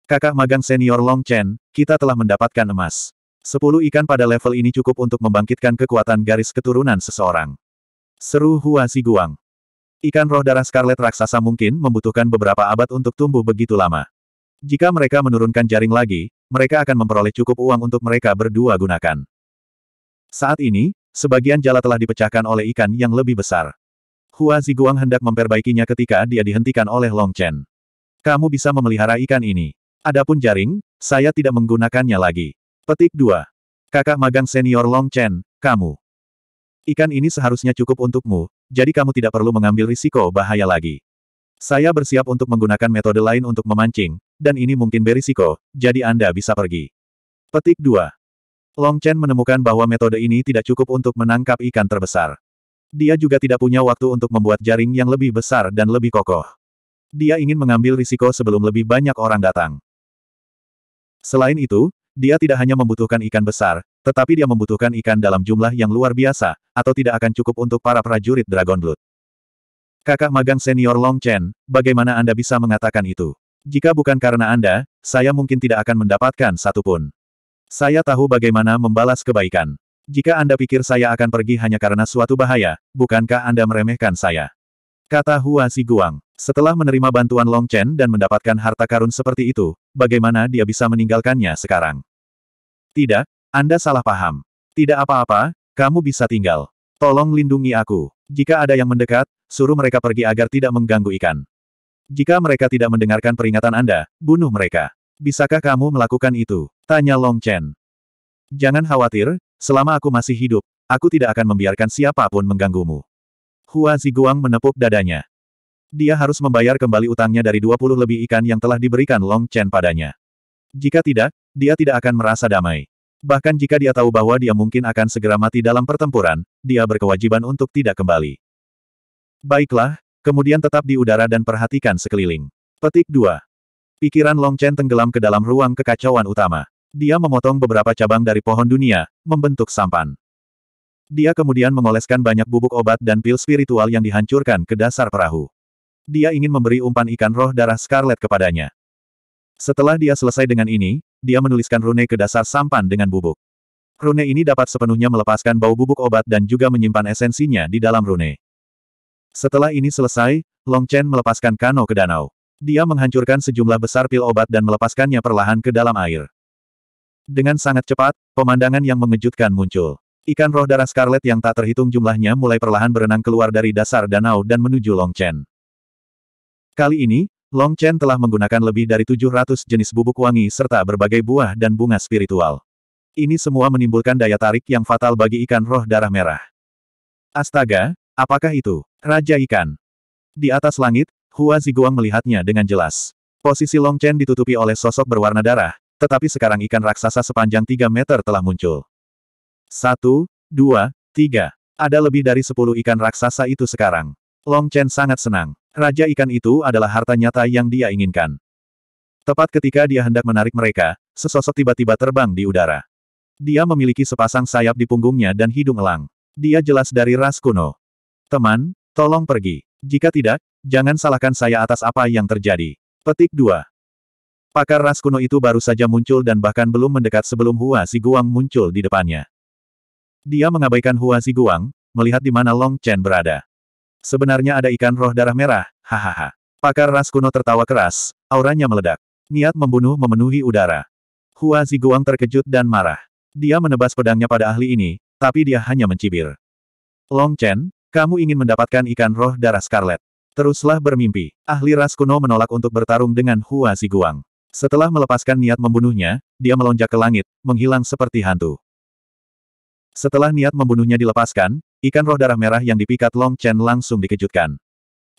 Kakak magang senior Long Chen, kita telah mendapatkan emas. Sepuluh ikan pada level ini cukup untuk membangkitkan kekuatan garis keturunan seseorang. Seru Hua Guang. Ikan roh darah Scarlet raksasa mungkin membutuhkan beberapa abad untuk tumbuh begitu lama. Jika mereka menurunkan jaring lagi, mereka akan memperoleh cukup uang untuk mereka berdua gunakan. Saat ini, sebagian jala telah dipecahkan oleh ikan yang lebih besar. Hua Ziguang hendak memperbaikinya ketika dia dihentikan oleh Long Chen. Kamu bisa memelihara ikan ini. Adapun jaring, saya tidak menggunakannya lagi. Petik 2. Kakak magang senior Long Chen, kamu. Ikan ini seharusnya cukup untukmu, jadi kamu tidak perlu mengambil risiko bahaya lagi. Saya bersiap untuk menggunakan metode lain untuk memancing, dan ini mungkin berisiko, jadi Anda bisa pergi. Petik 2. Long Chen menemukan bahwa metode ini tidak cukup untuk menangkap ikan terbesar. Dia juga tidak punya waktu untuk membuat jaring yang lebih besar dan lebih kokoh. Dia ingin mengambil risiko sebelum lebih banyak orang datang. Selain itu, dia tidak hanya membutuhkan ikan besar, tetapi dia membutuhkan ikan dalam jumlah yang luar biasa, atau tidak akan cukup untuk para prajurit Dragon Blood. Kakak magang senior Long Chen, bagaimana Anda bisa mengatakan itu? Jika bukan karena Anda, saya mungkin tidak akan mendapatkan satu pun. Saya tahu bagaimana membalas kebaikan. Jika Anda pikir saya akan pergi hanya karena suatu bahaya, bukankah Anda meremehkan saya? Kata Hua Guang. Setelah menerima bantuan Long Chen dan mendapatkan harta karun seperti itu, bagaimana dia bisa meninggalkannya sekarang? Tidak, Anda salah paham. Tidak apa-apa, kamu bisa tinggal. Tolong lindungi aku. Jika ada yang mendekat, suruh mereka pergi agar tidak mengganggu ikan. Jika mereka tidak mendengarkan peringatan Anda, bunuh mereka. Bisakah kamu melakukan itu? Tanya Long Chen. Jangan khawatir, selama aku masih hidup, aku tidak akan membiarkan siapapun mengganggumu. Hua Ziguang menepuk dadanya. Dia harus membayar kembali utangnya dari 20 lebih ikan yang telah diberikan Long Chen padanya. Jika tidak, dia tidak akan merasa damai. Bahkan jika dia tahu bahwa dia mungkin akan segera mati dalam pertempuran, dia berkewajiban untuk tidak kembali. Baiklah, Kemudian tetap di udara dan perhatikan sekeliling. Petik 2. Pikiran Long Chen tenggelam ke dalam ruang kekacauan utama. Dia memotong beberapa cabang dari pohon dunia, membentuk sampan. Dia kemudian mengoleskan banyak bubuk obat dan pil spiritual yang dihancurkan ke dasar perahu. Dia ingin memberi umpan ikan roh darah Scarlet kepadanya. Setelah dia selesai dengan ini, dia menuliskan rune ke dasar sampan dengan bubuk. Rune ini dapat sepenuhnya melepaskan bau bubuk obat dan juga menyimpan esensinya di dalam rune. Setelah ini selesai, Long Chen melepaskan Kano ke danau. Dia menghancurkan sejumlah besar pil obat dan melepaskannya perlahan ke dalam air. Dengan sangat cepat, pemandangan yang mengejutkan muncul. Ikan roh darah scarlet yang tak terhitung jumlahnya mulai perlahan berenang keluar dari dasar danau dan menuju Long Chen. Kali ini, Long Chen telah menggunakan lebih dari 700 jenis bubuk wangi serta berbagai buah dan bunga spiritual. Ini semua menimbulkan daya tarik yang fatal bagi ikan roh darah merah. Astaga, apakah itu? Raja Ikan. Di atas langit, Hua Ziguang melihatnya dengan jelas. Posisi Long Chen ditutupi oleh sosok berwarna darah, tetapi sekarang ikan raksasa sepanjang 3 meter telah muncul. Satu, dua, tiga. Ada lebih dari sepuluh ikan raksasa itu sekarang. Long Chen sangat senang. Raja ikan itu adalah harta nyata yang dia inginkan. Tepat ketika dia hendak menarik mereka, sesosok tiba-tiba terbang di udara. Dia memiliki sepasang sayap di punggungnya dan hidung elang. Dia jelas dari ras kuno. Teman, Tolong pergi. Jika tidak, jangan salahkan saya atas apa yang terjadi. Petik 2. Pakar ras kuno itu baru saja muncul dan bahkan belum mendekat sebelum Hua Guang muncul di depannya. Dia mengabaikan Hua Guang, melihat di mana Long Chen berada. Sebenarnya ada ikan roh darah merah, hahaha. Pakar ras kuno tertawa keras, auranya meledak. Niat membunuh memenuhi udara. Hua Guang terkejut dan marah. Dia menebas pedangnya pada ahli ini, tapi dia hanya mencibir. Long Chen, kamu ingin mendapatkan ikan roh darah Scarlet. Teruslah bermimpi. Ahli ras kuno menolak untuk bertarung dengan Hua Ziguang. Setelah melepaskan niat membunuhnya, dia melonjak ke langit, menghilang seperti hantu. Setelah niat membunuhnya dilepaskan, ikan roh darah merah yang dipikat Long Chen langsung dikejutkan.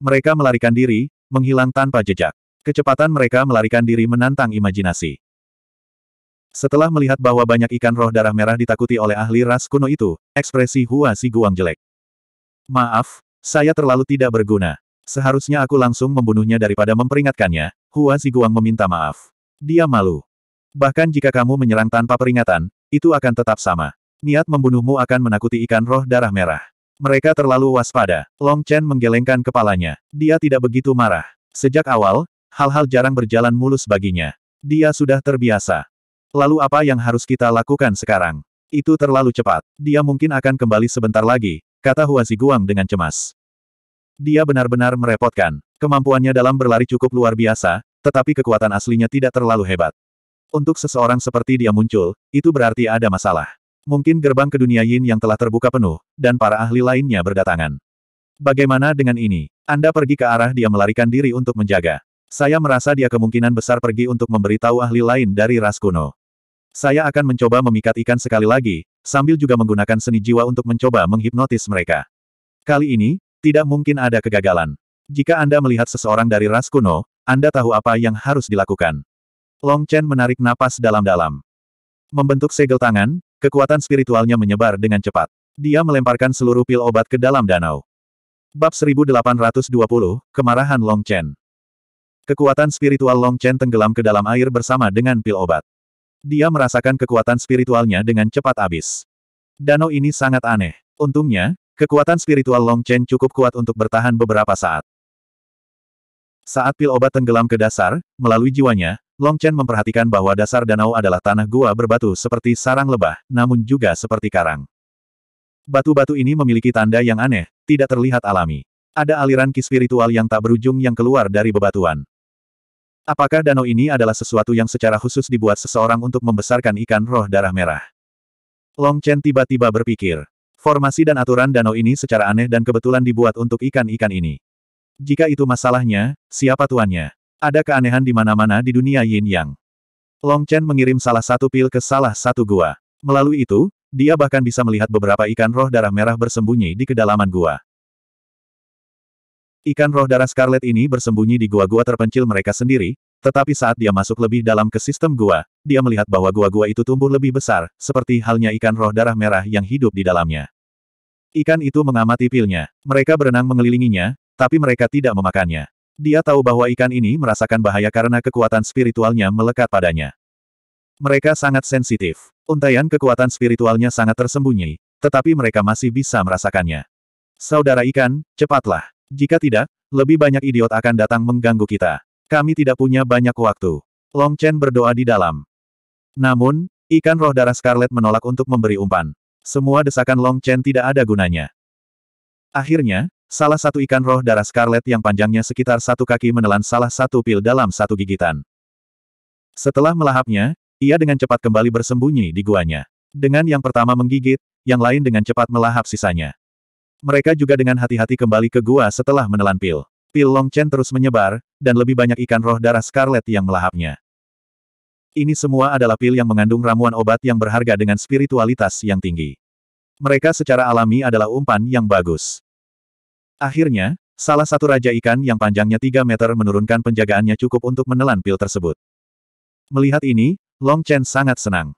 Mereka melarikan diri, menghilang tanpa jejak. Kecepatan mereka melarikan diri menantang imajinasi. Setelah melihat bahwa banyak ikan roh darah merah ditakuti oleh ahli ras kuno itu, ekspresi Hua Guang jelek. Maaf, saya terlalu tidak berguna. Seharusnya aku langsung membunuhnya daripada memperingatkannya, Hua Ziguang meminta maaf. Dia malu. Bahkan jika kamu menyerang tanpa peringatan, itu akan tetap sama. Niat membunuhmu akan menakuti ikan roh darah merah. Mereka terlalu waspada. Long Chen menggelengkan kepalanya. Dia tidak begitu marah. Sejak awal, hal-hal jarang berjalan mulus baginya. Dia sudah terbiasa. Lalu apa yang harus kita lakukan sekarang? Itu terlalu cepat. Dia mungkin akan kembali sebentar lagi, Kata Hua Guang dengan cemas. Dia benar-benar merepotkan. Kemampuannya dalam berlari cukup luar biasa, tetapi kekuatan aslinya tidak terlalu hebat. Untuk seseorang seperti dia muncul, itu berarti ada masalah. Mungkin gerbang ke dunia Yin yang telah terbuka penuh, dan para ahli lainnya berdatangan. Bagaimana dengan ini? Anda pergi ke arah dia melarikan diri untuk menjaga. Saya merasa dia kemungkinan besar pergi untuk memberitahu ahli lain dari ras kuno. Saya akan mencoba memikat ikan sekali lagi, sambil juga menggunakan seni jiwa untuk mencoba menghipnotis mereka. Kali ini, tidak mungkin ada kegagalan. Jika Anda melihat seseorang dari ras kuno, Anda tahu apa yang harus dilakukan. Long Chen menarik napas dalam-dalam. Membentuk segel tangan, kekuatan spiritualnya menyebar dengan cepat. Dia melemparkan seluruh pil obat ke dalam danau. Bab 1820, Kemarahan Long Chen. Kekuatan spiritual Long Chen tenggelam ke dalam air bersama dengan pil obat. Dia merasakan kekuatan spiritualnya dengan cepat habis. Danau ini sangat aneh. Untungnya, kekuatan spiritual Long Chen cukup kuat untuk bertahan beberapa saat. Saat pil obat tenggelam ke dasar, melalui jiwanya, Long Chen memperhatikan bahwa dasar danau adalah tanah gua berbatu seperti sarang lebah, namun juga seperti karang. Batu-batu ini memiliki tanda yang aneh, tidak terlihat alami. Ada aliran ki spiritual yang tak berujung yang keluar dari bebatuan. Apakah danau ini adalah sesuatu yang secara khusus dibuat seseorang untuk membesarkan ikan roh darah merah? Long Chen tiba-tiba berpikir. Formasi dan aturan danau ini secara aneh dan kebetulan dibuat untuk ikan-ikan ini. Jika itu masalahnya, siapa tuannya? Ada keanehan di mana-mana di dunia yin yang. Long Chen mengirim salah satu pil ke salah satu gua. Melalui itu, dia bahkan bisa melihat beberapa ikan roh darah merah bersembunyi di kedalaman gua. Ikan roh darah Scarlet ini bersembunyi di gua-gua terpencil mereka sendiri, tetapi saat dia masuk lebih dalam ke sistem gua, dia melihat bahwa gua-gua itu tumbuh lebih besar, seperti halnya ikan roh darah merah yang hidup di dalamnya. Ikan itu mengamati pilnya. Mereka berenang mengelilinginya, tapi mereka tidak memakannya. Dia tahu bahwa ikan ini merasakan bahaya karena kekuatan spiritualnya melekat padanya. Mereka sangat sensitif. Untaian kekuatan spiritualnya sangat tersembunyi, tetapi mereka masih bisa merasakannya. Saudara ikan, cepatlah. Jika tidak, lebih banyak idiot akan datang mengganggu kita. Kami tidak punya banyak waktu. Long Chen berdoa di dalam. Namun, ikan roh darah Scarlet menolak untuk memberi umpan. Semua desakan Long Chen tidak ada gunanya. Akhirnya, salah satu ikan roh darah Scarlet yang panjangnya sekitar satu kaki menelan salah satu pil dalam satu gigitan. Setelah melahapnya, ia dengan cepat kembali bersembunyi di guanya. Dengan yang pertama menggigit, yang lain dengan cepat melahap sisanya. Mereka juga dengan hati-hati kembali ke gua setelah menelan pil. Pil Long Chen terus menyebar, dan lebih banyak ikan roh darah Scarlet yang melahapnya. Ini semua adalah pil yang mengandung ramuan obat yang berharga dengan spiritualitas yang tinggi. Mereka secara alami adalah umpan yang bagus. Akhirnya, salah satu raja ikan yang panjangnya 3 meter menurunkan penjagaannya cukup untuk menelan pil tersebut. Melihat ini, Long Chen sangat senang.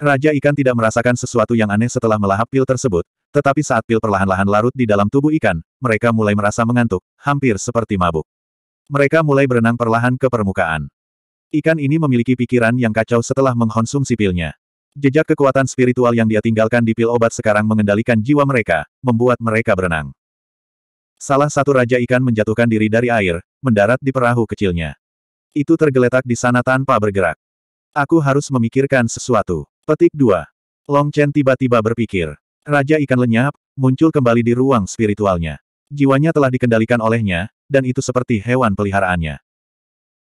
Raja ikan tidak merasakan sesuatu yang aneh setelah melahap pil tersebut, tetapi saat pil perlahan-lahan larut di dalam tubuh ikan, mereka mulai merasa mengantuk, hampir seperti mabuk. Mereka mulai berenang perlahan ke permukaan. Ikan ini memiliki pikiran yang kacau setelah mengkonsumsi pilnya. Jejak kekuatan spiritual yang dia tinggalkan di pil obat sekarang mengendalikan jiwa mereka, membuat mereka berenang. Salah satu raja ikan menjatuhkan diri dari air, mendarat di perahu kecilnya. Itu tergeletak di sana tanpa bergerak. Aku harus memikirkan sesuatu. Petik 2. Long Chen tiba-tiba berpikir. Raja ikan lenyap, muncul kembali di ruang spiritualnya. Jiwanya telah dikendalikan olehnya, dan itu seperti hewan peliharaannya.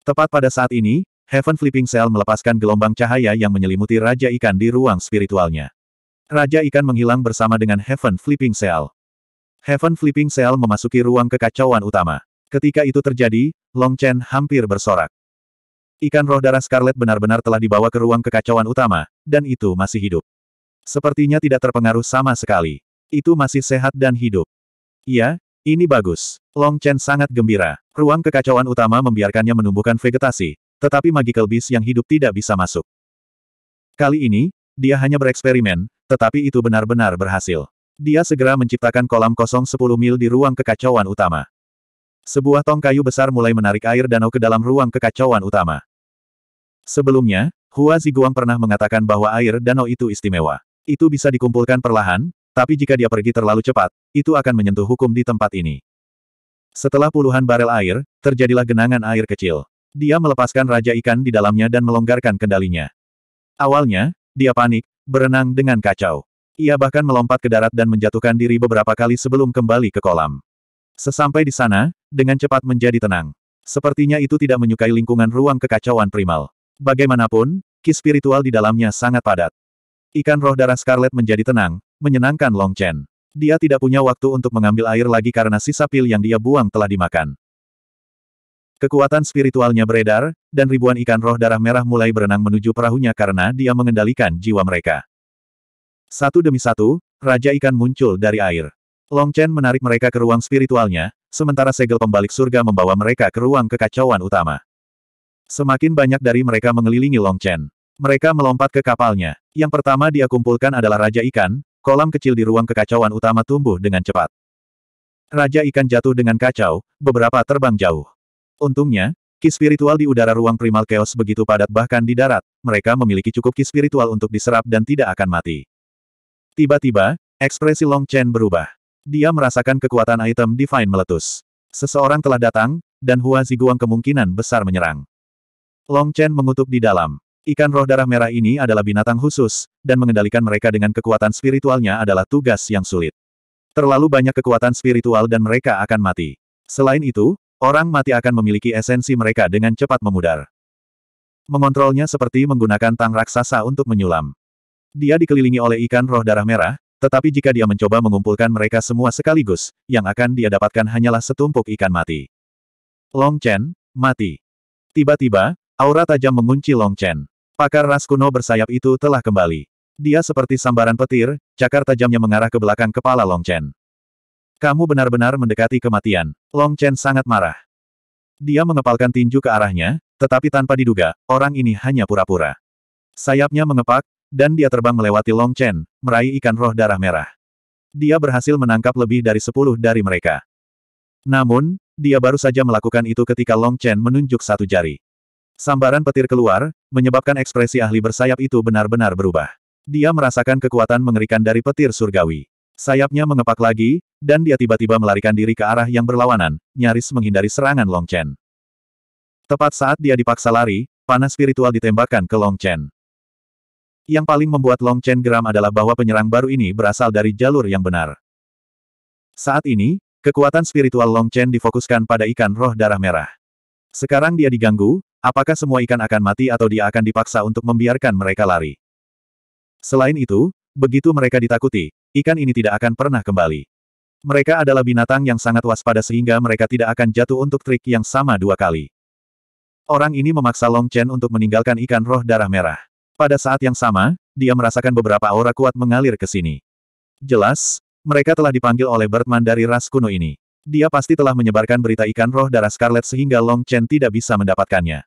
Tepat pada saat ini, Heaven Flipping Cell melepaskan gelombang cahaya yang menyelimuti Raja Ikan di ruang spiritualnya. Raja Ikan menghilang bersama dengan Heaven Flipping Cell. Heaven Flipping Cell memasuki ruang kekacauan utama. Ketika itu terjadi, Long Chen hampir bersorak. Ikan roh darah Scarlet benar-benar telah dibawa ke ruang kekacauan utama, dan itu masih hidup. Sepertinya tidak terpengaruh sama sekali. Itu masih sehat dan hidup. Iya, ini bagus. Long Chen sangat gembira. Ruang kekacauan utama membiarkannya menumbuhkan vegetasi, tetapi magical beast yang hidup tidak bisa masuk. Kali ini, dia hanya bereksperimen, tetapi itu benar-benar berhasil. Dia segera menciptakan kolam kosong 10 mil di ruang kekacauan utama. Sebuah tong kayu besar mulai menarik air danau ke dalam ruang kekacauan utama. Sebelumnya, Hua Ziguang pernah mengatakan bahwa air danau itu istimewa. Itu bisa dikumpulkan perlahan, tapi jika dia pergi terlalu cepat, itu akan menyentuh hukum di tempat ini. Setelah puluhan barel air, terjadilah genangan air kecil. Dia melepaskan Raja Ikan di dalamnya dan melonggarkan kendalinya. Awalnya, dia panik, berenang dengan kacau. Ia bahkan melompat ke darat dan menjatuhkan diri beberapa kali sebelum kembali ke kolam. Sesampai di sana, dengan cepat menjadi tenang. Sepertinya itu tidak menyukai lingkungan ruang kekacauan primal. Bagaimanapun, ki spiritual di dalamnya sangat padat. Ikan roh darah Scarlet menjadi tenang, menyenangkan Long Chen. Dia tidak punya waktu untuk mengambil air lagi karena sisa pil yang dia buang telah dimakan. Kekuatan spiritualnya beredar, dan ribuan ikan roh darah merah mulai berenang menuju perahunya karena dia mengendalikan jiwa mereka. Satu demi satu, Raja Ikan muncul dari air. Long Chen menarik mereka ke ruang spiritualnya, sementara segel pembalik surga membawa mereka ke ruang kekacauan utama. Semakin banyak dari mereka mengelilingi Long Chen. Mereka melompat ke kapalnya. Yang pertama dia kumpulkan adalah Raja Ikan, kolam kecil di ruang kekacauan utama tumbuh dengan cepat. Raja Ikan jatuh dengan kacau, beberapa terbang jauh. Untungnya, ki spiritual di udara ruang primal chaos begitu padat bahkan di darat, mereka memiliki cukup ki spiritual untuk diserap dan tidak akan mati. Tiba-tiba, ekspresi Long Chen berubah. Dia merasakan kekuatan item Divine meletus. Seseorang telah datang, dan Hua Ziguang kemungkinan besar menyerang. Long Chen mengutuk di dalam. Ikan roh darah merah ini adalah binatang khusus, dan mengendalikan mereka dengan kekuatan spiritualnya adalah tugas yang sulit. Terlalu banyak kekuatan spiritual dan mereka akan mati. Selain itu, orang mati akan memiliki esensi mereka dengan cepat memudar. Mengontrolnya seperti menggunakan tang raksasa untuk menyulam. Dia dikelilingi oleh ikan roh darah merah, tetapi jika dia mencoba mengumpulkan mereka semua sekaligus, yang akan dia dapatkan hanyalah setumpuk ikan mati. Long Chen, mati. Tiba-tiba, aura tajam mengunci Long Chen. Pakar ras kuno bersayap itu telah kembali. Dia seperti sambaran petir, cakar tajamnya mengarah ke belakang kepala Long Chen. Kamu benar-benar mendekati kematian. Long Chen sangat marah. Dia mengepalkan tinju ke arahnya, tetapi tanpa diduga, orang ini hanya pura-pura. Sayapnya mengepak, dan dia terbang melewati Long Chen, meraih ikan roh darah merah. Dia berhasil menangkap lebih dari sepuluh dari mereka. Namun, dia baru saja melakukan itu ketika Long Chen menunjuk satu jari. Sambaran petir keluar, menyebabkan ekspresi ahli bersayap itu benar-benar berubah. Dia merasakan kekuatan mengerikan dari petir surgawi. Sayapnya mengepak lagi, dan dia tiba-tiba melarikan diri ke arah yang berlawanan, nyaris menghindari serangan Long Chen. Tepat saat dia dipaksa lari, panas spiritual ditembakkan ke Long Chen. Yang paling membuat Long Chen geram adalah bahwa penyerang baru ini berasal dari jalur yang benar. Saat ini, kekuatan spiritual Long Chen difokuskan pada ikan roh darah merah. Sekarang dia diganggu, Apakah semua ikan akan mati atau dia akan dipaksa untuk membiarkan mereka lari? Selain itu, begitu mereka ditakuti, ikan ini tidak akan pernah kembali. Mereka adalah binatang yang sangat waspada sehingga mereka tidak akan jatuh untuk trik yang sama dua kali. Orang ini memaksa Long Chen untuk meninggalkan ikan roh darah merah. Pada saat yang sama, dia merasakan beberapa aura kuat mengalir ke sini. Jelas, mereka telah dipanggil oleh Bertman dari ras kuno ini. Dia pasti telah menyebarkan berita ikan roh darah Scarlet sehingga Long Chen tidak bisa mendapatkannya.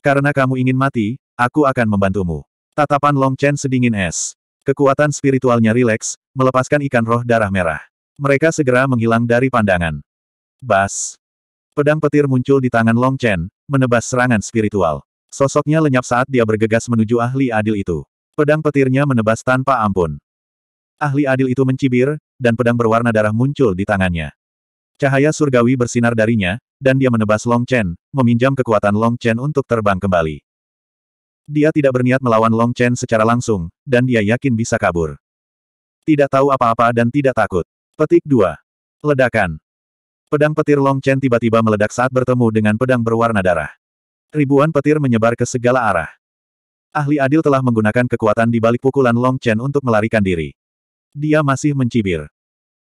Karena kamu ingin mati, aku akan membantumu. Tatapan Long Chen sedingin es. Kekuatan spiritualnya rileks, melepaskan ikan roh darah merah. Mereka segera menghilang dari pandangan. Bas. Pedang petir muncul di tangan Long Chen, menebas serangan spiritual. Sosoknya lenyap saat dia bergegas menuju ahli adil itu. Pedang petirnya menebas tanpa ampun. Ahli adil itu mencibir, dan pedang berwarna darah muncul di tangannya. Cahaya surgawi bersinar darinya, dan dia menebas Long Chen, meminjam kekuatan Long Chen untuk terbang kembali. Dia tidak berniat melawan Long Chen secara langsung, dan dia yakin bisa kabur. Tidak tahu apa-apa dan tidak takut. Petik 2. Ledakan. Pedang petir Long Chen tiba-tiba meledak saat bertemu dengan pedang berwarna darah. Ribuan petir menyebar ke segala arah. Ahli adil telah menggunakan kekuatan di balik pukulan Long Chen untuk melarikan diri. Dia masih mencibir.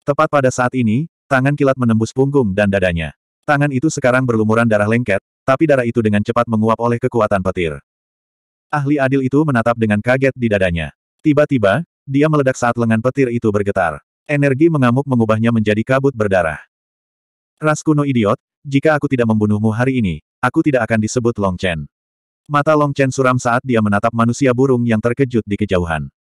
Tepat pada saat ini, Tangan kilat menembus punggung dan dadanya. Tangan itu sekarang berlumuran darah lengket, tapi darah itu dengan cepat menguap oleh kekuatan petir. Ahli adil itu menatap dengan kaget di dadanya. Tiba-tiba, dia meledak saat lengan petir itu bergetar. Energi mengamuk mengubahnya menjadi kabut berdarah. Ras Kuno idiot, jika aku tidak membunuhmu hari ini, aku tidak akan disebut Long Chen. Mata Long Chen suram saat dia menatap manusia burung yang terkejut di kejauhan.